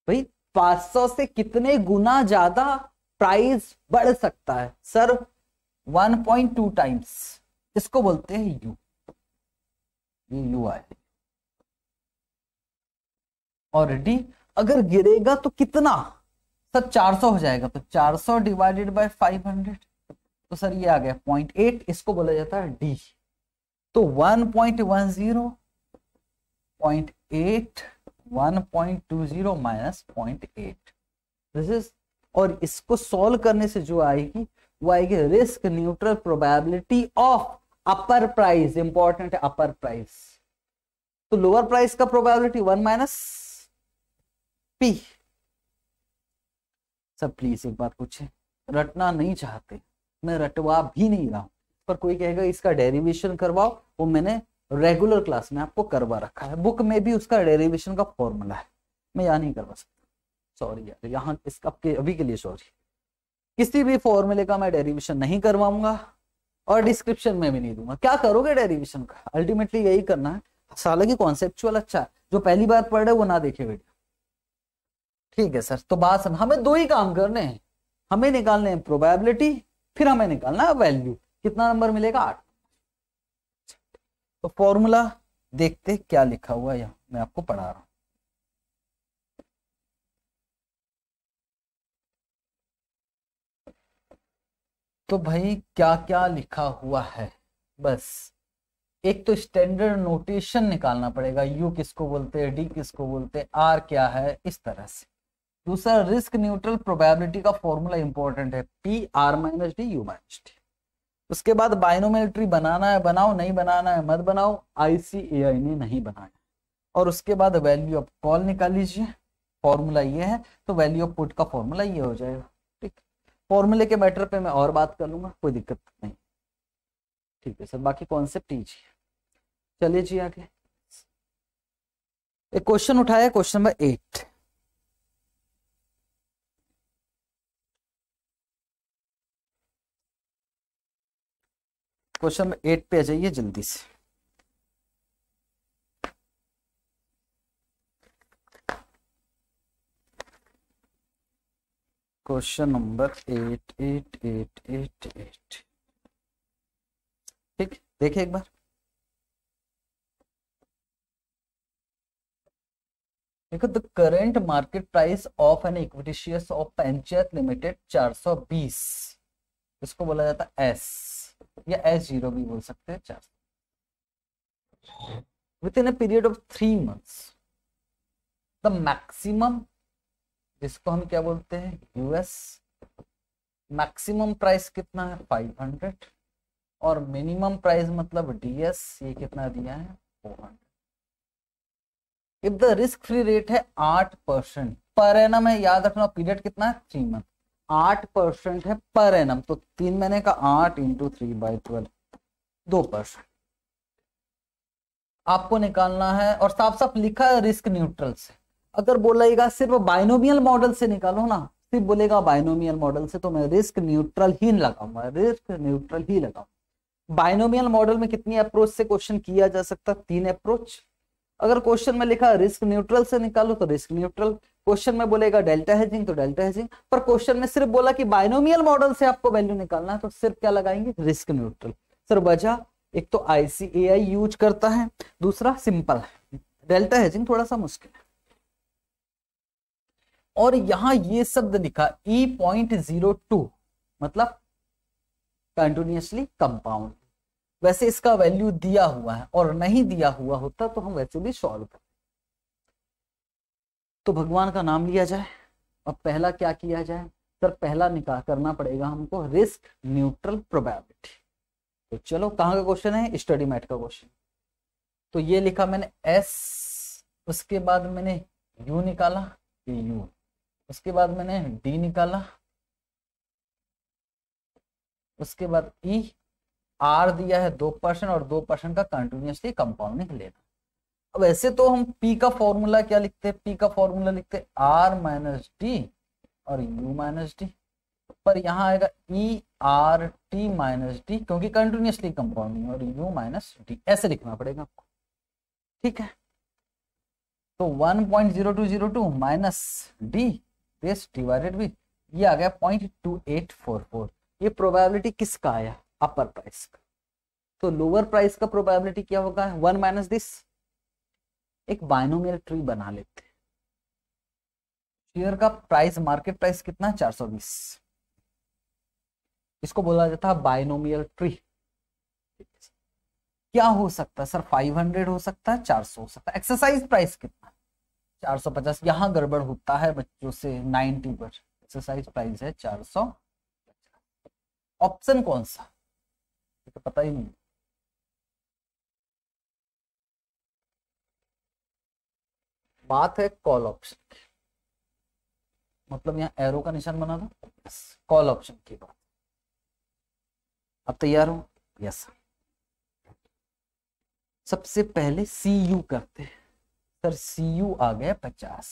भाई पांच सौ से कितने गुना ज्यादा प्राइस बढ़ सकता है सर 1.2 टाइम्स इसको बोलते हैं यू यू आई और डी अगर गिरेगा तो कितना सर 400 हो जाएगा तो 400 डिवाइडेड फाइव हंड्रेड तो सर ये आ गया पॉइंट एट इसको बोला जाता है डी तो one point eight one point two zero minus point eight this is और इसको सॉल्व करने से जो आएगी वो आएगी risk neutral probability of upper price important upper price तो लोअर प्राइस का प्रोबेबिलिटी वन माइनस पी सब प्लीज एक बात पूछे रटना नहीं चाहते मैं रटवा भी नहीं रहा हूं पर कोई कहेगा इसका डेरिवेशन करवाओ वो मैंने रेगुलर क्लास में आपको करवा रखा है बुक में भी उसका डेरिवेशन का फॉर्मूला है मैं यहाँ नहीं करवा सकता सॉरी यार यहाँ इसका अभी के लिए सॉरी किसी भी फॉर्मूले का मैं डेरिवेशन नहीं करवाऊंगा और डिस्क्रिप्शन में भी नहीं दूंगा क्या करोगे डेरिवेशन का अल्टीमेटली यही करना है हालांकि कॉन्सेप्चुअल अच्छा है जो पहली बार पढ़ रहे वो ना देखे वीडियो ठीक है सर तो बात समझ हमें दो ही काम करने हैं हमें निकालने हैं प्रोबेबिलिटी फिर हमें निकालना है वैल्यू कितना नंबर मिलेगा आठ तो फॉर्मूला देखते क्या लिखा हुआ है मैं आपको पढ़ा रहा हूं तो भाई क्या क्या लिखा हुआ है बस एक तो स्टैंडर्ड नोटेशन निकालना पड़ेगा यू किसको बोलते हैं डी किसको बोलते हैं आर क्या है इस तरह से दूसरा रिस्क न्यूट्रल प्रोबेबिलिटी का फॉर्मूला इंपॉर्टेंट है P R minus D U minus D उसके बाद बाइनोमेट्री बनाना है बनाओ नहीं बनाना है मत बनाओ आईसीएआई ने नहीं बनाया और उसके बाद वैल्यू ऑफ कॉल निकाल लीजिए फॉर्मूला ये है तो वैल्यू ऑफ पुट का फॉर्मूला ये हो जाएगा ठीक फॉर्मूले के मैटर पे मैं और बात कर लूंगा कोई दिक्कत नहीं ठीक है सर बाकी कॉन्सेप्ट ईजी चलिए जी आगे एक क्वेश्चन उठाया question number eight question number eight पे आ जाइए जल्दी से question number eight eight eight eight eight ठीक देखिए एक बार देखो the current market price of an equity share of Panchayat limited 420 इसको बोला जाता है एस या एस जीरो भी बोल सकते हैं चार within a period of three months the maximum जिसको हम क्या बोलते हैं यूएस मैक्सिमम प्राइस कितना है 500 और मिनिमम प्राइस मतलब डीएस ये कितना दिया है 400 if the risk free rate है आठ परसेंट पर एनम है याद रखना पीरियड कितना है थ्री मंथ आठ परसेंट है पर एन तो तीन महीने का आठ इंटू थ्री बाई ट्वेल्व दो परसेंट आपको निकालना है और साफ साफ लिखा है रिस्क न्यूट्रल से अगर बोलेगा सिर्फ बाइनोमियल मॉडल से निकालो ना सिर्फ बोलेगा बाइनोमियल मॉडल से तो मैं रिस्क न्यूट्रल ही लगाऊंगा रिस्क न्यूट्रल ही लगाऊंगा बाइनोमियल मॉडल में कितनी अप्रोच से क्वेश्चन किया जा सकता तीन अप्रोच अगर क्वेश्चन में लिखा रिस्क न्यूट्रल से निकालो तो रिस्क न्यूट्रल क्वेश्चन में बोलेगा डेल्टा हेजिंग तो डेल्टा हेजिंग पर क्वेश्चन में सिर्फ बोला कि बाइनोमियल मॉडल से आपको वैल्यू निकालना है तो सिर्फ क्या लगाएंगे रिस्क न्यूट्रल सर वजह एक तो आईसीएआई यूज करता है दूसरा सिंपल है डेल्टा हेजिंग थोड़ा सा मुश्किल है और यहां ये शब्द लिखा ई पॉइंट जीरो टू मतलब कंटिन्यूसली कंपाउंड वैसे इसका वैल्यू दिया हुआ है और नहीं दिया हुआ होता तो हम वैसे भी सॉल्व कर तो भगवान का नाम लिया जाए अब पहला क्या किया जाए सर पहला निकाह करना पड़ेगा हमको रिस्क न्यूट्रल प्रोबेबिलिटी तो चलो कहाँ का क्वेश्चन है स्टडी मैट का क्वेश्चन तो ये लिखा मैंने एस उसके बाद मैंने यू निकाला यू उसके बाद मैंने डी निकाला उसके बाद ई e, आर दिया है दो परसेंट और दो परसेंट का कंटिन्यूसली कंपाउंडिंग लेना अब ऐसे तो हम पी का फॉर्मूला क्या लिखते हैं पी का फॉर्मूला लिखते हैं आर माइनस डी और यू माइनस डी पर यहाँ आएगा E R T minus D क्योंकि कंटिन्यूसली कंपाउंडिंग और यू माइनस डी ऐसे लिखना पड़ेगा आपको ठीक है तो one point zero zero two two minus D this divided भी ये आ गया point two eight four four ये प्रोबेबिलिटी किसका आया अपर प्राइस का तो लोअर प्राइस का प्रोबेबिलिटी क्या होगा वन माइनस दिस एक बायनोमियल ट्री बना लेते शेयर का प्राइस मार्केट प्राइस कितना चार सौ बीस इसको बोला जाता है बायनोमियल ट्री क्या हो सकता है सर 500 हो सकता है 400 हो सकता है एक्सरसाइज प्राइस कितना 450 यहाँ गड़बड़ होता है बच्चों से 90 पर एक्सरसाइज प्राइस है 450 ऑप्शन कौन सा ये तो पता ही नहीं बात है कॉल ऑप्शन की मतलब यहां एरो का निशान बना था कॉल ऑप्शन की बात अब तैयार हो यस सबसे पहले सी यू करते सर सी यू आ गया पचास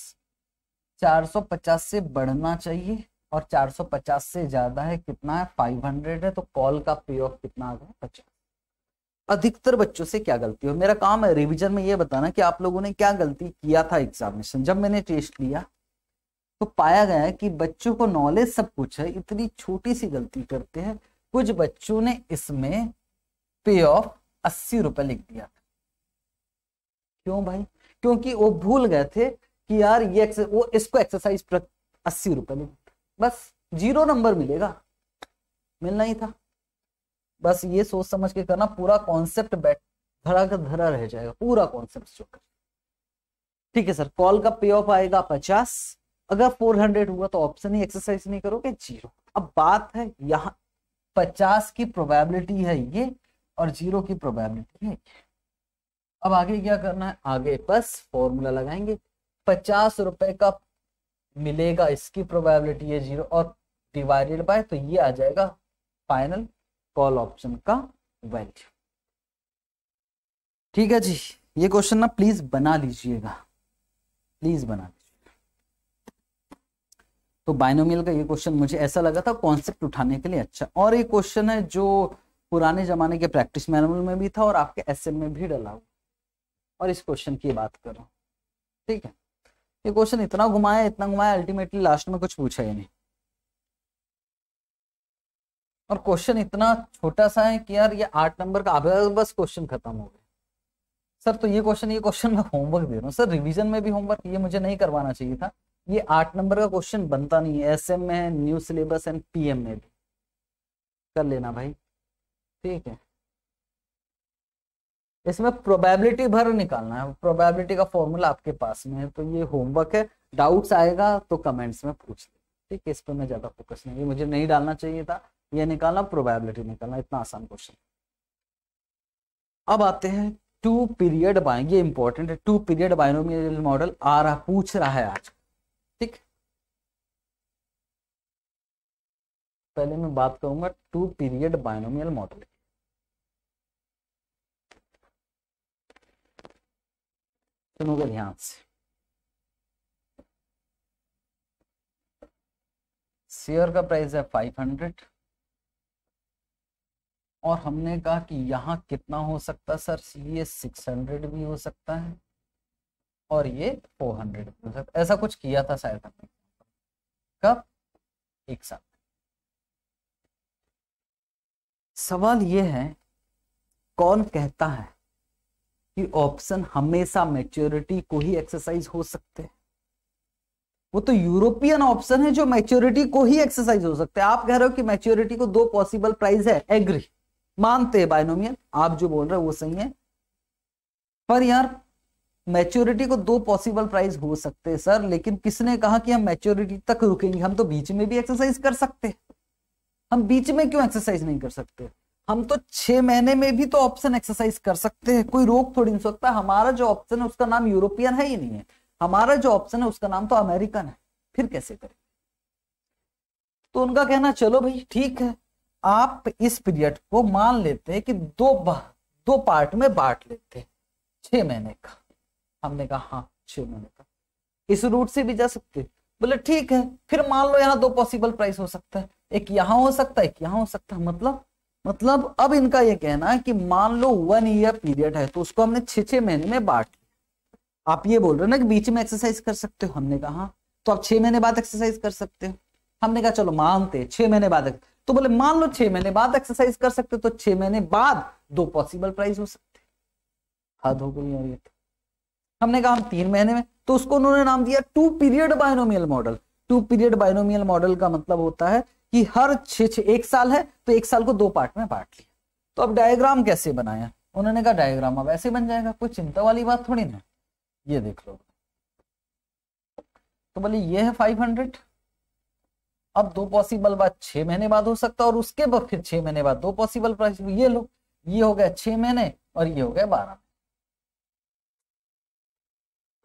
चार सौ पचास से बढ़ना चाहिए और 450 से ज्यादा है कितना है 500 है तो कॉल का पे ऑफ कितना आ गया पचास अधिकतर बच्चों से क्या गलती हो मेरा काम है रिवीजन में ये बताना कि आप लोगों ने क्या गलती किया था एग्जामिनेशन जब मैंने टेस्ट लिया तो पाया गया कि बच्चों को नॉलेज सब कुछ है इतनी छोटी सी गलती करते हैं कुछ बच्चों ने इसमें पे ऑफ अस्सी रुपए लिख दिया था क्यों भाई क्योंकि वो भूल गए थे कि यार ये वो इसको एक्सरसाइज अस्सी रुपए लिख बस जीरो नंबर मिलेगा मिलना ही था बस ये सोच समझ के करना पूरा कॉन्सेप्ट बैठ धरा का धरा रह जाएगा पूरा कॉन्सेप्ट जो कर ठीक है सर कॉल का पे ऑफ आएगा पचास अगर फोर हंड्रेड हुआ तो ऑप्शन ही एक्सरसाइज नहीं करोगे जीरो अब बात है यहाँ पचास की प्रोबेबिलिटी है ये और जीरो की प्रोबेबिलिटी है अब आगे क्या करना है आगे बस फॉर्मूला लगाएंगे पचास रुपए का मिलेगा इसकी प्रोबेबिलिटी है जीरो और डिवाइडेड बाय तो ये आ जाएगा फाइनल कॉल ऑप्शन का वैल्यू ठीक है जी ये क्वेश्चन ना प्लीज बना लीजिएगा प्लीज बना लीजिएगा तो बाइनोमियल का ये क्वेश्चन मुझे ऐसा लगा था कॉन्सेप्ट उठाने के लिए अच्छा और ये क्वेश्चन है जो पुराने जमाने के प्रैक्टिस मैनुअल में भी था और आपके एस में भी डला हुआ और इस क्वेश्चन की बात करो ठीक है ये क्वेश्चन इतना घुमाया इतना घुमाया अल्टीमेटली लास्ट में कुछ पूछा ही नहीं और क्वेश्चन इतना छोटा सा है कि यार ये आठ नंबर का अब बस क्वेश्चन खत्म हो गया सर तो ये क्वेश्चन ये क्वेश्चन मैं होमवर्क दे रहा हूँ सर रिवीजन में भी होमवर्क ये मुझे नहीं करवाना चाहिए था ये आठ नंबर का क्वेश्चन बनता नहीं है एस में है न्यू सिलेबस एंड पीएम में भी कर लेना भाई ठीक है इसमें प्रोबेबिलिटी भर निकालना है प्रोबेबिलिटी का फॉर्मूला आपके पास में है तो ये होमवर्क है डाउट्स आएगा तो कमेंट्स में पूछ ले ठीक है इस पर मैं ज़्यादा फोकस नहीं मुझे नहीं डालना चाहिए था ये निकालना प्रोबेबिलिटी निकालना इतना आसान क्वेश्चन अब आते हैं टू पीरियड बाय ये इंपॉर्टेंट है टू पीरियड बाइनोमियल मॉडल आ रहा पूछ रहा है आज ठीक पहले मैं बात करूंगा टू पीरियड बाइनोमियल मॉडल की सुनोगे ध्यान से शेयर का प्राइस है फाइव हंड्रेड और हमने कहा कि यहां कितना हो सकता सर ये सिक्स हंड्रेड भी हो सकता है और ये फोर हंड्रेड भी हो सकता ऐसा कुछ किया था शायद हमने कब एक साथ सवाल ये है कौन कहता है कि ऑप्शन हमेशा मैच्योरिटी को ही एक्सरसाइज हो सकते हैं वो तो यूरोपियन ऑप्शन है जो मैच्योरिटी को ही एक्सरसाइज हो सकते हैं आप कह रहे हो कि मैच्योरिटी को दो पॉसिबल प्राइस है एग्री मानते हैं बायनोमियल आप जो बोल रहे हो वो सही है पर यार मैच्योरिटी को दो पॉसिबल प्राइस हो सकते हैं सर लेकिन किसने कहा कि हम मैच्योरिटी तक रुकेंगे हम तो बीच में भी एक्सरसाइज कर सकते हैं हम बीच में क्यों एक्सरसाइज नहीं कर सकते हम तो छह महीने में भी तो ऑप्शन एक्सरसाइज कर सकते हैं कोई रोक थोड़ी नहीं सकता हमारा जो ऑप्शन है उसका नाम यूरोपियन है ही नहीं है हमारा जो ऑप्शन है उसका नाम तो अमेरिकन है फिर कैसे करें तो उनका कहना चलो भाई ठीक है आप इस पीरियड को मान लेते हैं कि दो दो पार्ट में बांट लेते हैं छह महीने का हमने कहा हाँ छह महीने का इस रूट से भी जा सकते बोले ठीक है फिर मान लो यहाँ दो पॉसिबल प्राइस हो सकता है एक यहाँ हो सकता है एक यहाँ हो सकता है मतलब मतलब अब इनका यह कहना है कि मान लो वन ईयर पीरियड है तो उसको हमने छ छह महीने में बांट लिया आप ये बोल रहे हो ना कि बीच में एक्सरसाइज कर सकते हो हमने कहा हाँ। तो आप छह महीने बाद एक्सरसाइज कर सकते हो हमने कहा चलो मानते छह महीने बाद तो बोले मान लो छह महीने बाद एक्सरसाइज कर सकते तो छह महीने बाद दो पॉसिबल प्राइज हो सकते हद हो गई और ये तो हमने कहा हम तीन महीने में तो उसको उन्होंने नाम दिया two period binomial model two period binomial model का मतलब होता है कि हर छ छः एक साल है तो एक साल को दो पार्ट में बांट लिया तो अब डायग्राम कैसे बनाया उन्होंने कहा डायग्राम अब ऐसे बन जाएगा कोई चिंता वाली बात थोड़ी ना ये देख लो तो बोले ये है फाइव हंड्रेड अब दो पॉसिबल बात छह महीने बाद हो सकता है और उसके बाद फिर छह महीने बाद दो पॉसिबल प्राइस ये लो ये हो गया छह महीने और ये हो गया बारह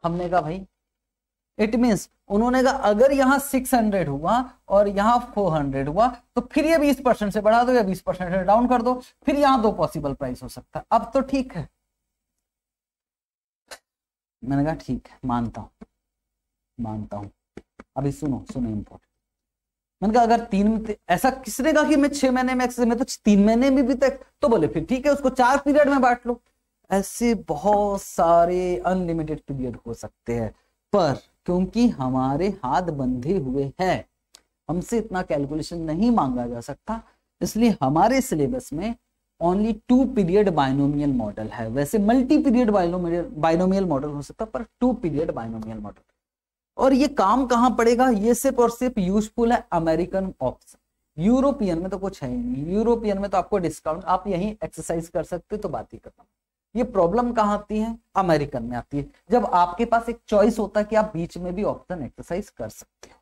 हमने कहा भाई इट मीन्स उन्होंने कहा अगर यहां सिक्स हंड्रेड हुआ और यहां फोर हंड्रेड हुआ तो फिर ये बीस परसेंट से बढ़ा दो या बीस परसेंट डाउन कर दो फिर यहां दो पॉसिबल प्राइस हो सकता है अब तो ठीक है मैंने कहा ठीक है मानता हूं मानता हूं अभी सुनो सुनो इंपोर्टेंट मैंने कहा अगर तीन ऐसा किसने कहा कि मैं छह महीने में एक्सेस में तो तीन महीने में भी तक तो बोले फिर ठीक है उसको चार पीरियड में बांट लो ऐसे बहुत सारे अनलिमिटेड पीरियड हो सकते हैं पर क्योंकि हमारे हाथ बंधे हुए हैं हमसे इतना कैलकुलेशन नहीं मांगा जा सकता इसलिए हमारे सिलेबस में only two period binomial model है वैसे मल्टी पीरियड बाइनोमियल मॉडल हो सकता है पर टू पीरियड बाइनोमियल मॉडल और ये काम कहाँ पड़ेगा ये सिर्फ और सिर्फ यूजफुल है अमेरिकन ऑप्शन यूरोपियन में तो कुछ है ही नहीं यूरोपियन में तो आपको डिस्काउंट आप यही एक्सरसाइज कर सकते तो बात ही करता हूँ ये प्रॉब्लम कहाँ आती है अमेरिकन में आती है जब आपके पास एक चॉइस होता है कि आप बीच में भी ऑप्शन एक्सरसाइज कर सकते हो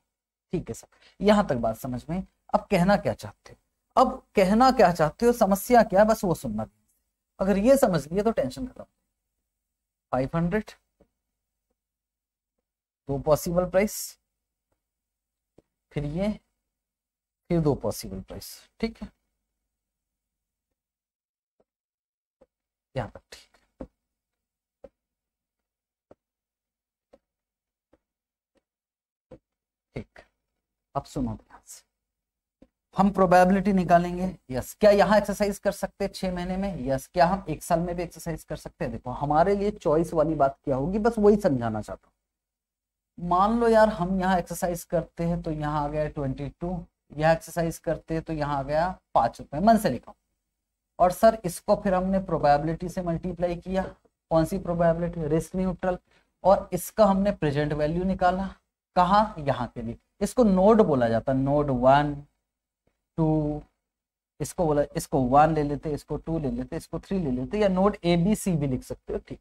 ठीक है सर यहां तक बात समझ में अब कहना क्या चाहते हो अब कहना क्या चाहते हो समस्या क्या बस वो सुनना अगर ये समझ लिया तो टेंशन खत्म फाइव हंड्रेड दो पॉसिबल प्राइस फिर ये फिर दो पॉसिबल प्राइस ठीक है यहाँ पर ठीक ठीक अब सुनो ध्यान से हम प्रोबेबिलिटी निकालेंगे यस क्या यहाँ एक्सरसाइज कर सकते हैं छह महीने में यस क्या हम एक साल में भी एक्सरसाइज कर सकते हैं देखो हमारे लिए चॉइस वाली बात क्या होगी बस वही समझाना चाहता हूँ मान लो यार हम यहाँ एक्सरसाइज करते हैं तो यहाँ आ गया ट्वेंटी टू यहाँ एक्सरसाइज करते हैं तो यहाँ आ गया पांच रुपए मन से लिखा और सर इसको फिर हमने प्रोबेबिलिटी से मल्टीप्लाई किया कौन सी प्रोबेबिलिटी रिस्क न्यूट्रल और इसका हमने प्रेजेंट वैल्यू निकाला कहा यहाँ के लिए इसको नोड बोला जाता नोड वन टू इसको बोला इसको वन ले लेते इसको टू ले लेते इसको थ्री ले लेते या नोड ए बी सी भी लिख सकते हो ठीक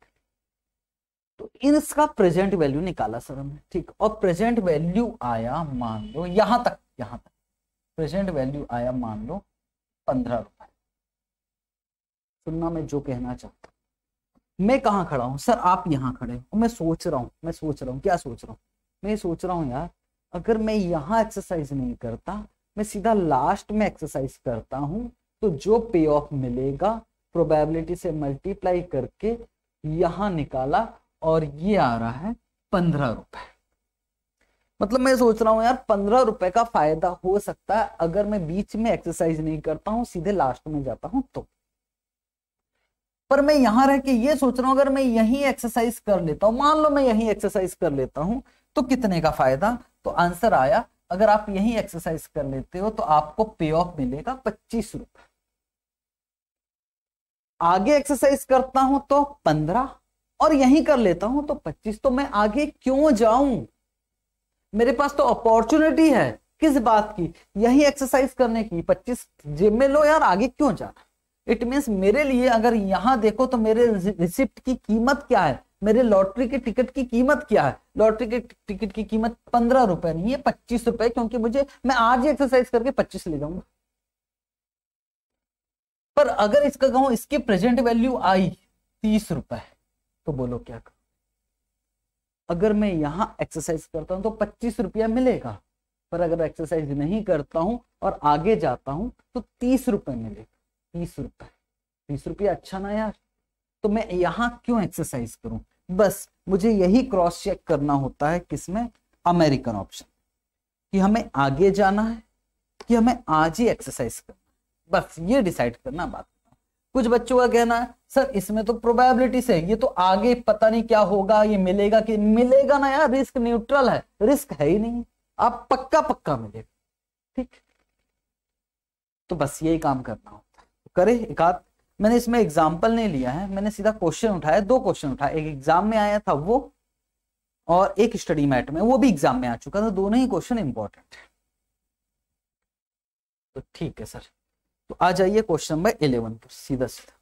तो इसका प्रेजेंट वैल्यू निकाला सर हमने ठीक और प्रेजेंट वैल्यू आया मान लो यहां तक यहां तक प्रेजेंट वैल्यू आया मान लो पंद्रह रुपये सुनना मैं जो कहना चाहता हूँ मैं कहाँ खड़ा हूँ सर आप यहाँ खड़े हो मैं सोच रहा हूँ मैं सोच रहा हूँ क्या सोच रहा हूँ मैं सोच रहा हूँ यार अगर मैं यहाँ एक्सरसाइज नहीं करता मैं सीधा लास्ट में एक्सरसाइज करता हूँ तो जो पे ऑफ मिलेगा प्रोबेबिलिटी से मल्टीप्लाई करके यहाँ निकाला और ये आ रहा है पंद्रह रुपए मतलब मैं सोच रहा हूँ यार पंद्रह रुपए का फायदा हो सकता है अगर मैं बीच में एक्सरसाइज नहीं करता हूँ सीधे लास्ट में जाता हूँ तो पर मैं यहां रह के ये सोच रहा हूं अगर मैं यही एक्सरसाइज कर लेता हूँ मान लो मैं यही एक्सरसाइज कर लेता हूं तो कितने का फायदा तो आंसर आया अगर आप यही एक्सरसाइज कर लेते हो तो आपको पे ऑफ मिलेगा पच्चीस रुपए आगे एक्सरसाइज करता हूं तो पंद्रह और यही कर लेता हूं तो पच्चीस तो मैं आगे क्यों जाऊं मेरे पास तो अपॉर्चुनिटी है किस बात की यही एक्सरसाइज करने की पच्चीस जेब में लो यार आगे क्यों जाना इट मीन्स मेरे लिए अगर यहां देखो तो मेरे रिसिप्ट की कीमत क्या है मेरे लॉटरी के टिकट की कीमत क्या है लॉटरी के टिकट की कीमत पंद्रह रुपए नहीं है पच्चीस रुपए क्योंकि मुझे मैं आज ही एक्सरसाइज करके पच्चीस ले जाऊंगा पर अगर इसका कहूं इसकी प्रेजेंट वैल्यू आई तीस रुपए तो बोलो क्या कर? अगर मैं यहां एक्सरसाइज करता हूं तो पच्चीस रुपया मिलेगा पर अगर एक्सरसाइज नहीं करता हूं और आगे जाता हूं तो तीस रुपए मिलेगा तीस रुपए तीस रुपये अच्छा ना यार तो मैं यहाँ क्यों एक्सरसाइज करूं बस मुझे यही क्रॉस चेक करना होता है किसमें अमेरिकन ऑप्शन कि हमें आगे जाना है कि हमें आज ही एक्सरसाइज करना बस ये डिसाइड करना बात कुछ बच्चों का कहना है सर इसमें तो प्रोबेबिलिटीज है ये तो आगे पता नहीं क्या होगा ये मिलेगा कि मिलेगा ना यार रिस्क न्यूट्रल है रिस्क है ही नहीं आप पक्का पक्का मिलेगा ठीक तो बस यही काम करना हो करे एकाध मैंने इसमें एग्जाम्पल नहीं लिया है मैंने सीधा क्वेश्चन उठाया दो क्वेश्चन उठाया एक एग्जाम में आया था वो और एक स्टडी मैट में वो भी एग्जाम में आ चुका था दोनों ही क्वेश्चन इंपॉर्टेंट है तो ठीक है सर तो आ जाइए क्वेश्चन नंबर इलेवन पर सीधा सीधा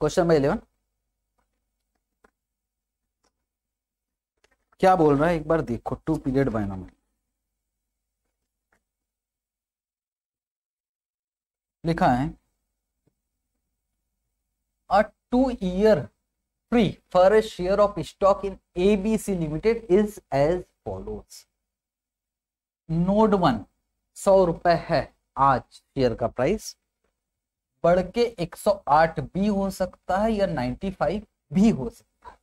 क्वेश्चन नंबर इलेवन क्या बोल रहा है एक बार देखो टू पीरियड बायनोमियल लिखा है a two year free for a share of stock in ABC limited is as follows node one सौ रुपए है आज शेयर का प्राइस बढ़ के 108 भी हो सकता है या 95 भी हो सकता है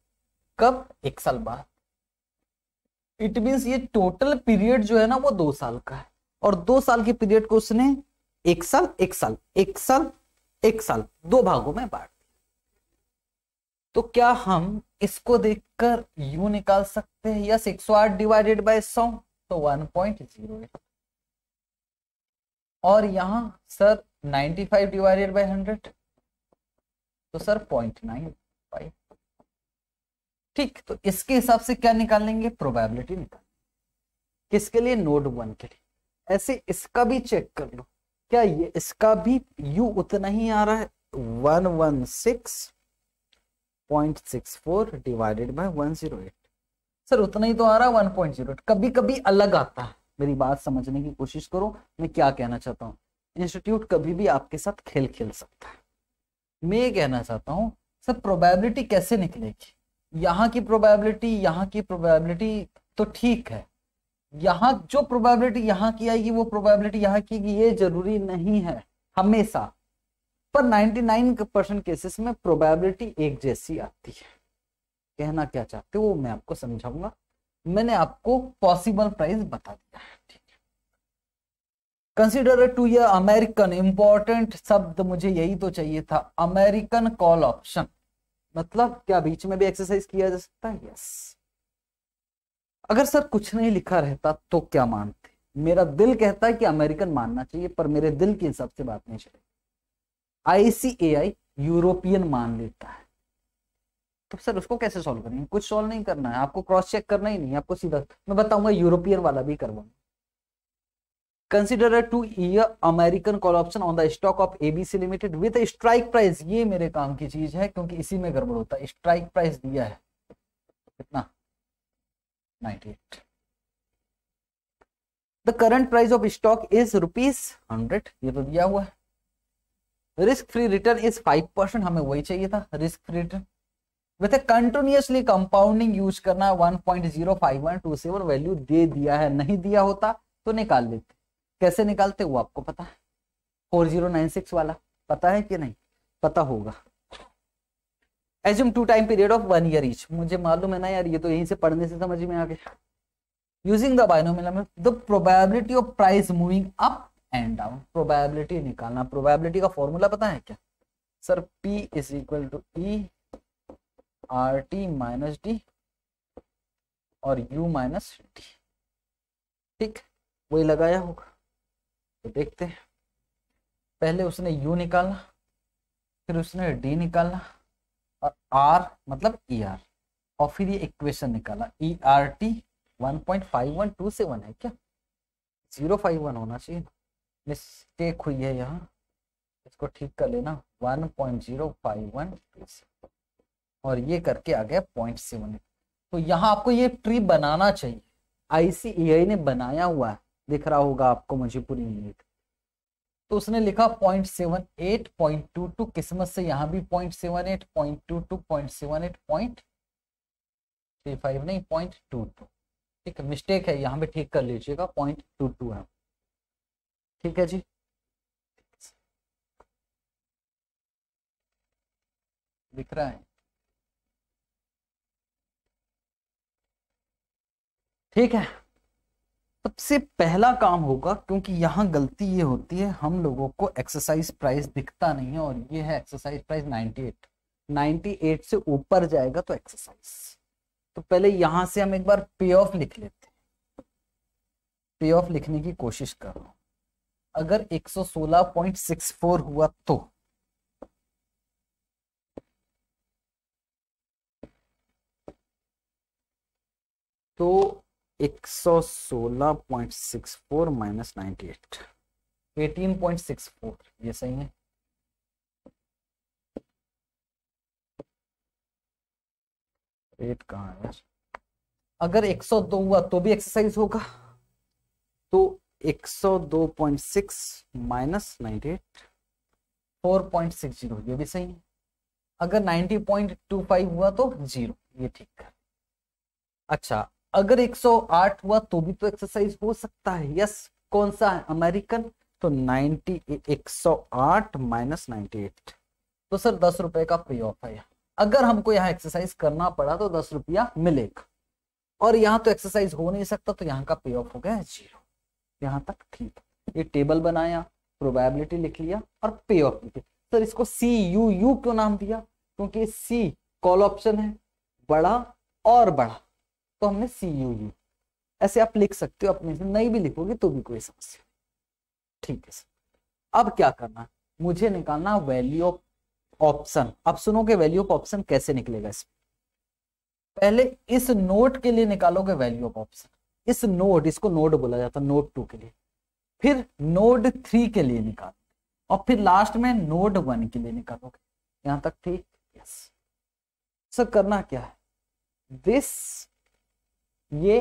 कब एक साल बाद इट मीन ये टोटल पीरियड जो है ना वो दो साल का है और दो साल के पीरियड को उसने एक साल एक साल एक साल एक साल दो भागों में बांट तो क्या हम इसको देखकर यू निकाल सकते हैं या सिक्स डिवाइडेड बाय सौ तो वन पॉइंट जीरो और यहां sir ninety five divided by hundred तो सर पॉइंट नाइन फाइव ठीक तो इसके हिसाब से क्या निकाल लेंगे प्रोबेबिलिटी निकाल किसके लिए नोड वन के लिए ऐसे इसका भी चेक कर लो क्या ये इसका भी यू उतना ही आ रहा है one one six point six four divided by one zero eight sir उतना ही तो आ रहा है वन पॉइंट जीरो कभी कभी अलग आता है मेरी बात समझने की कोशिश करो मैं क्या कहना चाहता हूँ इंस्टीट्यूट कभी भी आपके साथ खेल खेल सकता है मैं ये कहना चाहता हूँ सर प्रोबेबिलिटी कैसे निकलेगी यहाँ की प्रोबेबिलिटी यहाँ की प्रोबेबिलिटी तो ठीक है यहाँ जो प्रोबेबिलिटी यहाँ की आएगी वो प्रोबेबिलिटी यहाँ की ये जरूरी नहीं है हमेशा पर 99 परसेंट केसेस में प्रोबेबिलिटी एक जैसी आती है कहना क्या चाहते हो वो मैं आपको समझाऊंगा मैंने आपको पॉसिबल प्राइस बता दिया है कंसिडर टू ये अमेरिकन इंपॉर्टेंट शब्द मुझे यही तो चाहिए था अमेरिकन कॉल ऑप्शन मतलब क्या बीच में भी एक्सरसाइज किया जा सकता है यस अगर सर कुछ नहीं लिखा रहता तो क्या मानते मेरा दिल कहता है कि अमेरिकन मानना चाहिए पर मेरे दिल के हिसाब से बात नहीं चलेगी आईसीएआई यूरोपियन मान लेता है तो सर उसको कैसे सॉल्व करेंगे कुछ सॉल्व नहीं करना है आपको क्रॉस चेक करना ही नहीं आपको सीधा मैं बताऊंगा यूरोपियन वाला भी करवाऊंगा consider two year American call option on the stock of ABC limited with strike price ये मेरे काम की चीज है क्योंकि इसी में गड़बड़ होता है स्ट्राइक प्राइस दिया है कितना the current price of stock is rupees hundred ये तो दिया हुआ है risk free return is five percent हमें वही चाहिए था risk free return with a continuously compounding use करना one point zero five one two seven value दे दिया है नहीं दिया होता तो निकाल लेते कैसे निकालते वो आपको पता है फोर जीरो नाइन सिक्स वाला पता है कि नहीं पता होगा assume two time period of one year each मुझे मालूम है ना यार ये तो यहीं से पढ़ने से समझ में आ गया using the binomial the probability of price moving up and down probability निकालना प्रोबेबिलिटी का फॉर्मूला पता है क्या sir P is equal to E R T minus D और यू माइनस डी ठीक वही लगाया होगा तो देखते पहले उसने U निकाला फिर उसने D निकाला और R मतलब ई e ER, और फिर ये इक्वेशन निकाला E R T one point five one two seven है क्या जीरो फाइव वन होना चाहिए मिस्टेक हुई है यहाँ इसको ठीक कर लेना one point zero five one two seven और ये करके आ गया पॉइंट सेवन तो यहाँ आपको ये ट्री बनाना चाहिए आईसीएआई ने बनाया हुआ है दिख रहा होगा आपको मुझे पूरी यूनिट तो उसने लिखा point seven eight point two two किस्मत से यहां भी point seven eight point two two point seven eight point three five नहीं पॉइंट टू टू ठीक है मिस्टेक है यहां पे ठीक कर लीजिएगा पॉइंट टू टू है ठीक है जी दिख रहा है ठीक है सबसे पहला काम होगा क्योंकि यहाँ गलती ये होती है हम लोगों को एक्सरसाइज प्राइस दिखता नहीं है और ये है एक्सरसाइज प्राइस 98 98 से ऊपर जाएगा तो एक्सरसाइज तो पहले यहां से हम एक बार पे ऑफ लिख लेते हैं पे ऑफ लिखने की कोशिश कर रहा हूं अगर 116.64 हुआ तो तो एक सौ सोलह point six four minus ninety eight eighteen point six four ये सही है एट कहाँ है यार अगर 102 हुआ तो भी एक्सरसाइज होगा तो 102.6 minus ninety eight four point six zero ये भी सही है अगर 90.25 हुआ तो जीरो ये ठीक अच्छा अगर 108 हुआ तो भी तो एक्सरसाइज हो सकता है यस कौन सा है अमेरिकन तो 90 108 माइनस नाइनटी तो सर दस रुपए का पे ऑफ है अगर हमको यहाँ एक्सरसाइज करना पड़ा तो दस रुपया मिलेगा और यहाँ तो एक्सरसाइज हो नहीं सकता तो यहाँ का पे ऑफ हो गया जीरो यहाँ तक ठीक ये टेबल बनाया प्रोबेबिलिटी लिख लिया और पे ऑफ लिख लिया सर इसको सी यू यू क्यों नाम दिया क्योंकि सी कॉल ऑप्शन है बड़ा और बड़ा इसको हमने सी यू यू ऐसे आप लिख सकते हो अपने से नहीं भी लिखोगे तो भी कोई समस्या ठीक है अब क्या करना मुझे निकालना वैल्यू ऑफ ऑप्शन अब सुनो कि वैल्यू ऑफ ऑप्शन कैसे निकलेगा इसमें पहले इस नोट के लिए निकालोगे वैल्यू ऑफ ऑप्शन इस नोट इसको नोट बोला जाता है नोट टू के लिए फिर नोट थ्री के लिए निकालो और फिर लास्ट में नोट वन के लिए निकालोगे यहां तक ठीक यस सर करना क्या है दिस ये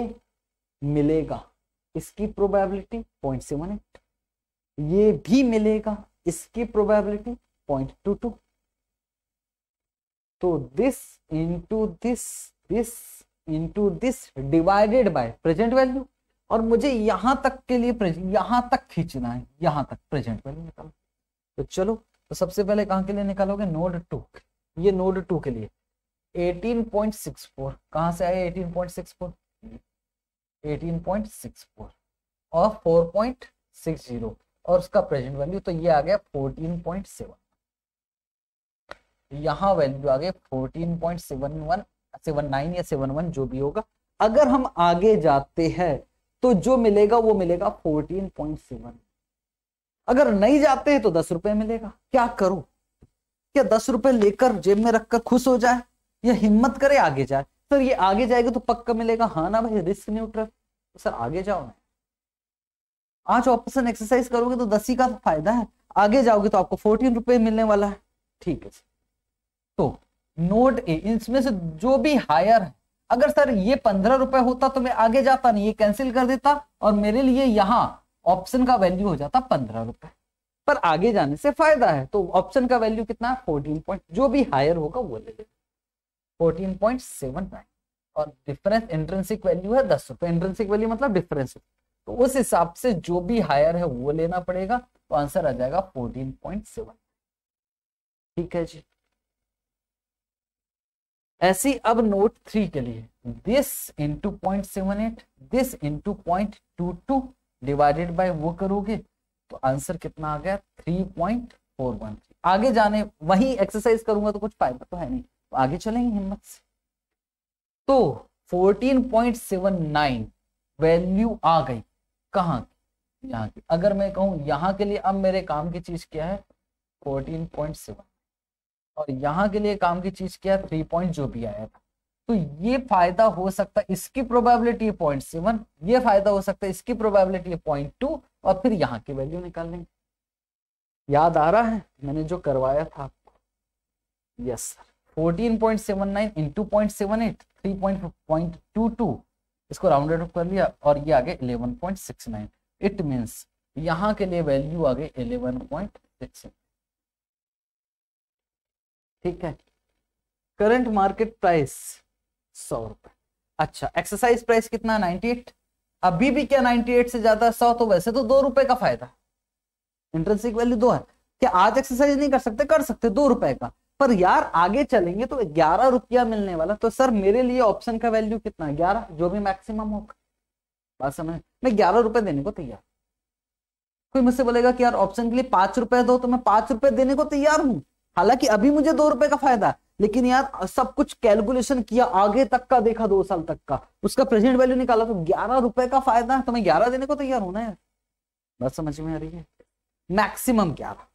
मिलेगा इसकी प्रोबेबिलिटी पॉइंट सेवन एट ये भी मिलेगा इसकी प्रोबेबिलिटी पॉइंट टू टू तो this into this this into this divided by present value और मुझे यहां तक के लिए यहां तक खींचना है यहां तक प्रेजेंट वैल्यू निकालो तो चलो तो सबसे पहले कहां के लिए निकालोगे नोड टू ये नोड टू के लिए 18.64 कहां से आया 18.64 18.64 और 4.60 और उसका प्रेजेंट वैल्यू तो ये आ गया 14.7 यहां वैल्यू आ गई 14.71 79 या 71 जो भी होगा अगर हम आगे जाते हैं तो जो मिलेगा वो मिलेगा 14.7 अगर नहीं जाते हैं तो दस रुपए मिलेगा क्या करूं क्या दस रुपए लेकर जेब में रखकर खुश हो जाए या हिम्मत करे आगे जाए सर ये आगे जाएगा तो पक्का मिलेगा हाँ ना भाई रिस्क न्यूट्रल तो सर आगे जाओ ना आज ऑप्शन एक्सरसाइज करोगे तो दस ही का फायदा है आगे जाओगे तो आपको फोर्टीन रुपए मिलने वाला है ठीक है सर तो नोट ए इसमें से जो भी हायर है अगर सर ये पंद्रह रुपए होता तो मैं आगे जाता नहीं ये कैंसिल कर देता और मेरे लिए यहाँ ऑप्शन का वैल्यू हो जाता पंद्रह रुपए पर आगे जाने से फायदा है तो ऑप्शन का वैल्यू कितना है फोर्टीन पॉइंट जो भी हायर होगा वो ले लेते फोर्टीन पॉइंट सेवन नाइन और डिफरेंस इंट्रेंसिक वैल्यू है दस रुपए इंट्रेंसिक वैल्यू मतलब डिफरेंस तो उस हिसाब से जो भी हायर है वो लेना पड़ेगा तो आंसर आ जाएगा फोर्टीन पॉइंट सेवन ठीक है जी ऐसी अब नोट थ्री के लिए this into point seven eight this into point two two divided by वो करोगे तो आंसर कितना आ गया three point four one three आगे जाने वही एक्सरसाइज करूंगा तो कुछ फायदा तो है नहीं आगे चलेंगे हिम्मत से तो 14.79 वैल्यू आ गई कहां की यहाँ की अगर मैं कहूं यहां के लिए अब मेरे काम की चीज क्या है 14.7 और यहां के लिए काम की चीज क्या है थ्री पॉइंट जो भी आया था तो ये फायदा हो सकता है इसकी प्रोबेबिलिटी पॉइंट सेवन ये फायदा हो सकता है इसकी प्रोबेबिलिटी पॉइंट टू और फिर यहाँ की वैल्यू निकाल लेंगे याद आ रहा है मैंने जो करवाया था आपको यस सर 14.79 इसको राउंडेड कर लिया और ये आगे 11.69 इट मीन्स यहाँ के लिए वैल्यू आ गई 11.6 ठीक है करंट मार्केट प्राइस सौ रुपए अच्छा एक्सरसाइज प्राइस कितना 98 अभी भी क्या 98 से ज्यादा सौ तो वैसे तो दो रुपए का फायदा इंट्रेंसिक वैल्यू दो है क्या आज एक्सरसाइज नहीं कर सकते कर सकते दो रुपए का पर यार आगे चलेंगे तो ग्यारह रुपया मिलने वाला तो सर मेरे लिए ऑप्शन का वैल्यू कितना ग्यारह जो भी मैक्सिमम होगा बात समझ मैं ग्यारह रुपए देने को तैयार कोई मुझसे बोलेगा कि यार ऑप्शन के लिए पांच रुपए दो तो मैं पांच रुपए देने को तैयार हूं हालांकि अभी मुझे दो रुपए का फायदा है लेकिन यार सब कुछ कैलकुलेशन किया आगे तक का देखा दो साल तक का उसका प्रेजेंट वैल्यू निकाला तो ग्यारह रुपए का फायदा है तो मैं ग्यारह देने को तैयार हूं ना यार बस समझ में आ रही है मैक्सिमम ग्यारह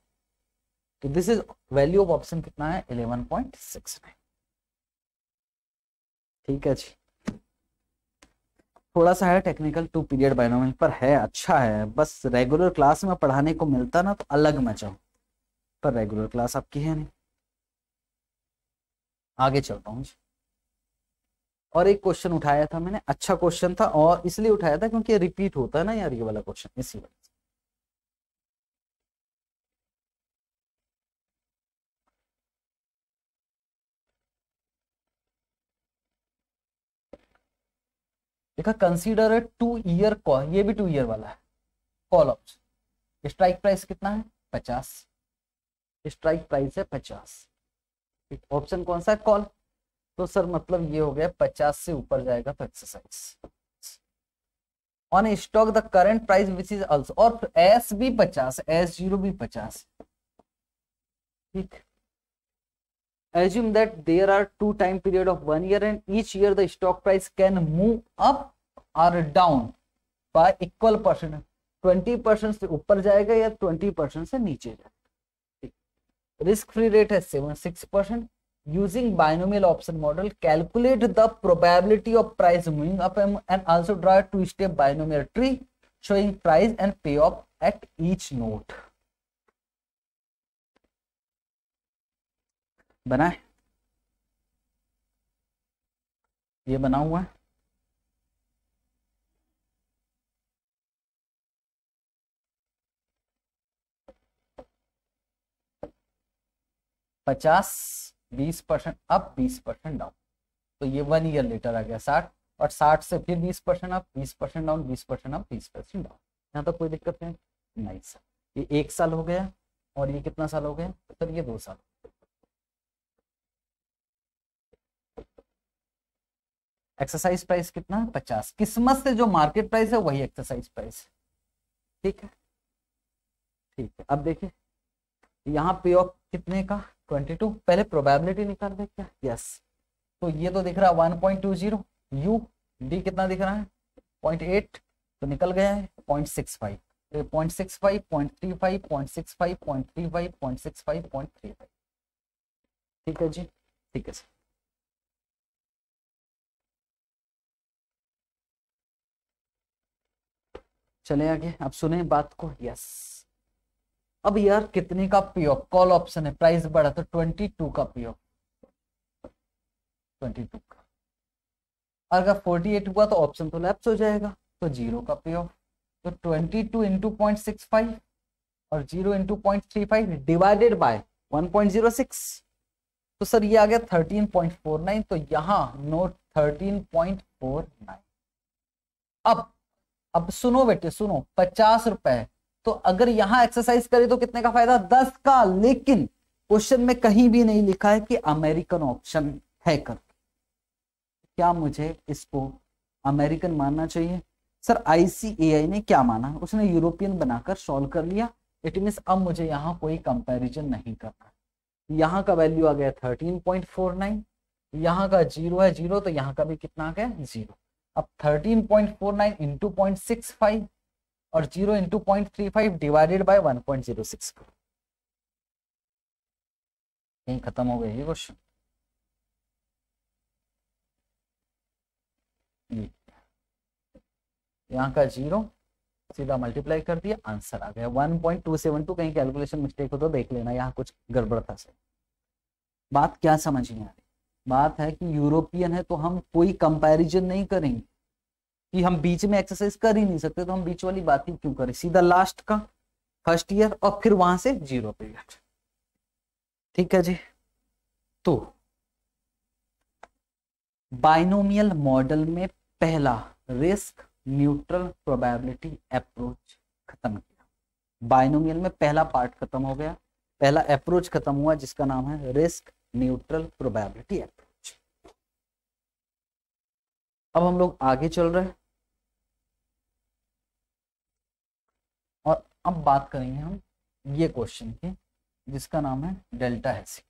तो this is value of option कितना है 11.69 ठीक है जी थोड़ा सा है टेक्निकल टू पीरियड बाइनोमियल पर है अच्छा है बस रेगुलर क्लास में पढ़ाने को मिलता ना तो अलग मैं पर रेगुलर क्लास आपकी है नहीं आगे चलता हूँ जी और एक क्वेश्चन उठाया था मैंने अच्छा क्वेश्चन था और इसलिए उठाया था क्योंकि रिपीट होता है ना यार ये वाला क्वेश्चन इसी वजह देखा कंसीडर टू ईयर कॉल ये भी टू ईयर वाला है कॉल ऑप्शन स्ट्राइक प्राइस कितना है पचास स्ट्राइक प्राइस है पचास ऑप्शन कौन सा है कॉल तो सर मतलब ये हो गया पचास से ऊपर जाएगा तो exercise on stock the current price which is also और एस भी पचास एस जीरो भी पचास ठीक assume that there are two time period of one year and each year the stock price can move up or down by equal percent 20 percent से ऊपर जाएगा या 20 percent से नीचे जाएगा रिस्क फ्री रेट है 76 percent. using binomial option model calculate the probability of price moving up and also draw a two-step binomial tree showing price and payoff at each node बना है ये बना हुआ है पचास बीस परसेंट अप बीस परसेंट डाउन तो ये वन ईयर लेटर आ गया साठ और साठ से फिर बीस परसेंट अप बीस परसेंट डाउन बीस परसेंट अप बीस परसेंट डाउन यहाँ तक तो कोई दिक्कत नहीं नहीं सर ये एक साल हो गया और ये कितना साल हो गया सर तो ये दो साल एक्सरसाइज प्राइस कितना है पचास किस्मत से जो मार्केट प्राइस है वही एक्सरसाइज प्राइस है ठीक है ठीक है अब देखिए यहाँ पे ऑफ कितने का ट्वेंटी टू पहले प्रोबेबिलिटी निकाल दे क्या यस तो ये तो दिख रहा है one point two zero u d कितना दिख रहा है पॉइंट एट तो निकल गया है point six five point six five point three five point six five point three five point six five point three five ठीक है जी ठीक है सर चले आगे आप सुने बात को यस अब यार कितने का पी ऑफ कॉल ऑप्शन है प्राइस बढ़ा तो ट्वेंटी टू का पी ऑफ ट्वेंटी टू का अगर फोर्टी एट हुआ तो ऑप्शन तो लैप्स हो जाएगा तो जीरो का पे ऑफ तो twenty two into point six five और zero into point three five divided by one point zero six तो सर ये आ गया थर्टीन पॉइंट फोर नाइन तो यहाँ note thirteen point four nine अब अब सुनो बेटे सुनो पचास रुपए तो अगर यहां एक्सरसाइज करे तो कितने का फायदा दस का लेकिन क्वेश्चन में कहीं भी नहीं लिखा है कि अमेरिकन ऑप्शन है कर क्या मुझे इसको अमेरिकन मानना चाहिए सर आईसीएआई ने क्या माना उसने यूरोपियन बनाकर सॉल्व कर लिया इट मीन अब मुझे यहाँ कोई कंपैरिजन नहीं करना यहाँ का वैल्यू आ गया थर्टीन पॉइंट फोर नाइन यहाँ का जीरो है जीरो तो यहाँ का भी कितना आ गया जीरो अब 13.49 point four nine into point six five और zero into point three five divided by one point zero six यही खत्म हो गया ये क्वेश्चन यहाँ का जीरो सीधा मल्टीप्लाई कर दिया आंसर आ गया 1.272 कहीं कैलकुलेशन मिस्टेक हो तो देख लेना यहाँ कुछ गड़बड़ था सर बात क्या समझ में आ रही बात है कि यूरोपियन है तो हम कोई कंपैरिजन नहीं करेंगे कि हम बीच में एक्सरसाइज कर ही नहीं सकते तो हम बीच वाली बात ही क्यों करें सीधा लास्ट का फर्स्ट ईयर और फिर वहां से जीरो पीरियड ठीक है जी तो बाइनोमियल मॉडल में पहला रिस्क न्यूट्रल प्रोबेबिलिटी अप्रोच खत्म किया बाइनोमियल में पहला पार्ट खत्म हो गया पहला अप्रोच खत्म हुआ जिसका नाम है रिस्क न्यूट्रल प्रोबेबिलिटी अप्रोच अब हम लोग आगे चल रहे हैं और अब बात करेंगे हम ये क्वेश्चन की जिसका नाम है डेल्टा हेजिंग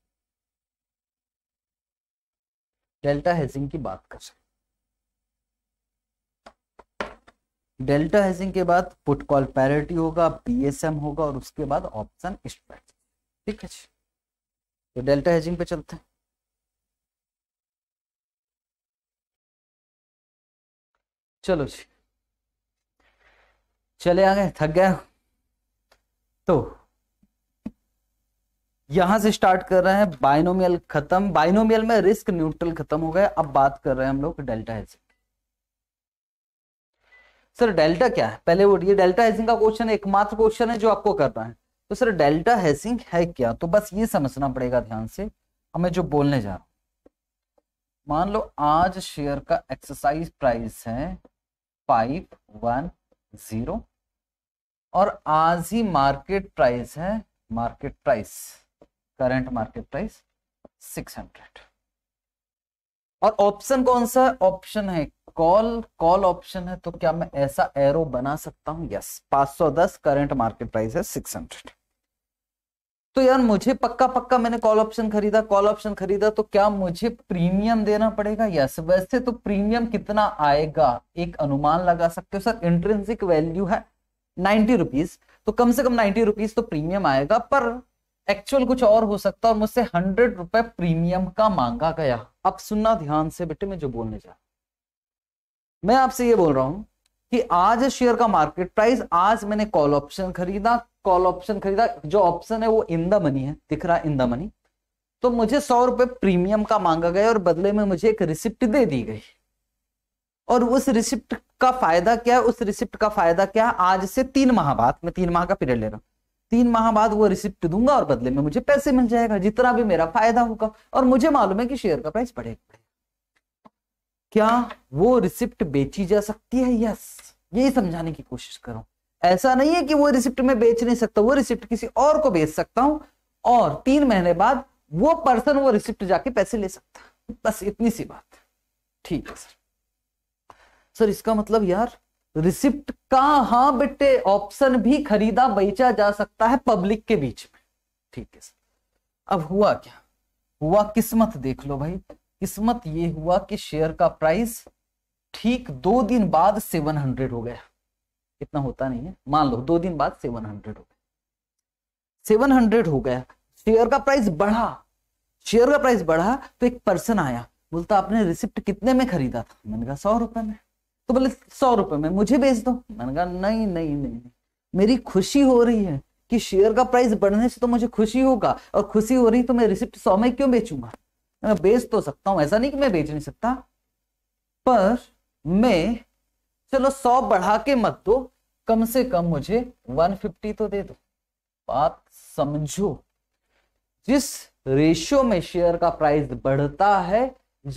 डेल्टा हेजिंग की बात कर सकते डेल्टा हेजिंग के बाद फुटकॉल पैरिटी होगा पीएसएम होगा और उसके बाद ऑप्शन स्ट्रेट ठीक है जी तो डेल्टा हेजिंग पे चलते हैं चलो जी चले आ गए थक गया तो यहां से स्टार्ट कर रहे हैं बाइनोमियल खत्म बाइनोमियल में रिस्क न्यूट्रल खत्म हो गए अब बात कर रहे हैं हम लोग डेल्टा हेजिंग सर डेल्टा क्या है पहले वो ये डेल्टा हेजिंग का क्वेश्चन एकमात्र क्वेश्चन है जो आपको करना है तो सर डेल्टा हैसिंग है क्या तो बस ये समझना पड़ेगा ध्यान से हमें जो बोलने जा रहा मान लो आज शेयर का एक्सरसाइज प्राइस है फाइव वन जीरो और आज ही मार्केट प्राइस है market price current market price six hundred और ऑप्शन कौन सा है ऑप्शन है कॉल कॉल ऑप्शन है तो क्या मैं ऐसा एरो बना सकता हूं यस सौ 510 करंट मार्केट प्राइस है 600 तो यार मुझे पक्का पक्का मैंने कॉल ऑप्शन खरीदा कॉल ऑप्शन खरीदा तो क्या मुझे प्रीमियम देना पड़ेगा यस वैसे तो प्रीमियम कितना आएगा एक अनुमान लगा सकते हो सर इंट्रेंसिक वैल्यू है नाइन्टी रुपीज तो कम से कम नाइन्टी रुपीज तो प्रीमियम आएगा पर एक्चुअल कुछ और हो सकता है और मुझसे हंड्रेड रुपए प्रीमियम का मांगा गया अब सुनना ध्यान से बेटे मैं जो बोलने जा मैं आपसे ये बोल रहा हूं कि आज शेयर का मार्केट प्राइस आज मैंने कॉल ऑप्शन खरीदा कॉल ऑप्शन खरीदा जो ऑप्शन है वो इन द मनी है दिख रहा है इन द मनी तो मुझे सौ रुपए प्रीमियम का मांगा गया और बदले में मुझे एक रिसिप्ट दे दी गई और उस रिसिप्ट का फायदा क्या है उस रिसिप्ट का फायदा क्या है आज से तीन माह बाद मैं तीन माह का पीरियड ले रहा हूँ तीन माह बाद वो रिसिप्ट दूंगा और बदले में मुझे पैसे मिल जाएगा जितना भी मेरा फायदा होगा और मुझे मालूम है कि शेयर का प्राइस बढ़ेगा क्या वो रिसिप्ट बेची जा सकती है यस यही समझाने की कोशिश करो ऐसा नहीं है कि वो रिसिप्ट में बेच नहीं सकता वो रिसिप्ट किसी और को बेच सकता हूं और तीन महीने बाद वो पर्सन वो रिसिप्ट जाके पैसे ले सकता बस इतनी सी बात ठीक है सर सर इसका मतलब यार रिसिप्ट का हाँ बेटे ऑप्शन भी खरीदा बेचा जा सकता है पब्लिक के बीच में ठीक है सर अब हुआ क्या हुआ किस्मत देख लो भाई किस्मत ये हुआ कि शेयर का प्राइस ठीक दो दिन बाद सेवन हंड्रेड हो गया इतना होता नहीं है मान लो दो दिन बाद सेवन हंड्रेड हो गया सेवन हंड्रेड हो गया शेयर का प्राइस बढ़ा शेयर का प्राइस बढ़ा तो एक पर्सन आया बोलता आपने रिसिप्ट कितने में खरीदा था मैंने कहा सौ रुपए में तो बोले सौ रुपए में मुझे बेच दो मैंने कहा नहीं नहीं नहीं मेरी खुशी हो रही है कि शेयर का प्राइस बढ़ने से तो मुझे खुशी होगा और खुशी हो रही तो मैं रिसिप्ट सौ में क्यों बेचूंगा मैं बेच तो सकता हूं ऐसा नहीं कि मैं बेच नहीं सकता पर मैं चलो सौ बढ़ा के मत दो कम से कम मुझे 150 तो दे दो बात समझो जिस रेशियो में शेयर का प्राइस बढ़ता है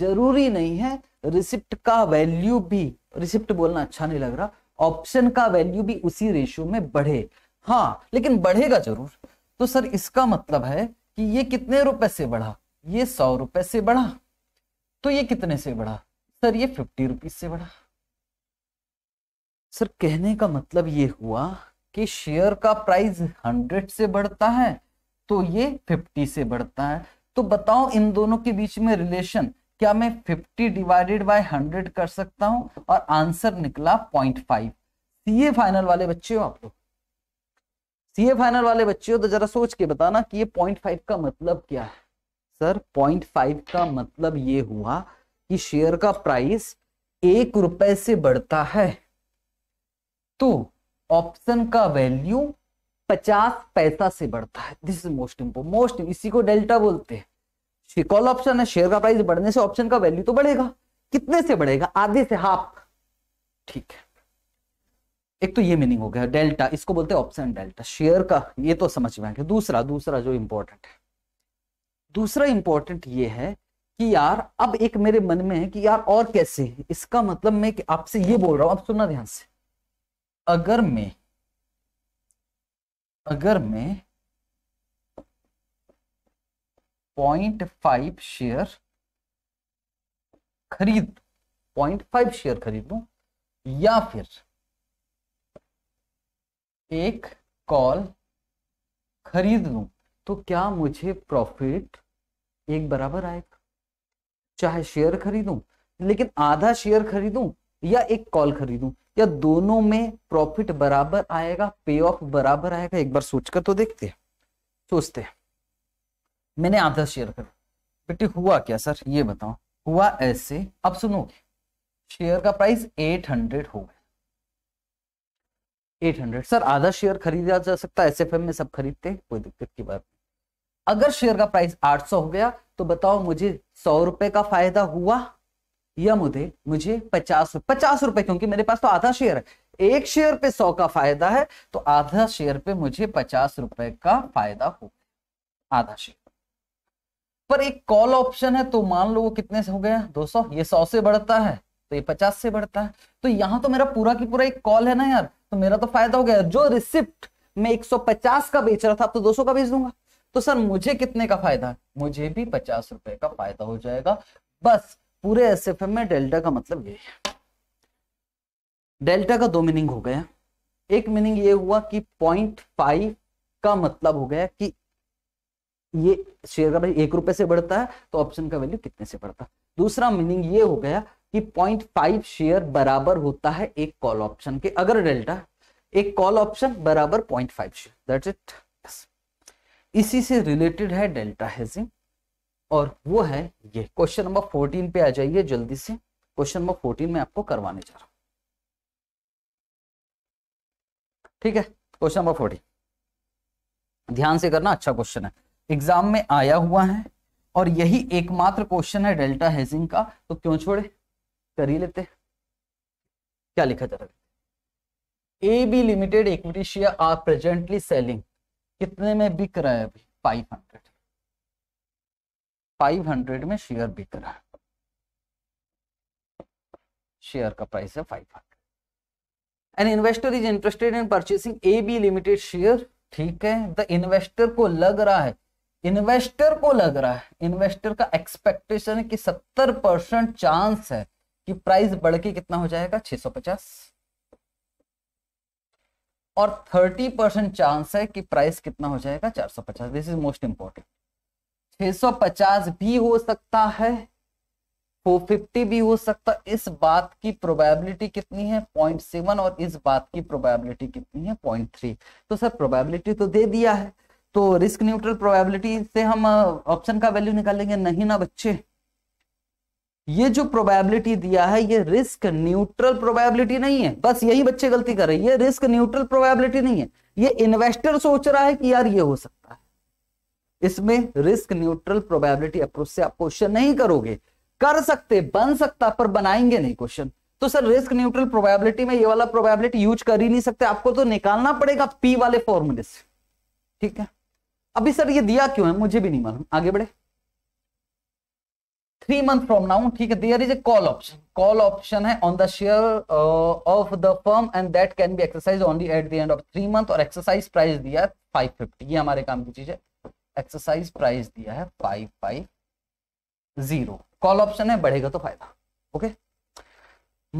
जरूरी नहीं है रिसिप्ट का वैल्यू भी रिसिप्ट बोलना अच्छा नहीं लग रहा ऑप्शन का वैल्यू भी उसी रेशियो में बढ़े हाँ लेकिन बढ़ेगा जरूर तो सर इसका मतलब है कि ये कितने रुपए से बढ़ा ये सौ रुपए से बढ़ा तो ये कितने से बढ़ा सर ये फिफ्टी रुपीज से बढ़ा सर कहने का मतलब ये हुआ कि शेयर का प्राइस हंड्रेड से बढ़ता है तो ये फिफ्टी से बढ़ता है तो बताओ इन दोनों के बीच में रिलेशन क्या मैं फिफ्टी डिवाइडेड बाय हंड्रेड कर सकता हूं और आंसर निकला पॉइंट फाइव सीए फाइनल वाले बच्चे हो आप लोग सीए फाइनल वाले बच्चे हो तो जरा सोच के बताना कि ये पॉइंट फाइव का मतलब क्या है सर पॉइंट फाइव का मतलब ये हुआ कि शेयर का प्राइस एक रुपए से बढ़ता है तो ऑप्शन का वैल्यू पचास पैसा से बढ़ता है this is most import most इसी को डेल्टा बोलते हैं कॉल ऑप्शन है शेयर का प्राइस बढ़ने से ऑप्शन का वैल्यू तो बढ़ेगा कितने से बढ़ेगा आधे से हाफ ठीक है एक तो ये मीनिंग हो गया डेल्टा इसको बोलते हैं ऑप्शन डेल्टा शेयर का ये तो समझ में आ दूसरा दूसरा जो इंपॉर्टेंट है दूसरा इंपॉर्टेंट ये है कि यार अब एक मेरे मन में है कि यार और कैसे इसका मतलब मैं आपसे ये बोल रहा हूं आप सुनना ध्यान से अगर मैं अगर मैं पॉइंट फाइव शेयर खरीद पॉइंट फाइव शेयर खरीद लू या फिर एक कॉल खरीद लू तो क्या मुझे प्रॉफिट एक बराबर आएगा चाहे शेयर खरीदू लेकिन आधा शेयर खरीदू या एक कॉल खरीदू या दोनों में प्रॉफिट बराबर आएगा पे ऑफ बराबर आएगा एक बार सोचकर तो देखते हैं सोचते हैं मैंने आधा शेयर कर बेटी हुआ क्या सर ये बताओ हुआ ऐसे अब सुनोगे शेयर का प्राइस 800 हो गया 800 सर आधा शेयर खरीदा जा सकता है एसएफएम में सब खरीदते कोई दिक्कत की बात नहीं अगर शेयर का प्राइस 800 हो गया तो बताओ मुझे सौ रुपए का फायदा हुआ या मुझे मुझे पचास पचास रुपए क्योंकि मेरे पास तो आधा शेयर है एक शेयर पे सौ का फायदा है तो आधा शेयर पे मुझे पचास रुपए का फायदा हो आधा शेयर पर एक कॉल ऑप्शन है तो मान लो वो कितने से हो गया दो सौ ये सौ से बढ़ता है तो ये पचास से बढ़ता है तो यहां तो मेरा पूरा की पूरा एक कॉल है ना यार तो मेरा तो फायदा हो गया जो रिसिप्ट में एक सौ पचास का बेच रहा था तो दो सौ का बेच दूंगा तो सर मुझे कितने का फायदा है मुझे भी पचास रुपए का फायदा हो जाएगा बस पूरे एस एफ एम में डेल्टा का मतलब यही है डेल्टा का दो मीनिंग हो गया एक मीनिंग ये हुआ कि पॉइंट फाइव का मतलब हो गया कि ये शेयर का भाई एक रुपए से बढ़ता है तो ऑप्शन का वैल्यू कितने से बढ़ता है दूसरा मीनिंग ये हो गया कि पॉइंट फाइव शेयर बराबर होता है एक कॉल ऑप्शन के अगर डेल्टा एक कॉल ऑप्शन बराबर point five share that's it इसी से रिलेटेड है डेल्टा हेजिंग और वो है ये क्वेश्चन नंबर फोर्टीन पे आ जाइए जल्दी से क्वेश्चन नंबर फोर्टीन में आपको करवाने जा रहा हूं ठीक है क्वेश्चन नंबर फोर्टीन ध्यान से करना अच्छा क्वेश्चन है एग्जाम में आया हुआ है और यही एकमात्र क्वेश्चन है डेल्टा हेजिंग का तो क्यों छोड़े कर ही लेते क्या लिखा जा रहा A B limited equity share are presently selling कितने में बिक रहा है अभी फाइव हंड्रेड 500 में शेयर बिक रहा है शेयर का प्राइस है 500 an investor is interested in purchasing A B limited share ठीक है द इन्वेस्टर को लग रहा है इन्वेस्टर को लग रहा है इन्वेस्टर का एक्सपेक्टेशन है कि 70 परसेंट चांस है कि प्राइस बढ़ के कितना हो जाएगा 650 और 30 परसेंट चांस है कि प्राइस कितना हो जाएगा 450 दिस इज मोस्ट इंपॉर्टेंट 650 भी हो सकता है 450 भी हो सकता इस बात की प्रोबेबिलिटी कितनी है 0.7 और इस बात की प्रोबेबिलिटी कितनी है 0.3 तो सर प्रोबेबिलिटी तो दे दिया है तो रिस्क न्यूट्रल प्रोबेबिलिटी से हम ऑप्शन का वैल्यू निकालेंगे नहीं ना बच्चे ये जो प्रोबेबिलिटी दिया है ये रिस्क न्यूट्रल प्रोबेबिलिटी नहीं है बस यही बच्चे गलती कर रहे हैं ये रिस्क न्यूट्रल प्रोबेबिलिटी नहीं है ये इन्वेस्टर सोच रहा है कि यार ये हो सकता है इसमें रिस्क न्यूट्रल प्रोबेबिलिटी अप्रोच से आप क्वेश्चन नहीं करोगे कर सकते बन सकता पर बनाएंगे नहीं क्वेश्चन तो सर रिस्क न्यूट्रल प्रोबेबिलिटी में ये वाला प्रोबेबिलिटी यूज कर ही नहीं सकते आपको तो निकालना पड़ेगा पी वाले फॉर्मूले से ठीक है अभी सर ये दिया क्यों है मुझे भी नहीं मालूम आगे बढ़े थ्री मंथ फ्रॉम नाउ ठीक है there is a call option call option है on the share of the firm and that can be exercise only at the end of three month और एक्सरसाइज प्राइस दिया है five fifty ये हमारे काम की चीज है एक्सरसाइज प्राइस दिया है five five zero call option है बढ़ेगा तो फायदा ओके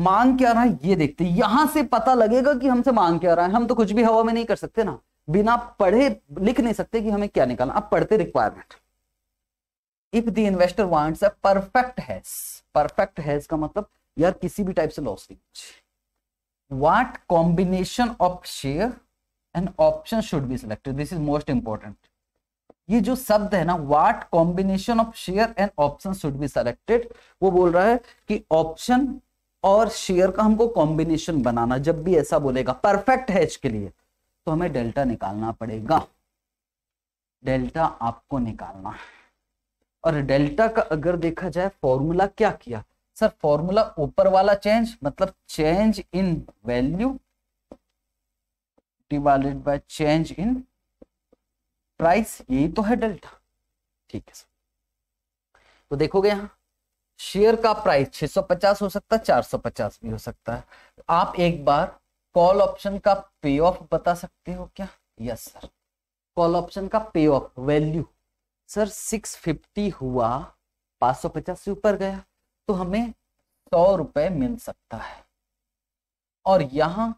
मांग क्या रहा है ये देखते यहां से पता लगेगा कि हमसे मांग क्या रहा है हम तो कुछ भी हवा में नहीं कर सकते ना बिना पढ़े लिख नहीं सकते कि हमें क्या निकालना अब पढ़ते requirement if the investor wants a perfect hedge perfect hedge का मतलब यार किसी भी टाइप से लॉस नहीं what combination of share and option should be selected this is most important ये जो शब्द है ना what combination of share and option should be selected वो बोल रहा है कि ऑप्शन और शेयर का हमको कॉम्बिनेशन बनाना जब भी ऐसा बोलेगा परफेक्ट हैच के लिए तो हमें डेल्टा निकालना पड़ेगा डेल्टा आपको निकालना और डेल्टा का अगर देखा जाए फॉर्मूला क्या किया सर फॉर्मूला ऊपर वाला चेंज मतलब change in value divided by change in price यही e तो है डेल्टा ठीक है तो देखोगे यहां शेयर का प्राइस 650 हो सकता है 450 भी हो सकता है आप एक बार कॉल ऑप्शन का पे ऑफ बता सकते हो क्या यस सर कॉल ऑप्शन का पे ऑफ वैल्यू सर 650 हुआ 550 से ऊपर गया तो हमें सौ रुपए मिल सकता है और यहां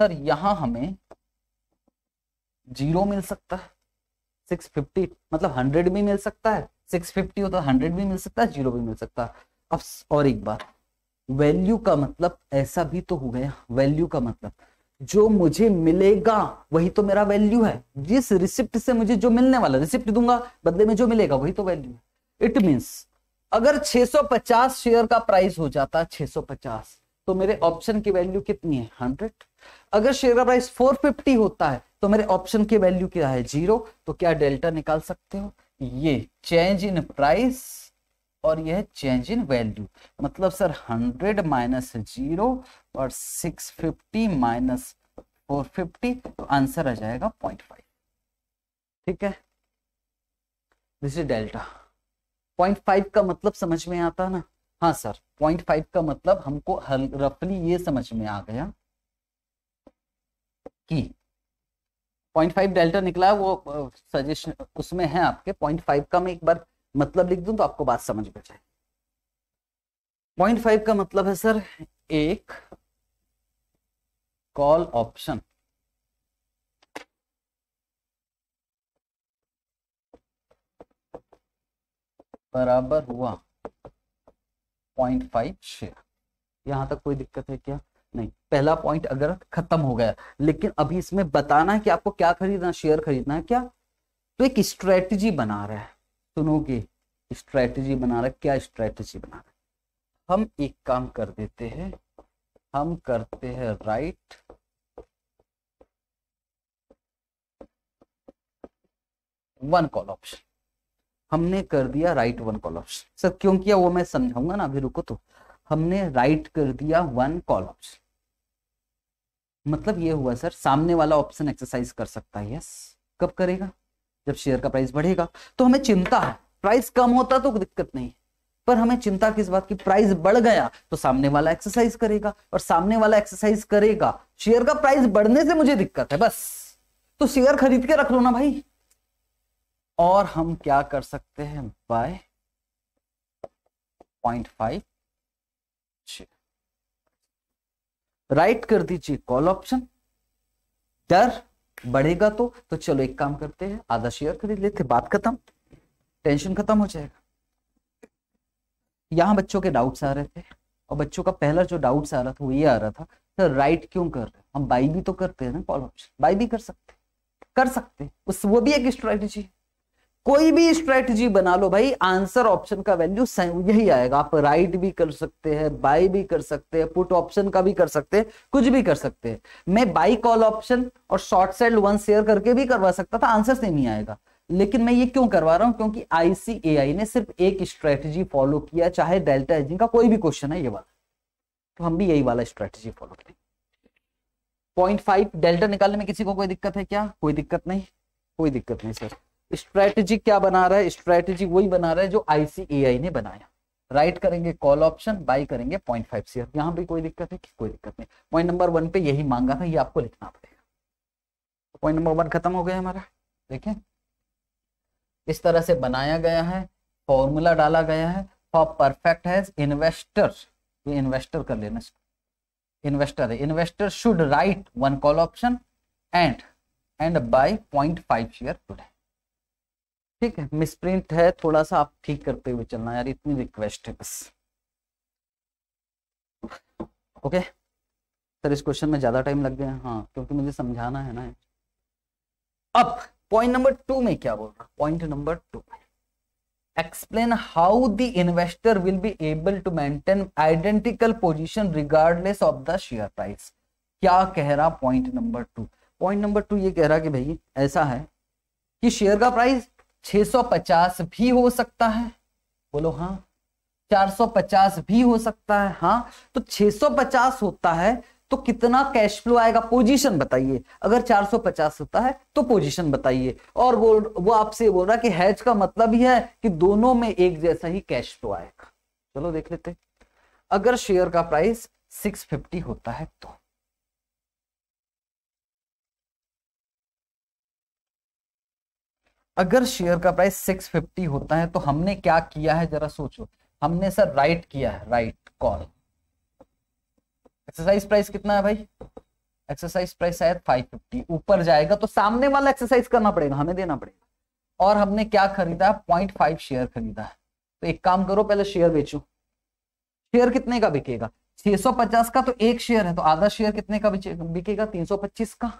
सर यहां हमें जीरो मिल सकता है सिक्स फिफ्टी मतलब हंड्रेड भी मिल सकता है सिक्स फिफ्टी हो तो हंड्रेड भी मिल सकता है जीरो भी मिल सकता है अब और एक बात वैल्यू का मतलब ऐसा भी तो हो गया वैल्यू का मतलब जो मुझे मिलेगा वही तो मेरा वैल्यू है जिस रिसिप्ट से मुझे जो मिलने वाला रिसिप्ट दूंगा बदले में जो मिलेगा वही तो वैल्यू है इट मीन्स अगर 650 शेयर का प्राइस हो जाता 650 तो मेरे ऑप्शन की वैल्यू कितनी है 100 अगर शेयर का प्राइस 450 होता है तो मेरे ऑप्शन की वैल्यू क्या है जीरो तो क्या डेल्टा निकाल सकते हो ये चेंज इन प्राइस और यह चेंज इन वैल्यू मतलब सर 100 माइनस जीरो और 650 माइनस फिफ्टी तो आंसर आ जाएगा 0.5 ठीक है दिस इज डेल्टा 0.5 का मतलब समझ में आता ना हाँ सर 0.5 का मतलब हमको रफली ये समझ में आ गया की पॉइंट फाइव डेल्टा निकला वो सजेशन उसमें है आपके पॉइंट फाइव का मैं एक बार मतलब लिख दूं तो आपको बात समझ में जाए पॉइंट फाइव का मतलब है सर एक कॉल ऑप्शन बराबर हुआ पॉइंट फाइव शेयर यहां तक कोई दिक्कत है क्या पहला पॉइंट अगर खत्म हो गया लेकिन अभी इसमें बताना है कि आपको क्या खरीदना शेयर खरीदना है क्या तो एक स्ट्रेटजी बना रहा है सुनोगे स्ट्रेटजी बना रहा है क्या स्ट्रेटजी बना रहा है हम एक काम कर देते हैं हम करते हैं राइट वन कॉल ऑप्शन हमने कर दिया write one call option sir क्यों किया वो मैं समझाऊंगा ना अभी रुको तो हमने राइट कर दिया वन कॉल ऑप्शन मतलब ये हुआ सर सामने वाला ऑप्शन एक्सरसाइज कर सकता है यस कब करेगा जब शेयर का प्राइस बढ़ेगा तो हमें चिंता है प्राइस कम होता तो दिक्कत नहीं पर हमें चिंता किस बात की प्राइस बढ़ गया तो सामने वाला एक्सरसाइज करेगा और सामने वाला एक्सरसाइज करेगा शेयर का प्राइस बढ़ने से मुझे दिक्कत है बस तो शेयर खरीद के रख लो ना भाई और हम क्या कर सकते हैं बाय पॉइंट फाइव राइट कर दीजिए कॉल ऑप्शन डर बढ़ेगा तो तो चलो एक काम करते हैं आधा शेयर खरीद लेते बात खत्म टेंशन खत्म हो जाएगा यहां बच्चों के डाउट्स आ रहे थे और बच्चों का पहला जो डाउट्स आ रहा था वो ये आ रहा था सर राइट क्यों कर रहे हम बाई भी तो करते हैं ना कॉल ऑप्शन बाई भी कर सकते कर सकते उस वो भी एक स्ट्रेटेजी है कोई भी स्ट्रेटजी बना लो भाई आंसर ऑप्शन का वैल्यू यही आएगा आप राइट भी कर सकते हैं बाय भी कर सकते हैं पुट ऑप्शन का भी कर सकते हैं कुछ भी कर सकते हैं मैं बाय कॉल ऑप्शन और शॉर्ट सेल वन शेयर करके भी करवा सकता था आंसर से नहीं आएगा लेकिन मैं ये क्यों करवा रहा हूं क्योंकि आईसीएआई ने सिर्फ एक स्ट्रेटजी फॉलो किया चाहे डेल्टा एजिंग का कोई भी क्वेश्चन है ये वाला तो हम भी यही वाला स्ट्रेटजी फॉलो करें पॉइंट फाइव डेल्टा निकालने में किसी को कोई दिक्कत है क्या कोई दिक्कत नहीं कोई दिक्कत नहीं सर स्ट्रैटेजी क्या बना रहा है स्ट्रैटेजी वही बना रहा है जो आईसीएआई ने बनाया राइट करेंगे कॉल ऑप्शन बाय करेंगे पॉइंट फाइव शेयर यहां भी कोई दिक्कत है कोई दिक्कत नहीं पॉइंट नंबर वन पे यही मांगा था ये आपको लिखना पड़ेगा पॉइंट नंबर वन खत्म हो गया हमारा देखें इस तरह से बनाया गया है फॉर्मूला डाला गया है फॉर परफेक्ट है इन्वेस्टर ये इन्वेस्टर कर लेना इन्वेस्टर है investor should write one call option and and buy point five share today ठीक है मिसप्रिंट है थोड़ा सा आप ठीक करते हुए चलना यार इतनी रिक्वेस्ट है बस ओके सर इस क्वेश्चन में ज्यादा टाइम लग गया हाँ क्योंकि मुझे समझाना है ना अब पॉइंट नंबर टू में क्या बोल रहा point number two explain how the investor will be able to maintain identical position regardless of the share price क्या कह रहा point number two point number two ये कह रहा कि भाई ऐसा है कि शेयर का प्राइस 650 भी हो सकता है बोलो हाँ 450 भी हो सकता है हाँ तो 650 होता है तो कितना कैश फ्लो आएगा पोजीशन बताइए अगर 450 होता है तो पोजीशन बताइए और वो वो आपसे बोल रहा कि हैज का मतलब ही है कि दोनों में एक जैसा ही कैश फ्लो आएगा चलो देख लेते अगर शेयर का प्राइस 650 होता है तो अगर शेयर का प्राइस 650 होता है तो हमने क्या किया है जरा सोचो हमने सर राइट किया है राइट कॉल एक्सरसाइज प्राइस कितना है भाई एक्सरसाइज प्राइस शायद 550 ऊपर जाएगा तो सामने वाला एक्सरसाइज करना पड़ेगा हमें देना पड़ेगा और हमने क्या खरीदा है पॉइंट फाइव शेयर खरीदा है तो एक काम करो पहले शेयर बेचो शेयर कितने का बिकेगा 650 का तो एक शेयर है तो आधा शेयर कितने का बिकेगा 325 का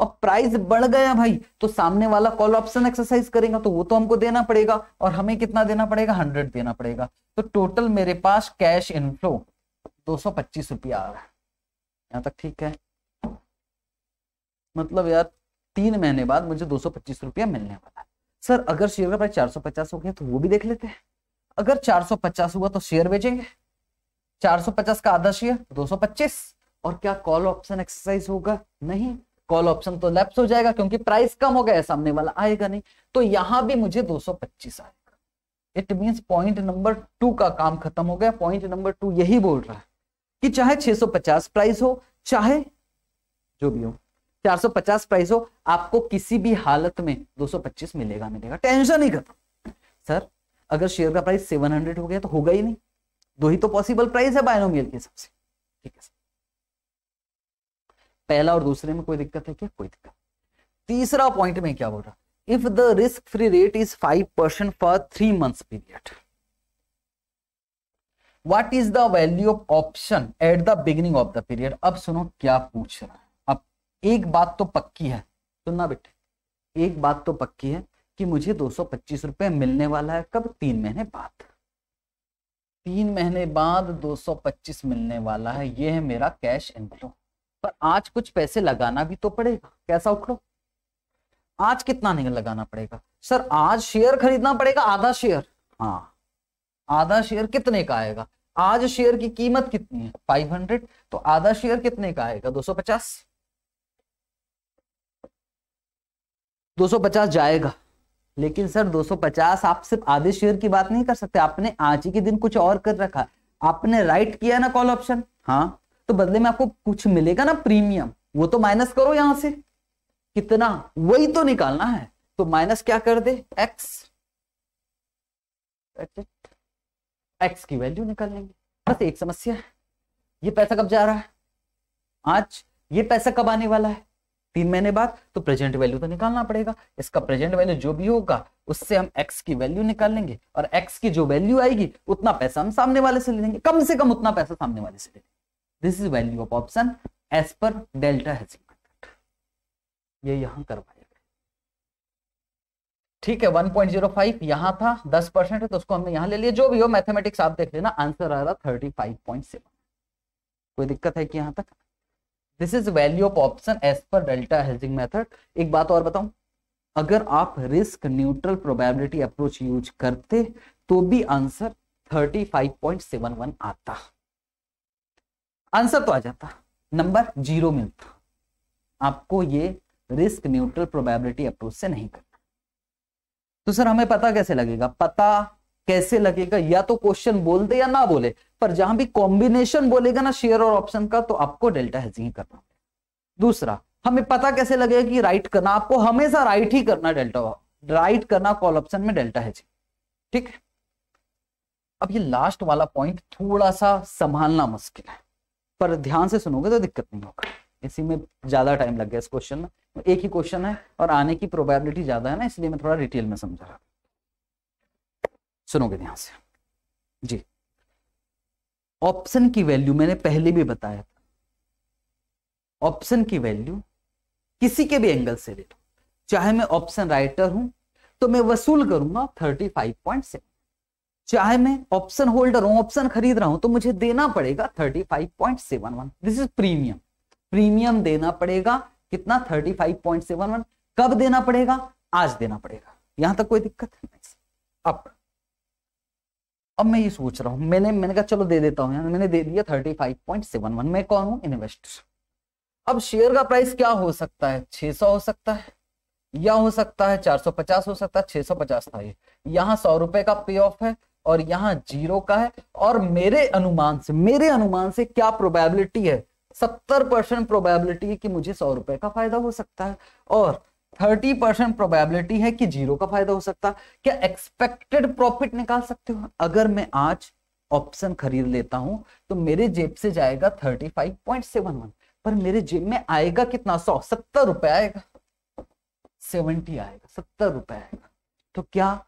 और प्राइस बढ़ गया भाई तो सामने वाला कॉल ऑप्शन एक्सरसाइज करेगा तो वो तो हमको देना पड़ेगा और हमें कितना देना पड़ेगा हंड्रेड देना पड़ेगा तो टोटल मेरे पास कैश इनफ्लो दो सौ पच्चीस रुपया आ रहा है यहां तक ठीक है मतलब यार तीन महीने बाद मुझे दो सौ पच्चीस रुपया मिलने वाला है सर अगर शेयर का प्राइस चार सौ पचास हो गया तो वो भी देख लेते हैं अगर चार सौ पचास हुआ तो शेयर बेचेंगे चार सौ पचास का आधा शेयर दो सौ पच्चीस और क्या कॉल ऑप्शन एक्सरसाइज होगा नहीं कॉल ऑप्शन तो लैप्स हो जाएगा क्योंकि प्राइस कम हो गया सामने वाला आएगा नहीं तो यहां भी मुझे 225 आएगा it mean point number two का काम खत्म हो गया पॉइंट नंबर टू यही बोल रहा है कि चाहे 650 प्राइस हो चाहे जो भी हो 450 प्राइस हो आपको किसी भी हालत में 225 मिलेगा मिलेगा टेंशन ही खत्म सर अगर शेयर का प्राइस हंड्रेड हो गया तो होगा ही नहीं दो ही तो पॉसिबल प्राइस है बायनोमियल के हिसाब से ठीक है सर पहला और दूसरे में कोई दिक्कत है क्या कोई दिक्कत तीसरा पॉइंट में क्या बोल रहा if the risk free rate is five percent for three month period what is the value of option at the beginning of the period अब सुनो क्या पूछ रहा है अब एक बात तो पक्की है सुनना बेटे एक बात तो पक्की है कि मुझे दो सौ पच्चीस रुपए मिलने वाला है कब तीन महीने बाद तीन महीने बाद दो सौ पच्चीस मिलने वाला है यह है मेरा कैश इनफ्लो पर आज कुछ पैसे लगाना भी तो पड़ेगा कैसा उखड़ो आज कितना नहीं लगाना पड़ेगा सर आज शेयर खरीदना पड़ेगा आधा शेयर हाँ आधा शेयर कितने का आएगा आज शेयर की कीमत कितनी है 500 तो आधा शेयर कितने का आएगा 250 250 जाएगा लेकिन सर 250 आप सिर्फ आधे शेयर की बात नहीं कर सकते आपने आज ही के दिन कुछ और कर रखा आपने राइट किया ना कॉल ऑप्शन हाँ तो बदले में आपको कुछ मिलेगा ना प्रीमियम वो तो माइनस करो यहां से कितना वही तो निकालना है तो माइनस क्या कर दे एक्स एक्स की वैल्यू निकाल लेंगे बस एक समस्या है ये पैसा कब जा रहा है आज ये पैसा कब आने वाला है तीन महीने बाद तो प्रेजेंट वैल्यू तो निकालना पड़ेगा इसका प्रेजेंट वैल्यू जो भी होगा उससे हम एक्स की वैल्यू निकाल लेंगे और एक्स की जो वैल्यू आएगी उतना पैसा हम सामने वाले से ले लेंगे कम से कम उतना पैसा सामने वाले से ले लेंगे this is value of option as per delta है ये यहां करवाया गया ठीक है 1.05 पॉइंट यहां था 10 परसेंट है तो उसको हमने यहां ले लिया जो भी हो मैथमेटिक्स आप देख लेना आंसर आ रहा थर्टी फाइव पॉइंट सेवन कोई दिक्कत है कि यहां तक this is value of option as per delta hedging method एक बात और बताऊं अगर आप risk neutral probability approach use करते तो भी आंसर 35.71 आता है आंसर तो आ जाता नंबर जीरो मिलता आपको ये रिस्क न्यूट्रल प्रोबेबिलिटी अप्रोच से नहीं करना तो सर हमें पता कैसे लगेगा पता कैसे लगेगा या तो क्वेश्चन बोल दे या ना बोले पर जहां भी कॉम्बिनेशन बोलेगा ना शेयर और ऑप्शन का तो आपको डेल्टा हेजिंग करना दूसरा हमें पता कैसे लगेगा कि राइट करना आपको हमेशा राइट ही करना डेल्टा राइट करना कॉल ऑप्शन में डेल्टा हेजिंग ठीक है अब ये लास्ट वाला पॉइंट थोड़ा सा संभालना मुश्किल है पर ध्यान से सुनोगे तो दिक्कत नहीं होगा इसी में ज़्यादा टाइम लग गया इस क्वेश्चन में तो एक ही क्वेश्चन है और आने की प्रोबेबिलिटी ज़्यादा है ना इसलिए मैं थोड़ा डिटेल में समझा रहा सुनोगे ध्यान से जी ऑप्शन की वैल्यू मैंने पहले भी बताया था ऑप्शन की वैल्यू किसी के भी एंगल से ले लो चाहे मैं ऑप्शन राइटर हूं तो मैं वसूल करूंगा थर्टी फाइव पॉइंट सेवन चाहे मैं ऑप्शन होल्डर हूं ऑप्शन खरीद रहा हूं तो मुझे देना पड़ेगा thirty five point seven one this is premium premium देना पड़ेगा कितना thirty five point seven one कब देना पड़ेगा आज देना पड़ेगा यहां तक कोई दिक्कत है नहीं अब अब मैं ये सोच रहा हूं मैंने मैंने कहा चलो दे देता हूं मैंने दे दिया thirty five point seven one मैं कौन हूं इन्वेस्टर अब शेयर का प्राइस क्या हो सकता है छह सौ हो सकता है या हो सकता है चार सौ पचास हो सकता है छह सौ पचास था ये यहाँ सौ रुपए का पे ऑफ है और यहां जीरो का है और मेरे अनुमान से मेरे अनुमान से क्या प्रोबेबिलिटी है सत्तर परसेंट प्रोबेबिलिटी है कि मुझे सौ रुपए का फायदा हो सकता है और थर्टी परसेंट प्रोबेबिलिटी है कि जीरो का फायदा हो सकता है क्या एक्सपेक्टेड प्रॉफिट निकाल सकते हो अगर मैं आज ऑप्शन खरीद लेता हूं तो मेरे जेब से जाएगा thirty five point seven one पर मेरे जेब में आएगा कितना सौ सत्तर रुपए आएगा सेवेंटी आएगा सत्तर रुपए आएगा तो क्या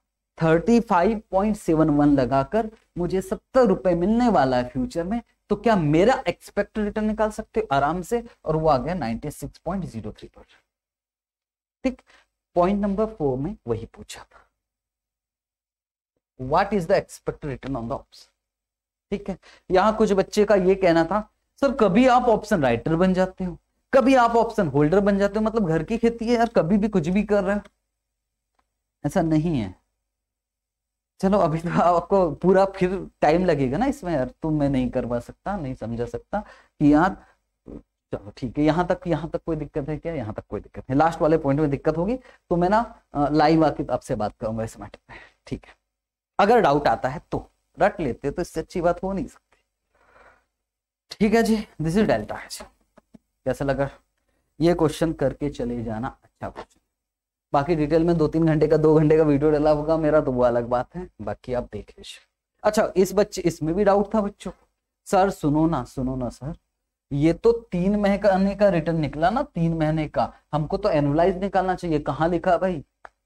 35.71 लगाकर मुझे सत्तर रुपए मिलने वाला है फ्यूचर में तो क्या मेरा एक्सपेक्टेड रिटर्न निकाल सकते हो आराम से और वो आ गया 96.03 परसेंट ठीक पॉइंट नंबर फोर में वही पूछा था what is the expected return on the option ठीक है यहां कुछ बच्चे का ये कहना था सर कभी आप ऑप्शन राइटर बन जाते हो कभी आप ऑप्शन होल्डर बन जाते हो मतलब घर की खेती है यार कभी भी कुछ भी कर रहे हो ऐसा नहीं है चलो अभी तो आपको पूरा फिर टाइम लगेगा ना इसमें यार तुम तो मैं नहीं करवा सकता नहीं समझा सकता कि यार चलो ठीक है यहाँ तक यहाँ तक कोई दिक्कत है क्या यहाँ तक कोई दिक्कत है लास्ट वाले पॉइंट में दिक्कत होगी तो मैं ना लाइव आके आपसे बात करूंगा इस मैटर में ठीक है अगर डाउट आता है तो रट लेते तो इससे अच्छी बात हो नहीं सकती ठीक है जी दिस इज डेल्टा एच कैसा लगा ये क्वेश्चन करके चले जाना अच्छा क्वेश्चन बाकी डिटेल में दो तीन घंटे का दो घंटे का वीडियो डाला होगा मेरा तो वो अलग बात है बाकी आप देख लीजिए अच्छा इस बच्चे इसमें भी डाउट था बच्चों सर सुनो ना सुनो ना सर ये तो तीन महीने का रिटर्न निकला ना तीन महीने का हमको तो एनुलाइज निकालना चाहिए कहाँ लिखा भाई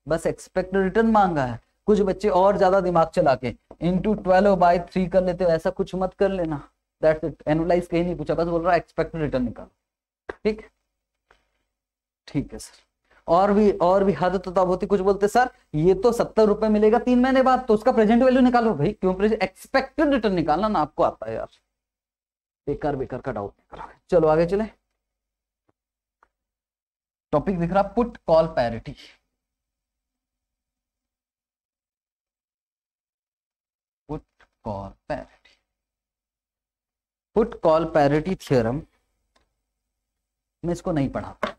बस एक्सपेक्ट रिटर्न मांगा है कुछ बच्चे और ज्यादा दिमाग चला के इंटू ट्वेल्व बाई थ्री कर लेते हो ऐसा कुछ मत कर लेना दैट्स इट एनुलाइज कहीं नहीं पूछा बस बोल रहा है एक्सपेक्ट रिटर्न निकालो ठीक ठीक है सर और भी और भी हद तो तब होती कुछ बोलते सर ये तो सत्तर रुपए मिलेगा तीन महीने बाद तो उसका प्रेजेंट वैल्यू निकालो भाई क्यों एक्सपेक्टेड रिटर्न निकालना ना आपको आता है यार बेकार बेकार का डाउट निकालोगे चलो आगे चले टॉपिक दिख रहा put call parity put call parity put call parity theorem मैं इसको नहीं पढ़ाता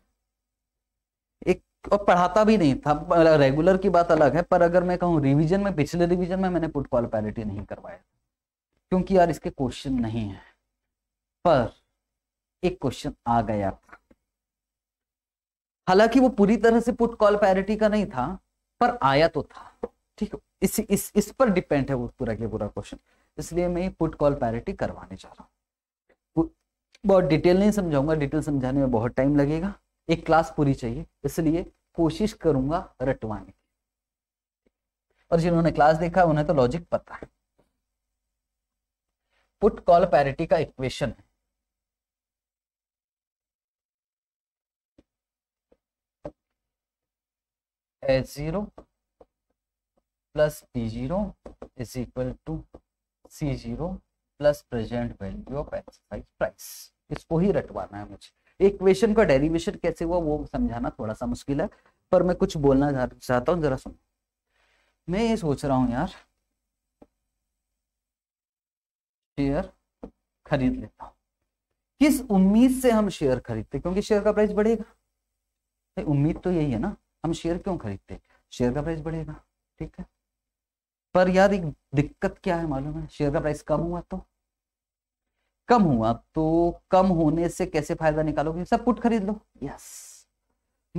और पढ़ाता भी नहीं था रेगुलर मतलब की बात अलग है पर अगर मैं कहूँ रिविजन में पिछले रिविजन में मैंने पुट कॉल पैरिटी नहीं करवाया क्योंकि यार इसके क्वेश्चन नहीं है पर एक क्वेश्चन आ गया था हालांकि वो पूरी तरह से पुट कॉल पैरिटी का नहीं था पर आया तो था ठीक है इस, इस इस पर डिपेंड है वो पूरा के पूरा क्वेश्चन इसलिए मैं पुट कॉल पैरिटी करवाने जा रहा हूँ बहुत डिटेल नहीं समझाऊंगा डिटेल समझाने में बहुत टाइम लगेगा एक क्लास पूरी चाहिए इसलिए कोशिश करूंगा रटवाने की और जिन्होंने क्लास देखा उन्हें तो लॉजिक पता है पुट कॉल पैरिटी का इक्वेशन है H zero plus P zero is equal to C zero plus present value of exercise price इसको ही रटवाना है मुझे इक्वेशन का डेरिवेशन कैसे हुआ वो समझाना थोड़ा सा मुश्किल है पर मैं कुछ बोलना चाहता हूँ जरा सुन मैं ये सोच रहा हूँ यार शेयर खरीद लेता हूँ किस उम्मीद से हम शेयर खरीदते क्योंकि शेयर का प्राइस बढ़ेगा उम्मीद तो यही है ना हम शेयर क्यों खरीदते शेयर का प्राइस बढ़ेगा ठीक है पर यार एक दिक्कत क्या है मालूम है शेयर का प्राइस कम हुआ तो कम हुआ तो कम होने से कैसे फायदा निकालोगे सब पुट खरीद लो यस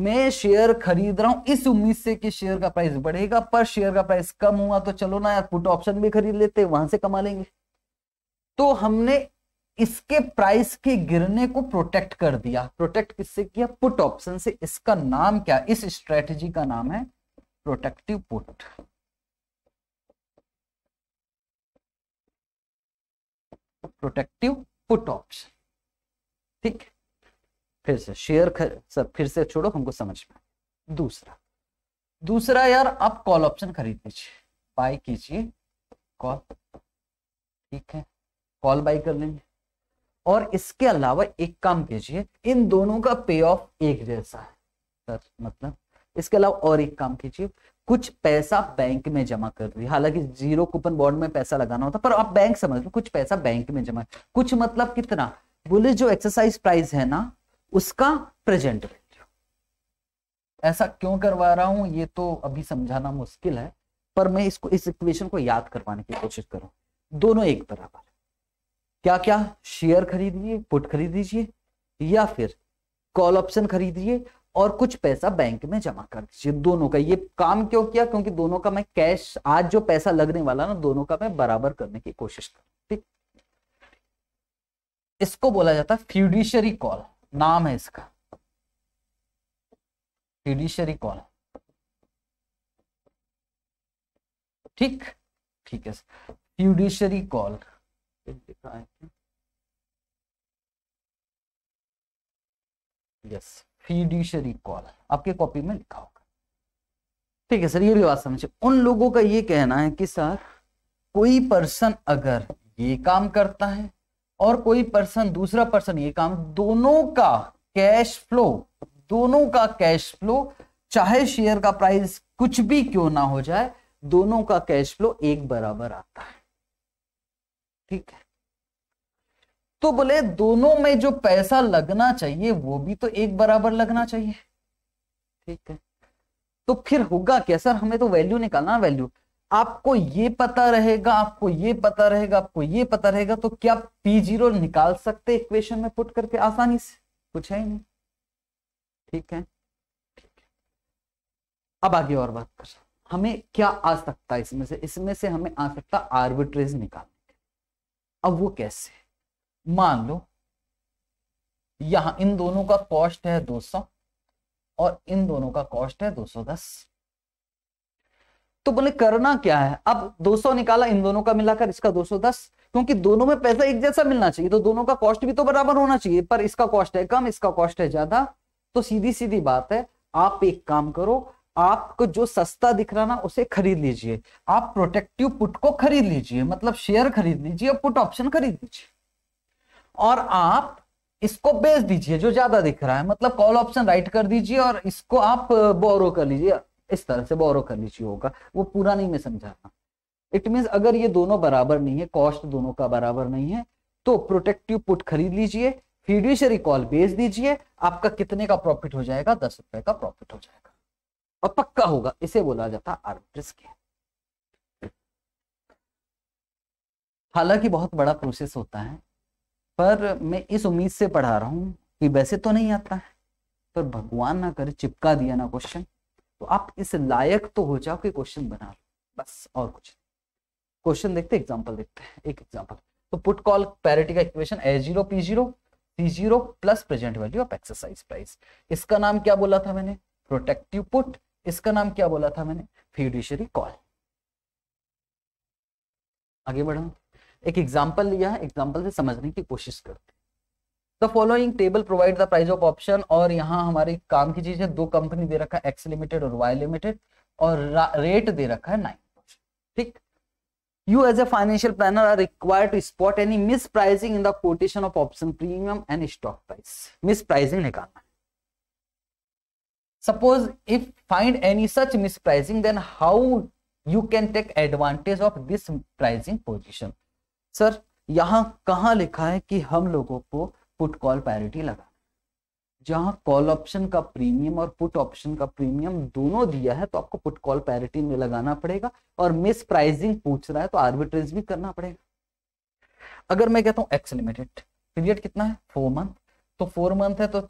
मैं शेयर खरीद रहा हूं इस उम्मीद से कि शेयर का प्राइस बढ़ेगा पर शेयर का प्राइस कम हुआ तो चलो ना यार पुट ऑप्शन भी खरीद लेते वहां से कमा लेंगे तो हमने इसके प्राइस के गिरने को प्रोटेक्ट कर दिया प्रोटेक्ट किससे किया पुट ऑप्शन से इसका नाम क्या इस स्ट्रेटेजी का नाम है protective put protective put option ठीक फिर से शेयर सब फिर से छोड़ो हमको समझ में दूसरा दूसरा यार आप कॉल ऑप्शन खरीद लीजिए बाय कीजिए कॉल ठीक है कॉल बाय कर लेंगे और इसके अलावा एक काम कीजिए इन दोनों का पे ऑफ एक जैसा है सर मतलब इसके अलावा और एक काम कीजिए कुछ पैसा बैंक में जमा कर रही है हालांकि जीरो कूपन बॉन्ड में पैसा लगाना होता पर आप बैंक समझ लो कुछ पैसा बैंक में जमा कुछ मतलब कितना बोले जो एक्सरसाइज प्राइस है ना उसका प्रेजेंट वैल्यू ऐसा क्यों करवा रहा हूं ये तो अभी समझाना मुश्किल है पर मैं इसको इस इक्वेशन को याद करवाने की कोशिश करूं दोनों एक बराबर क्या क्या शेयर खरीदिए पुट खरीद लीजिए या फिर कॉल ऑप्शन खरीदिए और कुछ पैसा बैंक में जमा कर दीजिए दोनों का ये काम क्यों किया क्योंकि दोनों का मैं कैश आज जो पैसा लगने वाला ना दोनों का मैं बराबर करने की कोशिश कर ठीक इसको बोला जाता है फ्यूडिशरी कॉल नाम है इसका फ्यूडिशरी कॉल ठीक ठीक है fiduciary call yes fiduciary call आपके कॉपी में लिखा होगा ठीक है सर ये भी बात समझे उन लोगों का ये कहना है कि सर कोई पर्सन अगर ये काम करता है और कोई पर्सन दूसरा पर्सन ये काम दोनों का कैश फ्लो दोनों का कैश फ्लो चाहे शेयर का प्राइस कुछ भी क्यों ना हो जाए दोनों का कैश फ्लो एक बराबर आता है ठीक है तो बोले दोनों में जो पैसा लगना चाहिए वो भी तो एक बराबर लगना चाहिए ठीक है तो फिर होगा क्या सर हमें तो वैल्यू निकालना वैल्यू आपको ये पता रहेगा आपको ये पता रहेगा आपको ये पता रहेगा तो क्या पी जीरो निकाल सकते इक्वेशन में पुट करके आसानी से कुछ है ही नहीं ठीक है ठीक है अब आगे और बात कर हमें क्या आ सकता है इसमें से इसमें से हमें आ सकता आर्बिट्रेज निकालने अब वो कैसे मान लो यहां इन दोनों का कॉस्ट है 200 और इन दोनों का कॉस्ट है 210 तो बोले करना क्या है अब 200 निकाला इन दोनों का मिलाकर इसका 210 क्योंकि दोनों में पैसा एक जैसा मिलना चाहिए तो दोनों का कॉस्ट भी तो बराबर होना चाहिए पर इसका कॉस्ट है कम इसका कॉस्ट है ज्यादा तो सीधी सीधी बात है आप एक काम करो आपको जो सस्ता दिख रहा ना उसे खरीद लीजिए आप प्रोटेक्टिव पुट को खरीद लीजिए मतलब शेयर खरीद लीजिए पुट ऑप्शन खरीद लीजिए और आप इसको बेच दीजिए जो ज्यादा दिख रहा है मतलब कॉल ऑप्शन राइट कर दीजिए और इसको आप बोरो कर लीजिए इस तरह से बोरो कर लीजिए होगा वो पूरा नहीं मैं समझाता इट मीन अगर ये दोनों बराबर नहीं है कॉस्ट दोनों का बराबर नहीं है तो प्रोटेक्टिव पुट खरीद लीजिए फिड्यूशरी कॉल बेच दीजिए आपका कितने का प्रॉफिट हो जाएगा दस रुपए का प्रॉफिट हो जाएगा और पक्का होगा इसे बोला जाता आर्बिट्रेज के हालांकि बहुत बड़ा प्रोसेस होता है पर मैं इस उम्मीद से पढ़ा रहा हूँ कि वैसे तो नहीं आता है पर भगवान ना करे चिपका दिया ना क्वेश्चन तो आप इस लायक तो हो जाओ कि क्वेश्चन बना लो बस और कुछ क्वेश्चन देखते एग्जाम्पल देखते हैं एक एग्जाम्पल तो पुट कॉल पैरिटी का equation A zero P zero C zero plus present value of exercise price इसका नाम क्या बोला था मैंने प्रोटेक्टिव पुट इसका नाम क्या बोला था मैंने फ्यूडिशरी कॉल आगे बढ़ा एक एग्जाम्पल लिया है एग्जाम्पल से समझने की कोशिश करते हैं the following table provide the price of option और यहाँ हमारे काम की चीज है दो कंपनी दे रखा है एक्स लिमिटेड और वाई लिमिटेड और रेट दे रखा है नाइन ठीक you as a financial planner are required to spot any mispricing in the quotation of option premium and stock price mispricing निकालना suppose if find any such mispricing then how you can take advantage of this pricing position sir यहां कहा लिखा है कि हम लोगों को put call parity लगा जहां कॉल ऑप्शन का प्रीमियम और पुट ऑप्शन का प्रीमियम दोनों दिया है तो आपको पुट कॉल पैरिटी में लगाना पड़ेगा और मिस प्राइजिंग पूछ रहा है तो आर्बिट्रेज भी करना पड़ेगा अगर मैं कहता हूँ एक्स लिमिटेड पीरियड कितना है फोर मंथ तो फोर मंथ है तो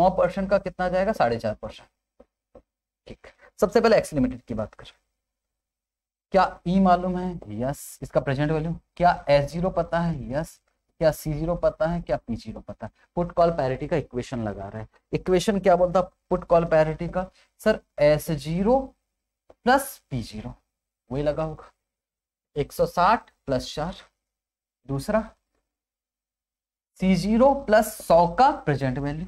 नौ परसेंट का कितना जाएगा साढ़े चार परसेंट ठीक सबसे पहले एक्स लिमिटेड की बात करें क्या ई e मालूम है यस इसका प्रेजेंट वैल्यू क्या एस जीरो पता है यस क्या सी जीरो पता है क्या पी जीरो पता है पुट कॉल पैरिटी का इक्वेशन लगा रहा है इक्वेशन क्या बोलता है पुट कॉल पैरिटी का sir S zero plus P zero वही लगा होगा 160 प्लस चार दूसरा सी जीरो प्लस सौ का प्रेजेंट वैल्यू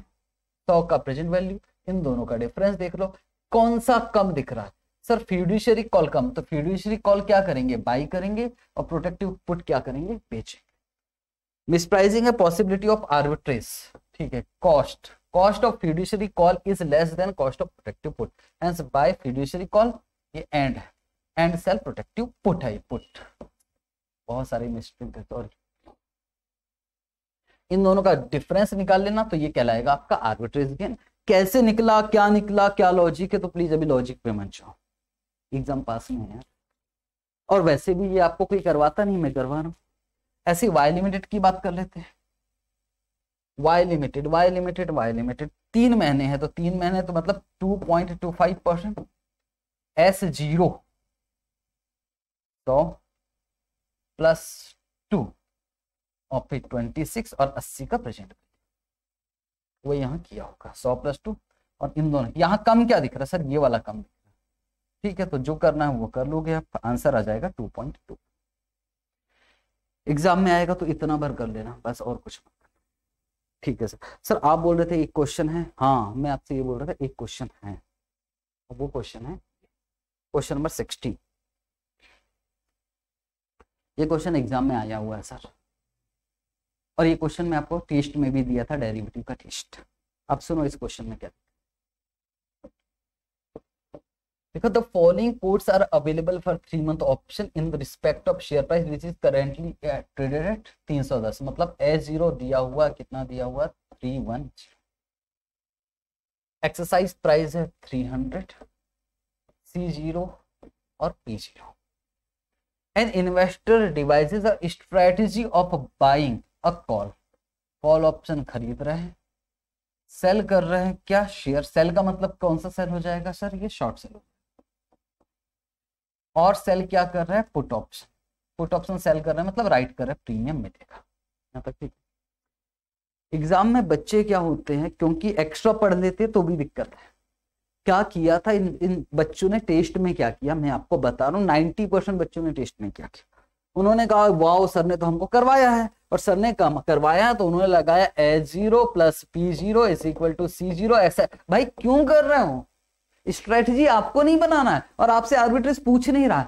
सौ का प्रेजेंट वैल्यू इन दोनों का डिफरेंस देख लो कौन सा कम दिख रहा है सर फ्यूडिशरी कॉल कम तो फ्यूडिशरी कॉल क्या करेंगे बाई करेंगे और प्रोटेक्टिव पुट क्या करेंगे बेचेंगे मिसप्राइजिंग है पॉसिबिलिटी ऑफ आर्बिट्रेस ठीक है cost cost of fiduciary call is less than cost of protective put and buy fiduciary call ये एंड है एंड सेल प्रोटेक्टिव पुट है पुट बहुत सारे मिस्टेक करते और इन दोनों का डिफरेंस निकाल लेना तो ये कहलाएगा आपका आर्बिट्रेज गेन कैसे निकला क्या निकला क्या लॉजिक है तो प्लीज अभी लॉजिक पे मन जाओ एग्जाम पास में है और वैसे भी ये आपको कोई करवाता नहीं मैं करवा रहा हूँ ऐसी वाई लिमिटेड की बात कर लेते हैं Y limited Y limited Y limited तीन महीने हैं तो तीन महीने तो मतलब two point two five percent S zero तो प्लस टू और फिर ट्वेंटी सिक्स और अस्सी का प्रेजेंट वो यहाँ किया होगा सौ प्लस टू और इन दोनों यहाँ कम क्या दिख रहा है सर ये वाला कम दिख ठीक है तो जो करना है वो कर लोगे आप आंसर आ जाएगा टू पॉइंट टू एग्जाम में आएगा तो इतना भर कर लेना बस और कुछ मत ठीक है सर सर आप बोल रहे थे एक क्वेश्चन है हाँ मैं आपसे ये बोल रहा था एक क्वेश्चन है वो क्वेश्चन है क्वेश्चन नंबर सिक्सटीन ये क्वेश्चन एग्जाम में आया हुआ है सर और ये क्वेश्चन मैं आपको टेस्ट में भी दिया था डेरिवेटिव का टेस्ट अब सुनो इस क्वेश्चन में क्या देखो the following quotes are available for three month option in respect of share price which is currently traded at तीन सौ दस मतलब ए जीरो दिया हुआ कितना दिया हुआ थ्री वन एक्सरसाइज प्राइस है थ्री हंड्रेड सी जीरो और P zero an investor devise a strategy of buying a call call option खरीद रहे हैं सेल कर रहे हैं क्या शेयर सेल का मतलब कौन सा सेल हो जाएगा सर ये शॉर्ट सेल हो जाएगा और सेल क्या कर रहा है put option put option sell कर रहा है मतलब राइट कर रहा है प्रीमियम मिलेगा यहाँ तक ठीक एग्जाम में बच्चे क्या होते हैं क्योंकि एक्स्ट्रा पढ़ लेते हैं तो भी दिक्कत है क्या किया था इन इन बच्चों ने टेस्ट में क्या किया मैं आपको बता रहा हूँ नाइन्टी परसेंट बच्चों ने टेस्ट में क्या किया उन्होंने कहा वाओ सर ने तो हमको करवाया है और सर ने कहा करवाया तो उन्होंने लगाया A zero plus P zero is equal to C zero ऐसा भाई क्यों कर रहे हो स्ट्रेटजी आपको नहीं बनाना है और आपसे आर्बिट्रेज पूछ नहीं रहा है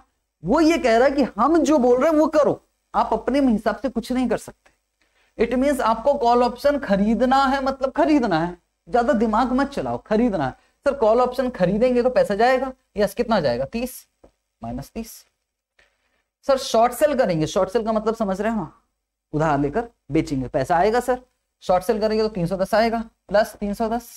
वो ये कह रहा है कि हम जो बोल रहे हैं वो करो आप अपने हिसाब से कुछ नहीं कर सकते इट मीन्स आपको कॉल ऑप्शन खरीदना है मतलब खरीदना है ज्यादा दिमाग मत चलाओ खरीदना है सर कॉल ऑप्शन खरीदेंगे तो पैसा जाएगा यस कितना जाएगा तीस माइनस तीस सर शॉर्ट सेल करेंगे शॉर्ट सेल का मतलब समझ रहे हो हाँ। उधार लेकर बेचेंगे पैसा आएगा सर शॉर्ट सेल करेंगे तो तीन सौ दस आएगा प्लस तीन सौ दस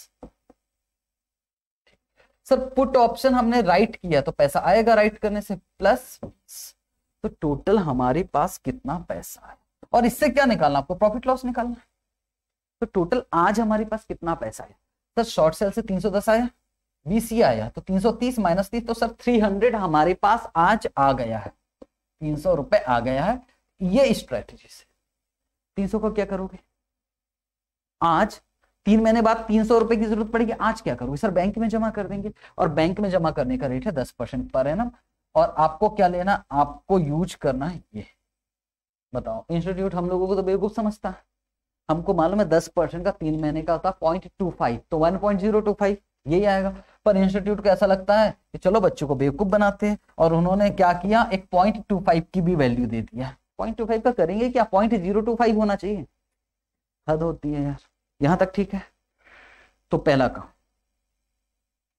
सर पुट ऑप्शन हमने राइट किया तो पैसा आएगा राइट करने से प्लस तो टोटल हमारे पास कितना पैसा है और इससे क्या निकालना आपको प्रॉफिट लॉस निकालना तो टोटल आज हमारे पास कितना पैसा है सर शॉर्ट सेल से 310 आया बीसी आया तो 330 माइनस तीस तो सर 300 हमारे पास आज आ गया है तीन सौ रुपए आ गया है ये स्ट्रेटेजी से तीन सौ को क्या करोगे आज तीन महीने बाद तीन सौ रुपए की जरूरत पड़ेगी आज क्या करोगे सर बैंक में जमा कर देंगे और बैंक में जमा करने का रेट है दस परसेंट पर है ना और आपको क्या लेना आपको यूज करना है ये बताओ इंस्टीट्यूट हम लोगों को तो बेवकूफ समझता है हमको मालूम है दस परसेंट का तीन महीने का होता है पॉइंट टू फाइव तो one point zero two five यही आएगा पर इंस्टीट्यूट को ऐसा लगता है कि चलो बच्चों को बेवकूफ बनाते हैं और उन्होंने क्या किया एक पॉइंट टू फाइव की भी वैल्यू दे दिया पॉइंट टू फाइव का करेंगे क्या पॉइंट जीरो टू फाइव होना चाहिए हद होती है यार यहां तक ठीक है तो पहला काम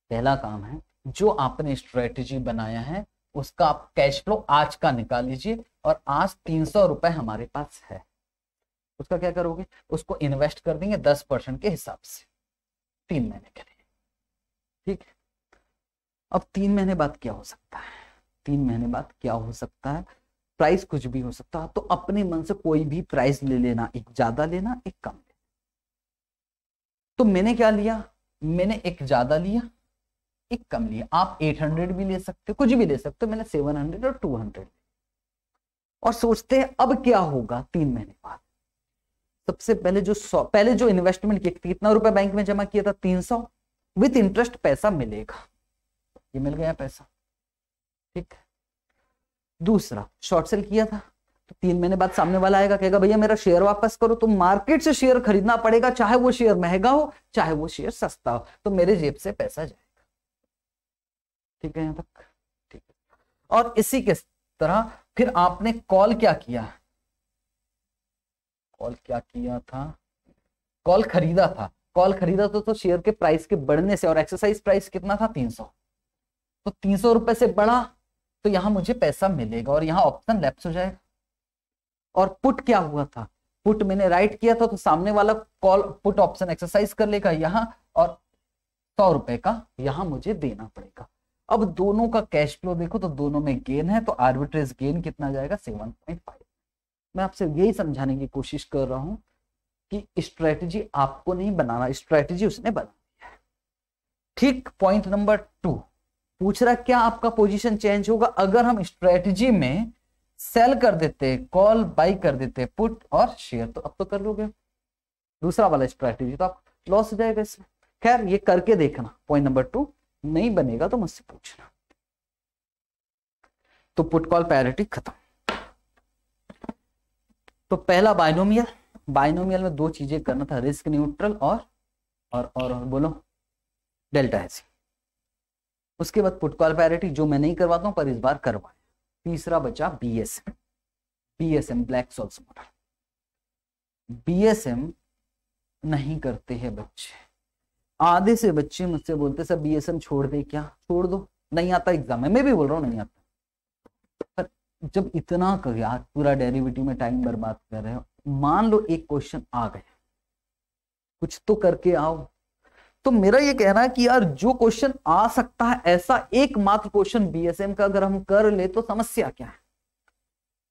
पहला काम है जो आपने स्ट्रेटेजी बनाया है उसका आप कैश फ्लो आज का निकाल लीजिए और आज तीन सौ रुपए हमारे पास है उसका क्या करोगे उसको इन्वेस्ट कर देंगे दस परसेंट के हिसाब से तीन महीने के लिए ठीक है अब तीन महीने बाद क्या हो सकता है तीन महीने बाद क्या हो सकता है प्राइस कुछ भी हो सकता है तो अपने मन से कोई भी प्राइस ले लेना एक ज्यादा लेना एक कम लेना तो मैंने क्या लिया मैंने एक ज्यादा लिया एक कम लिया आप 800 भी ले सकते हो कुछ भी ले सकते हो मैंने 700 और 200 और सोचते हैं अब क्या होगा तीन महीने बाद सबसे पहले जो सौ पहले जो इन्वेस्टमेंट किया कितना रुपए बैंक में जमा किया था तीन सौ विथ इंटरेस्ट पैसा मिलेगा ये मिल गया पैसा ठीक दूसरा शॉर्ट सेल किया था तो तीन महीने बाद सामने वाला आएगा कहेगा भैया मेरा शेयर वापस करो तो मार्केट से शेयर खरीदना पड़ेगा चाहे वो शेयर महंगा हो चाहे वो शेयर सस्ता हो तो मेरे जेब से पैसा जाएगा ठीक है यहां तक ठीक है और इसी के तरह फिर आपने कॉल क्या किया कॉल क्या किया था कॉल खरीदा था कॉल खरीदा तो, तो शेयर के प्राइस के बढ़ने से और एक्सरसाइज प्राइस कितना था तीन सौ तो तीन सौ रुपए से बढ़ा तो यहां मुझे पैसा मिलेगा और यहां ऑप्शन लेप्स हो जाएगा और पुट क्या हुआ था पुट मैंने राइट किया था तो सामने वाला कॉल पुट ऑप्शन एक्सरसाइज कर लेगा यहाँ और सौ रुपए का यहाँ मुझे देना पड़ेगा अब दोनों का कैश फ्लो देखो तो दोनों में गेन है तो आर्बिट्रेज गेन कितना जाएगा सेवन पॉइंट फाइव मैं आपसे यही समझाने की कोशिश कर रहा हूं कि स्ट्रेटजी आपको नहीं बनाना स्ट्रेटजी उसने बनानी है ठीक पॉइंट नंबर टू पूछ रहा क्या आपका पोजीशन चेंज होगा अगर हम स्ट्रेटजी में सेल कर देते कॉल बाई कर देते पुट और शेयर तो अब तो कर लोगे दूसरा वाला स्ट्रैटेजी तो आप लॉस हो जाएगा इसमें खैर ये करके देखना पॉइंट नंबर टू नहीं बनेगा तो मुझसे पूछना तो पुट कॉल पैरिटी खत्म तो पहला बाइनोमियल बाइनोमियल में दो चीजें करना था रिस्क न्यूट्रल और और और, और बोलो डेल्टा है e। उसके बाद पुट कॉल पैरिटी जो मैं नहीं करवाता हूं पर इस बार करवाए तीसरा बचा BSM BSM black Scholes model BSM नहीं करते हैं बच्चे आधे से बच्चे मुझसे बोलते सर बीएसएम छोड़ दे क्या छोड़ दो नहीं आता एग्जाम में मैं भी बोल रहा हूँ नहीं आता पर जब इतना कर यार पूरा डेरिवेटिव में टाइम बर्बाद कर रहे हो मान लो एक क्वेश्चन आ गए कुछ तो करके आओ तो मेरा ये कहना है कि यार जो क्वेश्चन आ सकता है ऐसा एकमात्र क्वेश्चन बीएसएम का अगर हम कर ले तो समस्या क्या है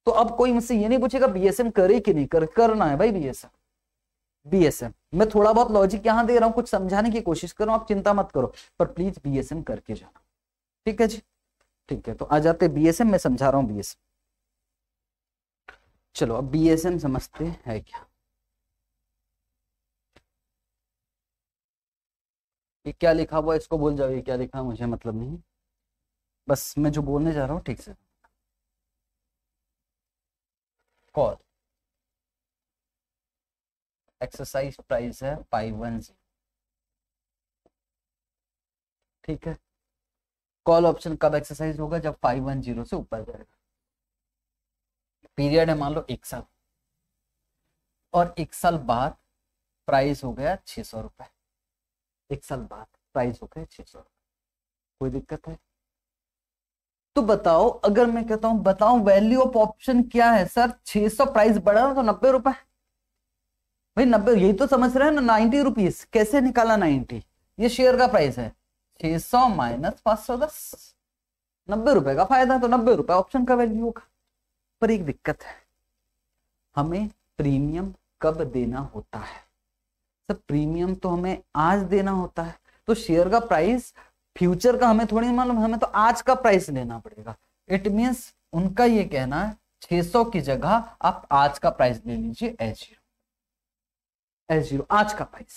तो अब कोई मुझसे ये नहीं पूछेगा बीएसएम करे कि नहीं कर करना है भाई बीएसएम बीएसएम मैं थोड़ा बहुत लॉजिक यहां दे रहा हूं कुछ समझाने की कोशिश करूं आप चिंता मत करो पर प्लीज बीएसएम करके जाना ठीक है जी ठीक है तो आ जाते बीएसएम मैं समझा रहा हूं बीएसएम चलो अब बीएसएम समझते हैं क्या ये क्या लिखा हुआ इसको भूल जाओ ये क्या लिखा मुझे मतलब नहीं बस मैं जो बोलने जा रहा हूँ ठीक से कॉल एक्सरसाइज प्राइस है फाइव वन ठीक है कॉल ऑप्शन कब एक्सरसाइज होगा जब फाइव वन जीरो से ऊपर जाएगा पीरियड है मान लो एक साल और एक साल बाद प्राइस हो गया छह सौ रुपए एक साल बाद प्राइस हो गया छह सौ कोई दिक्कत है तो बताओ अगर मैं कहता हूं बताओ वैल्यू ऑफ ऑप्शन क्या है सर 600 प्राइस बढ़ा ना तो नब्बे रुपए भाई नब्बे यही तो समझ रहे हैं ना नाइनटी रुपीज कैसे निकाला नाइनटी ये शेयर का प्राइस है 600 सौ माइनस पांच सौ दस नब्बे रुपए का फायदा तो नब्बे रुपए ऑप्शन का वैल्यू होगा पर एक दिक्कत है हमें प्रीमियम कब देना होता है तो प्रीमियम तो हमें आज देना होता है तो शेयर का प्राइस फ्यूचर का हमें थोड़ी मालूम हमें तो आज का प्राइस लेना पड़ेगा इट मीन्स उनका ये कहना है 600 की जगह आप आज का प्राइस ले लीजिए ए जीरो आज का प्राइस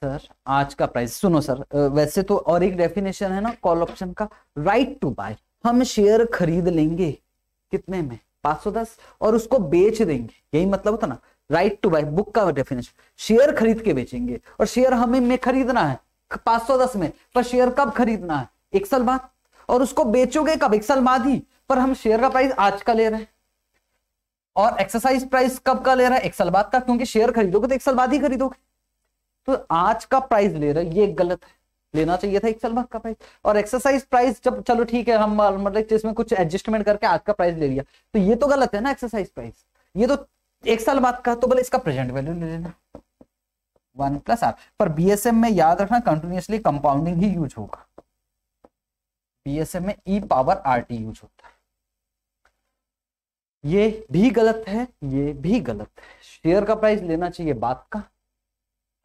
सर आज का प्राइस सुनो सर वैसे तो और एक डेफिनेशन है ना कॉल ऑप्शन का राइट टू बाय हम शेयर खरीद लेंगे कितने में 510 और उसको बेच देंगे यही मतलब होता ना राइट टू बाय बुक का डेफिनेशन शेयर खरीद के बेचेंगे और शेयर हमें में खरीदना है पांच सौ दस में पर शेयर कब खरीदना है एक साल बाद और उसको बेचोगे कब एक साल बाद ही पर हम शेयर का प्राइस आज का ले रहे हैं और एक्सरसाइज प्राइस कब का ले रहा है एक साल बाद का क्योंकि शेयर खरीदोगे तो एक साल बाद ही खरीदोगे तो आज का प्राइस ले रहे ये गलत है लेना चाहिए था एक साल बाद का प्राइस और एक्सरसाइज प्राइस जब चलो ठीक है हम मतलब इसमें कुछ एडजस्टमेंट करके आज का प्राइस ले लिया तो ये तो गलत है ना एक्सरसाइज प्राइस ये तो एक साल बाद का तो बोले इसका प्रेजेंट वैल्यू ले लेना वन प्लस आर पर बीएसएम में याद रखना कंटिन्यूसली कंपाउंडिंग ही यूज होगा बीएसएम में E power R T use होता है ये भी गलत है ये भी गलत है शेयर का प्राइस लेना चाहिए बात का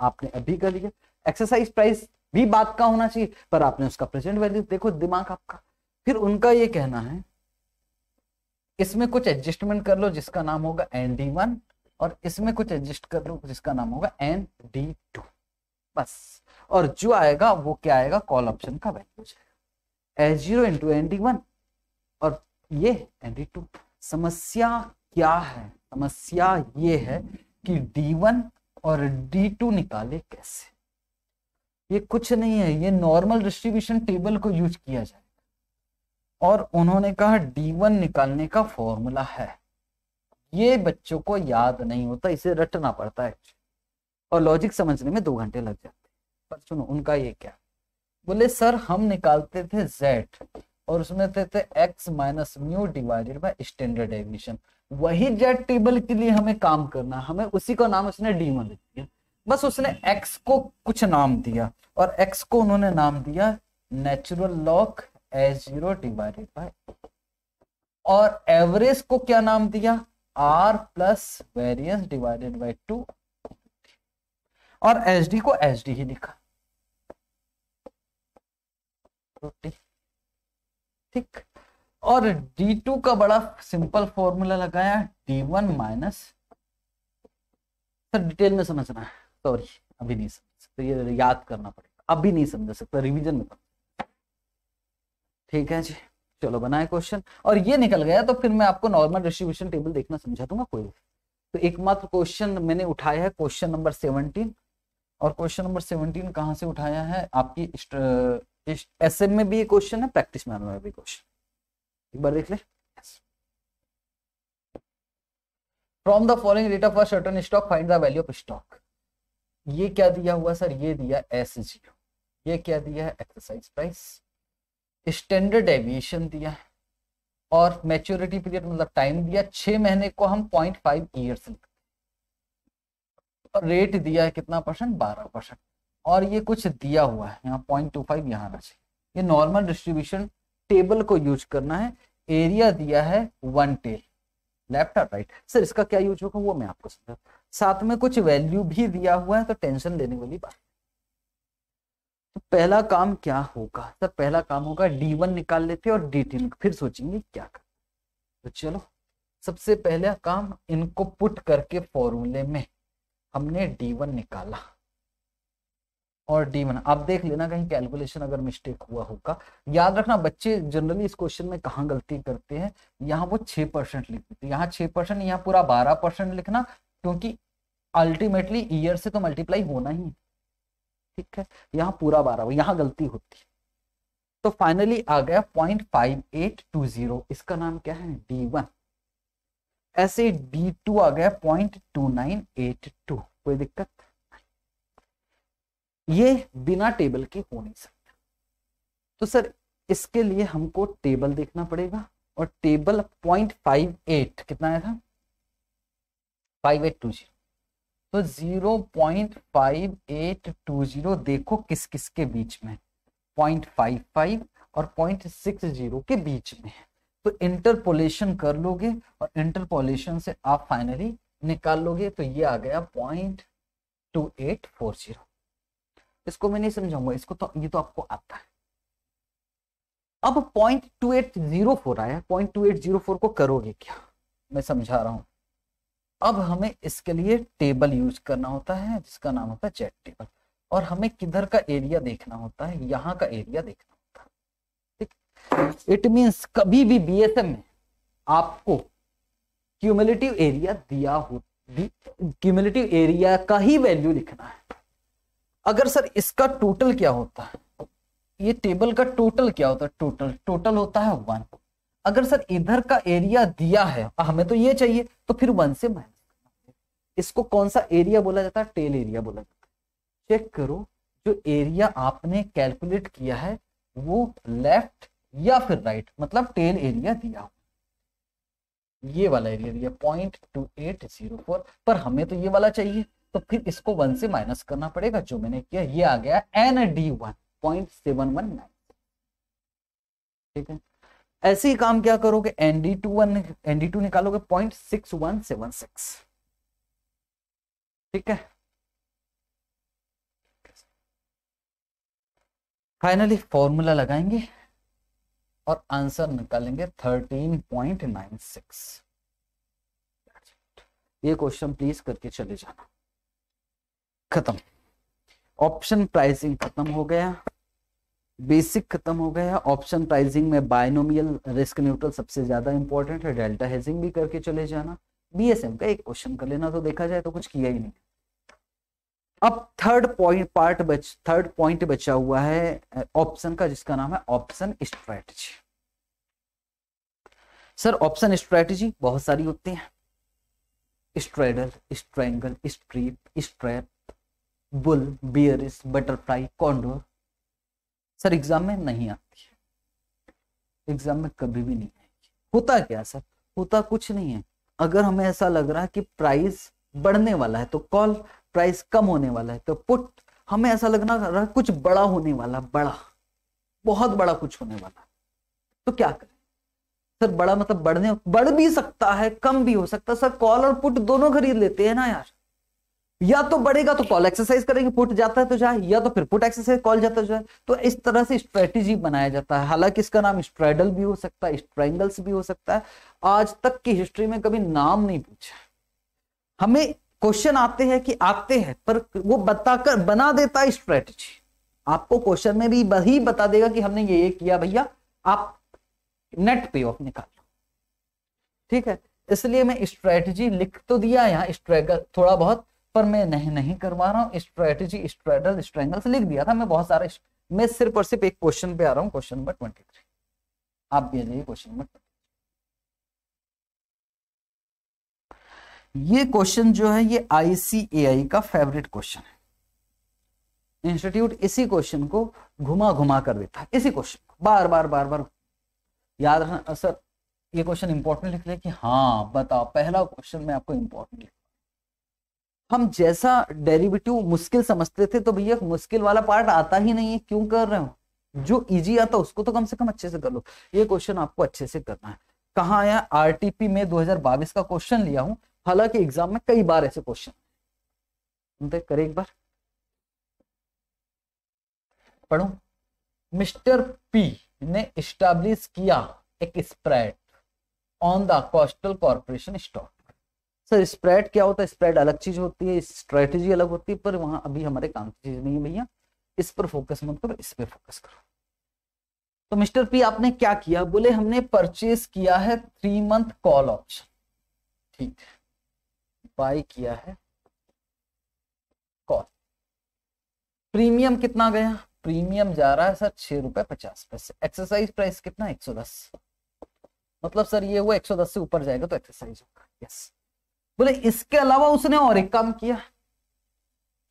आपने अभी कर लिया एक्सरसाइज प्राइस भी बात का होना चाहिए पर आपने उसका प्रेजेंट वैल्यू देखो दिमाग आपका फिर उनका ये कहना है इसमें कुछ एडजस्टमेंट कर लो जिसका नाम होगा एन डी वन और इसमें कुछ एडजस्ट कर लो जिसका नाम होगा एन डी टू बस और जो आएगा वो क्या आएगा कॉल ऑप्शन का वैल्यू जाएगा H zero into N D one और ये एन डी टू समस्या क्या है समस्या ये है कि डी वन और डी टू निकाले कैसे ये कुछ नहीं है ये नॉर्मल डिस्ट्रीब्यूशन टेबल को यूज किया जाए और उन्होंने कहा डी वन निकालने का फॉर्मूला है ये बच्चों को याद नहीं होता इसे रटना पड़ता है और लॉजिक समझने में दो घंटे लग जाते पर सुनो उनका ये क्या बोले सर हम निकालते थे z और उसमें थे थे x minus mu divided by standard deviation वही z टेबल के लिए हमें काम करना हमें उसी का नाम उसने डी वन लिख दिया बस उसने एक्स को कुछ नाम दिया और एक्स को उन्होंने नाम दिया natural log H zero divided by और एवरेज को क्या नाम दिया R plus variance divided by two और एच डी को एच डी ही लिखा ठीक और D2 का बड़ा सिंपल फॉर्मूला लगाया D1 one minus sir detail में समझना है सॉरी अभी नहीं समझ सकते याद करना पड़ेगा अभी नहीं समझ सकता रिवीजन में ठीक है जी चलो बनाए क्वेश्चन और ये निकल गया तो फिर मैं आपको नॉर्मल डिस्ट्रीब्यूशन टेबल देखना समझा दूंगा कोई तो एकमात्र क्वेश्चन मैंने उठाया है क्वेश्चन नंबर सेवनटीन और क्वेश्चन नंबर सेवनटीन कहाँ से उठाया है आपकी एस एम में भी क्वेश्चन है प्रैक्टिस मैन में भी क्वेश्चन एक बार देख ले from the following rate of return stock find the value of stock ये क्या दिया हुआ सर ये दिया एस ये क्या दिया है एक्सरसाइज प्राइस स्टैंडर्ड डेविएशन दिया है और मैच्योरिटी पीरियड मतलब टाइम दिया छः महीने को हम पॉइंट फाइव ईयर्स और रेट दिया है कितना परसेंट बारह परसेंट और ये कुछ दिया हुआ है यहाँ पॉइंट टू फाइव यहाँ आना चाहिए ये नॉर्मल डिस्ट्रीब्यूशन टेबल को यूज करना है एरिया दिया है वन टेल लेफ्ट और राइट सर इसका क्या यूज होगा वो मैं आपको समझा साथ में कुछ वैल्यू भी दिया हुआ है तो टेंशन लेने वाली बात तो पहला काम क्या होगा सर पहला काम होगा डी वन निकाल लेते और डी टी हम्म। फिर सोचेंगे क्या कर तो चलो सबसे पहला काम इनको पुट करके फॉर्मूले में हमने डी वन निकाला और डी वन आप देख लेना कहीं कैलकुलेशन अगर मिस्टेक हुआ होगा याद रखना बच्चे जनरली इस क्वेश्चन में कहा गलती करते हैं यहाँ वो छह परसेंट लिखते थे तो यहाँ छह परसेंट यहाँ पूरा बारह परसेंट लिखना क्योंकि अल्टीमेटली ईयर से तो मल्टीप्लाई होना ही है ठीक है यहाँ पूरा बारह यहाँ गलती होती है तो फाइनली आ गया point five eight two zero इसका नाम क्या है डी वन ऐसे डी टू आ गया point two nine eight two कोई दिक्कत ये बिना टेबल के हो नहीं सकता तो सर इसके लिए हमको टेबल देखना पड़ेगा और टेबल पॉइंट फाइव एट कितना आया था फाइव एट टू जीरो तो 0.5820 देखो किस किस के बीच में 0.55 और 0.60 के बीच में है तो इंटरपोलेशन कर लोगे और इंटरपोलेशन से आप फाइनली निकाल लोगे तो ये आ गया point two eight four zero इसको मैं नहीं समझाऊंगा इसको तो ये तो आपको आता है अब point two eight zero four आया point two eight zero four को करोगे क्या मैं समझा रहा हूं अब हमें इसके लिए टेबल यूज करना होता है जिसका नाम होता है चैट टेबल और हमें किधर का एरिया देखना होता है यहाँ का एरिया देखना होता है ठीक इट मीन्स कभी भी एम में आपको क्यूमुलेटिव एरिया दिया हो क्यूमुलेटिव एरिया का ही वैल्यू लिखना है अगर सर इसका टोटल क्या होता है ये टेबल का टोटल क्या होता है टोटल टोटल होता है वन अगर सर इधर का एरिया दिया है हमें तो ये चाहिए तो फिर वन से माइनस इसको कौन सा एरिया बोला जाता है टेल एरिया बोला जाता है चेक करो जो एरिया आपने कैलकुलेट किया है वो लेफ्ट या फिर राइट मतलब टेल एरिया दिया ये वाला एरिया दिया point two eight zero four पर हमें तो ये वाला चाहिए तो फिर इसको वन से माइनस करना पड़ेगा जो मैंने किया ये आ गया N D one point seven one nine ठीक है ऐसे ही काम क्या करोगे ND two one ND two निकालोगे point six one seven six ठीक है फाइनली फॉर्मूला लगाएंगे और आंसर निकालेंगे थर्टीन पॉइंट नाइन सिक्स ये क्वेश्चन प्लीज करके चले जाना खत्म ऑप्शन प्राइसिंग खत्म हो गया बेसिक खत्म हो गया ऑप्शन प्राइसिंग में बायनोमियल रिस्क न्यूट्रल सबसे ज्यादा इंपॉर्टेंट है डेल्टा हेजिंग भी करके चले जाना बीएसएम का एक क्वेश्चन कर लेना तो देखा जाए तो कुछ किया ही नहीं अब थर्ड पॉइंट पार्ट बच थर्ड पॉइंट बचा हुआ है ऑप्शन का जिसका नाम है option strategy sir option strategy बहुत सारी होती हैं straddle strangle strip strap bull bearish butterfly condor sir exam में नहीं आती है एग्जाम में कभी भी नहीं आएगी होता क्या सर होता कुछ नहीं है अगर हमें ऐसा लग रहा है कि प्राइस बढ़ने वाला है तो कॉल प्राइस कम होने वाला है तो पुट हमें ऐसा लगना रहा कुछ बड़ा होने वाला बड़ा बहुत बड़ा कुछ होने वाला तो क्या करें सर बड़ा मतलब बढ़ने बढ़ भी सकता है कम भी हो सकता है सर कॉल और पुट दोनों खरीद लेते हैं ना यार या तो बढ़ेगा तो कॉल एक्सरसाइज करेंगे पुट जाता है तो जाए या तो फिर पुट एक्सरसाइज कॉल जाता है तो जाए तो इस तरह से स्ट्रेटेजी बनाया जाता है हालांकि इसका नाम स्ट्राइडल भी हो सकता है स्ट्रैंगल्स भी हो सकता है आज तक की हिस्ट्री में कभी नाम नहीं पूछा हमें क्वेश्चन आते हैं कि आते हैं पर वो बताकर बना देता है स्ट्रेटेजी आपको क्वेश्चन में भी वही बता देगा कि हमने ये ये किया भैया आप नेट पे ऑफ निकाल लो ठीक है इसलिए मैं स्ट्रेटजी लिख तो दिया यहाँ स्ट्रेगल थोड़ा बहुत पर मैं नहीं नहीं करवा रहा हूँ स्ट्रेटेजी स्ट्रेडल स्ट्रेंगल लिख दिया था मैं बहुत सारा मैं सिर्फ और सिर्फ एक क्वेश्चन पे आ रहा हूँ क्वेश्चन नंबर ट्वेंटी थ्री आप भी आ जाइए क्वेश्चन नंबर ये क्वेश्चन जो है ये आईसीएआई का फेवरेट क्वेश्चन है इंस्टीट्यूट इसी क्वेश्चन को घुमा घुमा कर देता है इसी क्वेश्चन को बार बार बार बार याद रखना सर ये क्वेश्चन इंपॉर्टेंट लिख लिया कि हाँ बताओ पहला क्वेश्चन मैं आपको इंपॉर्टेंट लिख हम जैसा डेरिवेटिव मुश्किल समझते थे तो भैया मुश्किल वाला पार्ट आता ही नहीं है क्यों कर रहे हो जो इजी आता उसको तो कम से कम अच्छे से कर लो ये क्वेश्चन आपको अच्छे से करना है कहा आया आर में 2022 का क्वेश्चन लिया हूं हालांकि एग्जाम में कई बार ऐसे क्वेश्चन करे एक बार पढ़ो मिस्टर पी ने स्टैब्लिश किया एक spread on the Coastal Corporation stock sir spread क्या होता है स्प्रेड अलग चीज होती है स्ट्रेटेजी अलग होती है पर वहां अभी हमारे काम की चीज नहीं है भैया इस पर फोकस मत करो इस पर फोकस करो तो मिस्टर पी आपने क्या किया बोले हमने परचेस किया है थ्री मंथ कॉल ऑप्शन ठीक बाय किया है कॉल प्रीमियम कितना गया प्रीमियम जा रहा है सर छह रुपए पचास पैसे एक्सरसाइज प्राइस कितना एक सौ दस मतलब सर ये वो एक सौ दस से ऊपर जाएगा तो एक्सरसाइज होगा यस बोले इसके अलावा उसने और एक काम किया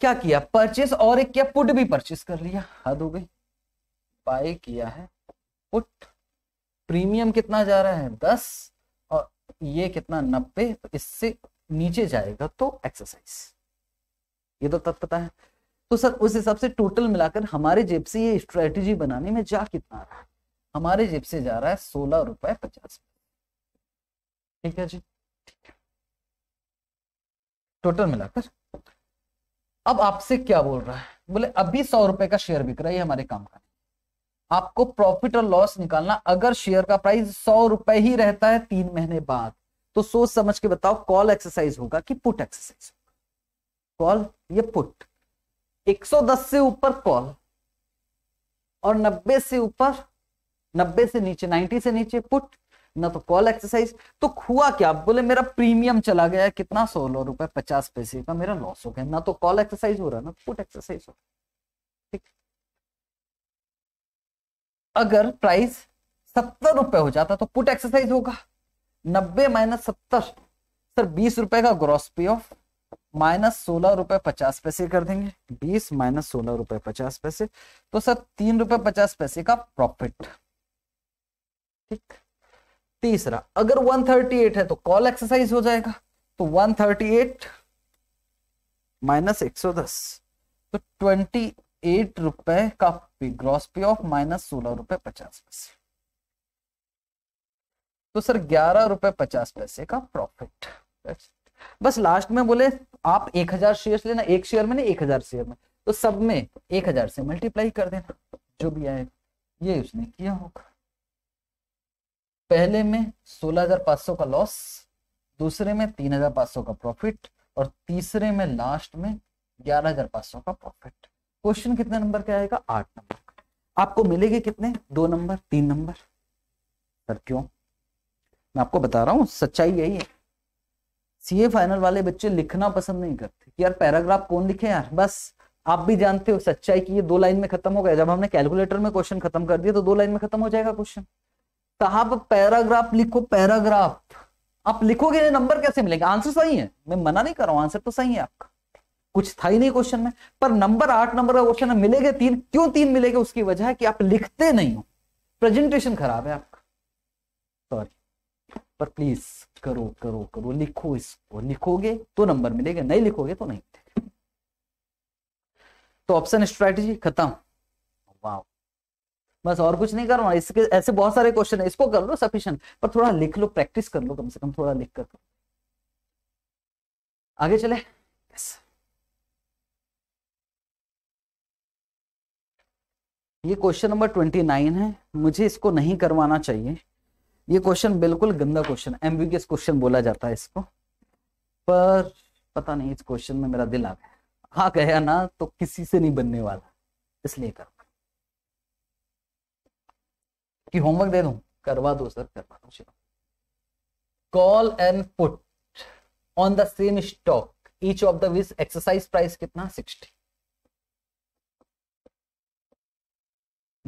क्या किया परचेस और एक किया पुट भी परचेस कर लिया हद हो गई बाय किया है पुट प्रीमियम कितना जा रहा है दस और ये कितना नब्बे तो इससे नीचे जाएगा तो एक्सरसाइज ये तो तब पता है तो सर उस हिसाब से टोटल मिलाकर हमारे जेब से ये स्ट्रेटेजी बनाने में जा कितना रहा है हमारे जेब से जा रहा है सोलह रुपए पचास ठीक है जी ठीक है टोटल मिलाकर अब आपसे क्या बोल रहा है बोले अभी सौ रुपए का शेयर बिक रहा है हमारे काम का आपको प्रॉफिट और लॉस निकालना अगर शेयर का प्राइस सौ रुपए ही रहता है तीन महीने बाद तो सोच समझ के बताओ कॉल एक्सरसाइज होगा कि पुट एक्सरसाइज कॉल ये पुट 110 से ऊपर कॉल और 90 से ऊपर 90 से नीचे 90 से नीचे पुट ना तो कॉल एक्सरसाइज तो हुआ क्या बोले मेरा प्रीमियम चला गया कितना सोलह रुपए पचास पैसे का मेरा लॉस हो गया ना तो कॉल एक्सरसाइज हो रहा ना फुट एक्सरसाइज हो ठीक अगर प्राइस सत्तर रुपए हो जाता तो पुट एक्सरसाइज होगा नब्बे माइनस सत्तर सर बीस रुपए का ग्रॉस पे ऑफ माइनस सोलह रुपए पचास पैसे कर देंगे बीस माइनस सोलह रुपए पचास पैसे तो सर तीन रुपए पचास पैसे का प्रॉफिट ठीक तीसरा अगर 138 है तो कॉल एक्सरसाइज हो जाएगा तो 138 थर्टी एट माइनस एक तो ट्वेंटी एट रुपए का ग्रॉस पे ऑफ माइनस सोलह रुपए पचास पैसे तो सर ग्यारह रुपए पचास पैसे का प्रॉफिट बस लास्ट में बोले आप एक हजार शेयर लेना एक शेयर में नहीं एक हजार शेयर में तो सब में एक हजार से मल्टीप्लाई कर देना जो भी आए ये उसने किया होगा पहले में 16,500 का लॉस दूसरे में 3,500 का प्रॉफिट और तीसरे में लास्ट में 11,500 का प्रॉफिट क्वेश्चन कितने नंबर का आएगा आठ नंबर आपको मिलेगी कितने दो नंबर तीन नंबर सर क्यों मैं आपको बता रहा हूँ सच्चाई यही है सीए फाइनल वाले बच्चे लिखना पसंद नहीं करते कि यार पैराग्राफ कौन लिखे यार बस आप भी जानते हो सच्चाई की ये दो लाइन में खत्म हो गया जब हमने कैलकुलेटर में क्वेश्चन खत्म कर दिया तो दो लाइन में खत्म हो जाएगा क्वेश्चन पर पैराग्राफ लिखो पैराग्राफ आप लिखोगे नंबर कैसे मिलेंगे आंसर सही है मैं मना नहीं कर रहा हूं आंसर तो सही है आपका कुछ था ही नहीं क्वेश्चन में पर नंबर आठ नंबर का क्वेश्चन है मिलेगा तीन क्यों तीन मिलेगा उसकी वजह है कि आप लिखते नहीं हो प्रेजेंटेशन खराब है आपका सॉरी पर प्लीज करो करो करो लिखो इसको लिखोगे तो नंबर मिलेगा नहीं लिखोगे तो नहीं तो ऑप्शन स्ट्रैटेजी खत्म बस और कुछ नहीं करना इसके ऐसे बहुत सारे क्वेश्चन है इसको कर लो सफिशियंट पर थोड़ा लिख लो प्रैक्टिस कर लो कम से कम थोड़ा लिख कर आगे चले yes. ये क्वेश्चन नंबर ट्वेंटी नाइन है मुझे इसको नहीं करवाना चाहिए ये क्वेश्चन बिल्कुल गंदा क्वेश्चन एम्बिगियस क्वेश्चन बोला जाता है इसको पर पता नहीं इस क्वेश्चन में मेरा दिल आ गया हाँ गया ना तो किसी से नहीं बनने वाला इसलिए कर कि होमवर्क दे दू करवा दो सर करवा दो चलो call and put on the same stock each of the with exercise price कितना सिक्सटी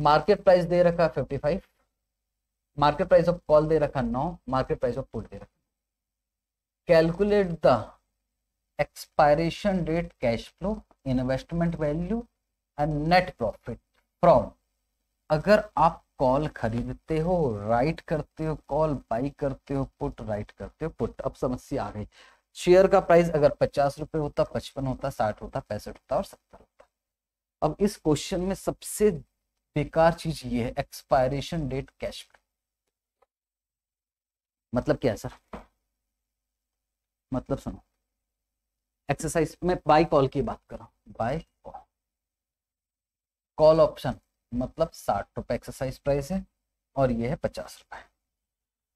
मार्केट प्राइस दे रखा fifty five market price of call दे रखा नौ मार्केट प्राइस ऑफ पुट दे रखा calculate the expiration date cash flow investment value and net profit from अगर आप कॉल खरीदते हो राइट करते हो कॉल बाई करते हो पुट राइट करते हो पुट अब समस्या आ गई शेयर का प्राइस अगर पचास रुपए होता पचपन होता साठ होता पैंसठ होता और सत्तर होता अब इस क्वेश्चन में सबसे बेकार चीज ये है एक्सपायरेशन डेट कैश मतलब क्या है सर मतलब सुनो एक्सरसाइज में बाय कॉल की बात कर रहा हूं बाय कॉल कॉल ऑप्शन मतलब साठ रुपए एक्सरसाइज प्राइस है और ये है पचास रुपए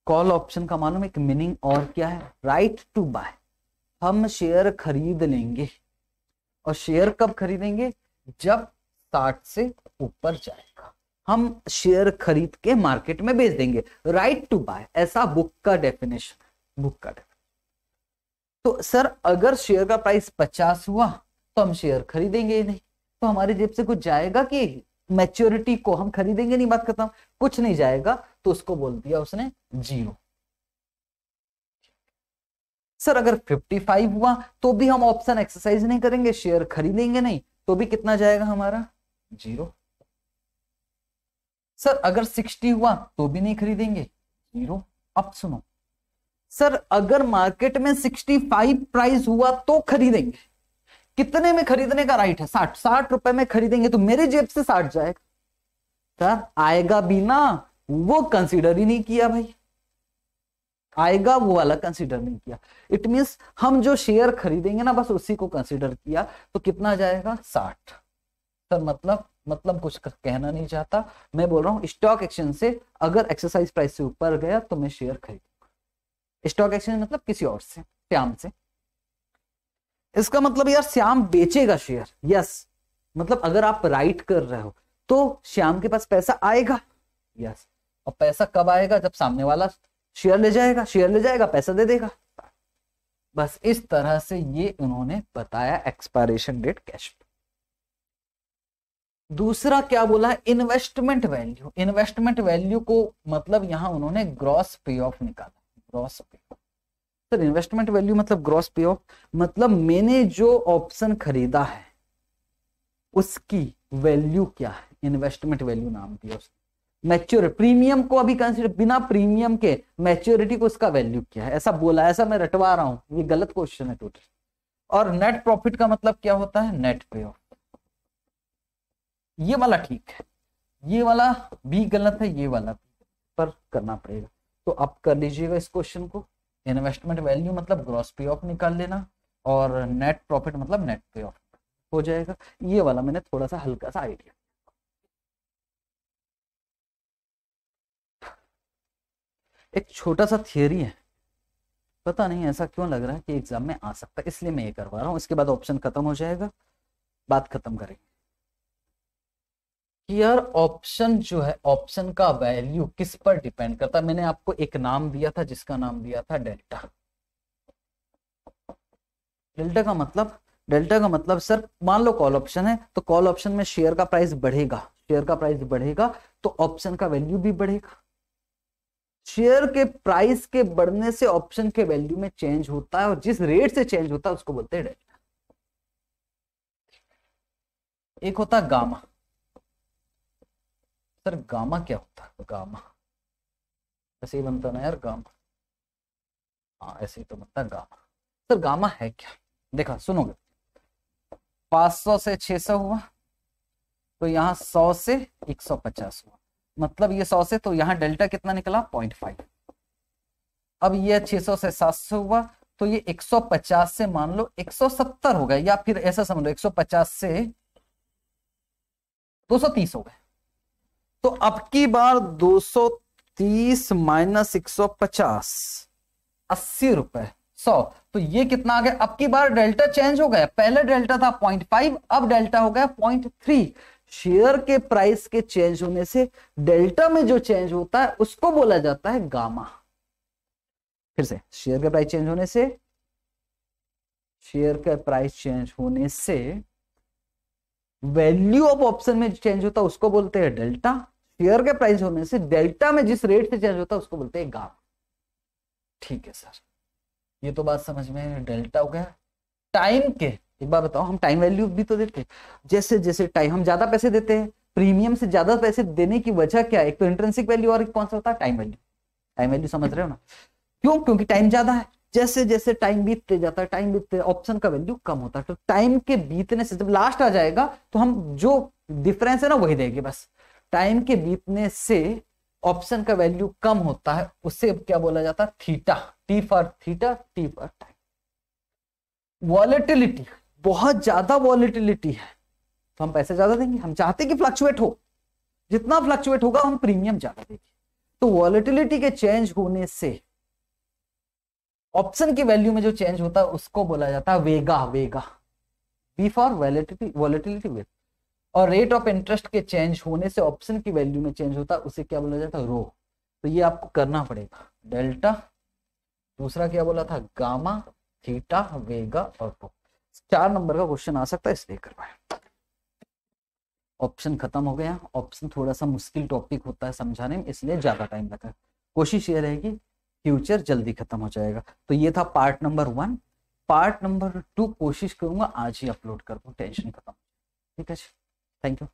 कॉल ऑप्शन का मालूम एक मीनिंग और क्या है राइट टू बाय हम शेयर खरीद लेंगे और शेयर कब खरीदेंगे जब साठ से ऊपर जाएगा हम शेयर खरीद के मार्केट में बेच देंगे राइट टू बाय ऐसा बुक का डेफिनेशन बुक का तो सर अगर शेयर का प्राइस पचास हुआ तो हम शेयर खरीदेंगे ही नहीं तो हमारी जेब से कुछ जाएगा कि मैच्योरिटी को हम खरीदेंगे नहीं बात खत्म कुछ नहीं जाएगा तो उसको बोल दिया उसने जीरो सर अगर 55 हुआ तो भी हम ऑप्शन एक्सरसाइज नहीं करेंगे शेयर खरीदेंगे नहीं तो भी कितना जाएगा हमारा जीरो सर अगर 60 हुआ तो भी नहीं खरीदेंगे जीरो अब सुनो सर अगर मार्केट में 65 प्राइस हुआ तो खरीदेंगे कितने में खरीदने का राइट है साठ साठ रुपए में खरीदेंगे तो मेरे जेब से साठ जाएगा सर तो आएगा भी ना वो कंसिडर ही नहीं किया भाई आएगा वो वाला कंसिडर नहीं किया इट मीन्स हम जो शेयर खरीदेंगे ना बस उसी को कंसिडर किया तो कितना जाएगा साठ सर मतलब मतलब कुछ कहना नहीं चाहता मैं बोल रहा हूं स्टॉक एक्सचेंज से अगर एक्सरसाइज प्राइस से ऊपर गया तो मैं शेयर खरीदूंगा स्टॉक एक्सचेंज मतलब किसी और से श्याम से इसका मतलब यार श्याम बेचेगा शेयर यस मतलब अगर आप राइट कर रहे हो तो श्याम के पास पैसा आएगा यस और पैसा कब आएगा जब सामने वाला शेयर ले जाएगा शेयर ले जाएगा पैसा दे देगा बस इस तरह से ये उन्होंने बताया एक्सपायरेशन डेट कैश दूसरा क्या बोला इन्वेस्टमेंट वैल्यू इन्वेस्टमेंट वैल्यू को मतलब यहां उन्होंने ग्रॉस पे ऑफ निकाला gross pay off sir investment value मतलब ग्रॉस पे ऑफ मतलब मैंने जो ऑप्शन खरीदा है उसकी वैल्यू क्या है इन्वेस्टमेंट वैल्यू नाम दिया उसने मैच्योर प्रीमियम को अभी कंसिडर बिना प्रीमियम के मैच्योरिटी को उसका वैल्यू क्या है ऐसा बोला ऐसा मैं रटवा रहा हूं ये गलत क्वेश्चन है टोटल और नेट प्रॉफिट का मतलब क्या होता है नेट पे ऑफ ये वाला ठीक है ये वाला भी गलत है ये वाला पर करना पड़ेगा तो आप कर लीजिएगा इस क्वेश्चन को इन्वेस्टमेंट वैल्यू मतलब ग्रॉस पे ऑफ निकाल लेना और नेट प्रॉफिट मतलब नेट पे ऑफ हो जाएगा ये वाला मैंने थोड़ा सा हल्का सा आइडिया एक छोटा सा थियोरी है पता नहीं ऐसा क्यों लग रहा है कि एग्जाम में आ सकता है इसलिए मैं ये करवा रहा हूँ इसके बाद ऑप्शन खत्म हो जाएगा बात खत्म करेंगे हियर ऑप्शन जो है ऑप्शन का वैल्यू किस पर डिपेंड करता मैंने आपको एक नाम दिया था जिसका नाम दिया था डेल्टा डेल्टा का मतलब डेल्टा का मतलब सर मान लो कॉल ऑप्शन है तो कॉल ऑप्शन में शेयर का प्राइस बढ़ेगा शेयर का प्राइस बढ़ेगा तो ऑप्शन का वैल्यू भी बढ़ेगा शेयर के प्राइस के बढ़ने से ऑप्शन के वैल्यू में चेंज होता है और जिस रेट से चेंज होता है उसको बोलते हैं डेल्टा एक होता गामा सर गामा क्या होता है गामा ऐसे ही बनता ना यार गामा हाँ ऐसे ही तो बनता है गामा सर गामा है क्या देखा सुनोगे 500 से 600 हुआ तो यहाँ 100 से 150 हुआ मतलब ये 100 से तो यहाँ डेल्टा कितना निकला 0.5 अब ये 600 से 700 हुआ तो ये 150 से मान लो 170 हो गए या फिर ऐसा समझ लो 150 से 230 हो गए तो अब की बार 230 माइनस एक सौ पचास अस्सी रुपए सौ तो ये कितना आ गया अब की बार डेल्टा चेंज हो गया पहले डेल्टा था पॉइंट फाइव अब डेल्टा हो गया पॉइंट थ्री शेयर के प्राइस के चेंज होने से डेल्टा में जो चेंज होता है उसको बोला जाता है गामा फिर से शेयर का प्राइस चेंज होने से शेयर का प्राइस चेंज होने से वैल्यू ऑफ ऑप्शन में चेंज होता है उसको बोलते हैं डेल्टा शेयर के प्राइस होने से डेल्टा में जिस रेट से चेंज होता है उसको बोलते हैं गामा ठीक है सर ये तो बात समझ में डेल्टा हो गया टाइम के एक बार बताओ हम टाइम वैल्यू भी तो देते जैसे जैसे टाइम हम ज्यादा पैसे देते हैं प्रीमियम से ज्यादा पैसे देने की वजह क्या एक तो इंट्रेंसिक वैल्यू और एक कौन सा होता है टाइम वैल्यू टाइम वैल्यू समझ रहे हो ना क्यों क्योंकि टाइम ज्यादा है जैसे जैसे टाइम बीतते जाता है टाइम बीतते ऑप्शन का वैल्यू कम होता है तो टाइम के बीतने से जब लास्ट आ जाएगा तो हम जो डिफरेंस है ना वही देंगे बस टाइम के बीतने से ऑप्शन का वैल्यू कम होता है उसे क्या बोला जाता है theta T for theta T for time volatility बहुत ज्यादा वॉलेटिलिटी है तो हम पैसे ज्यादा देंगे हम चाहते कि फ्लक्चुएट हो जितना फ्लक्चुएट होगा हम प्रीमियम ज्यादा देंगे तो वॉलेटिलिटी के चेंज होने से ऑप्शन की वैल्यू में जो चेंज होता है उसको बोला जाता है vega vega V for volatility volatility vega और रेट ऑफ इंटरेस्ट के चेंज होने से ऑप्शन की वैल्यू में चेंज होता है उसे क्या बोला जाता है रो तो ये आपको करना पड़ेगा डेल्टा दूसरा क्या बोला था गामा थीटा वेगा और टो चार नंबर का क्वेश्चन आ सकता है इसलिए पाए ऑप्शन खत्म हो गया ऑप्शन थोड़ा सा मुश्किल टॉपिक होता है समझाने में इसलिए ज्यादा टाइम लगा कोशिश ये रहेगी फ्यूचर जल्दी खत्म हो जाएगा तो ये था part number one part number two कोशिश करूंगा आज ही अपलोड कर दू टेंशन खत्म ठीक है जी Thank you.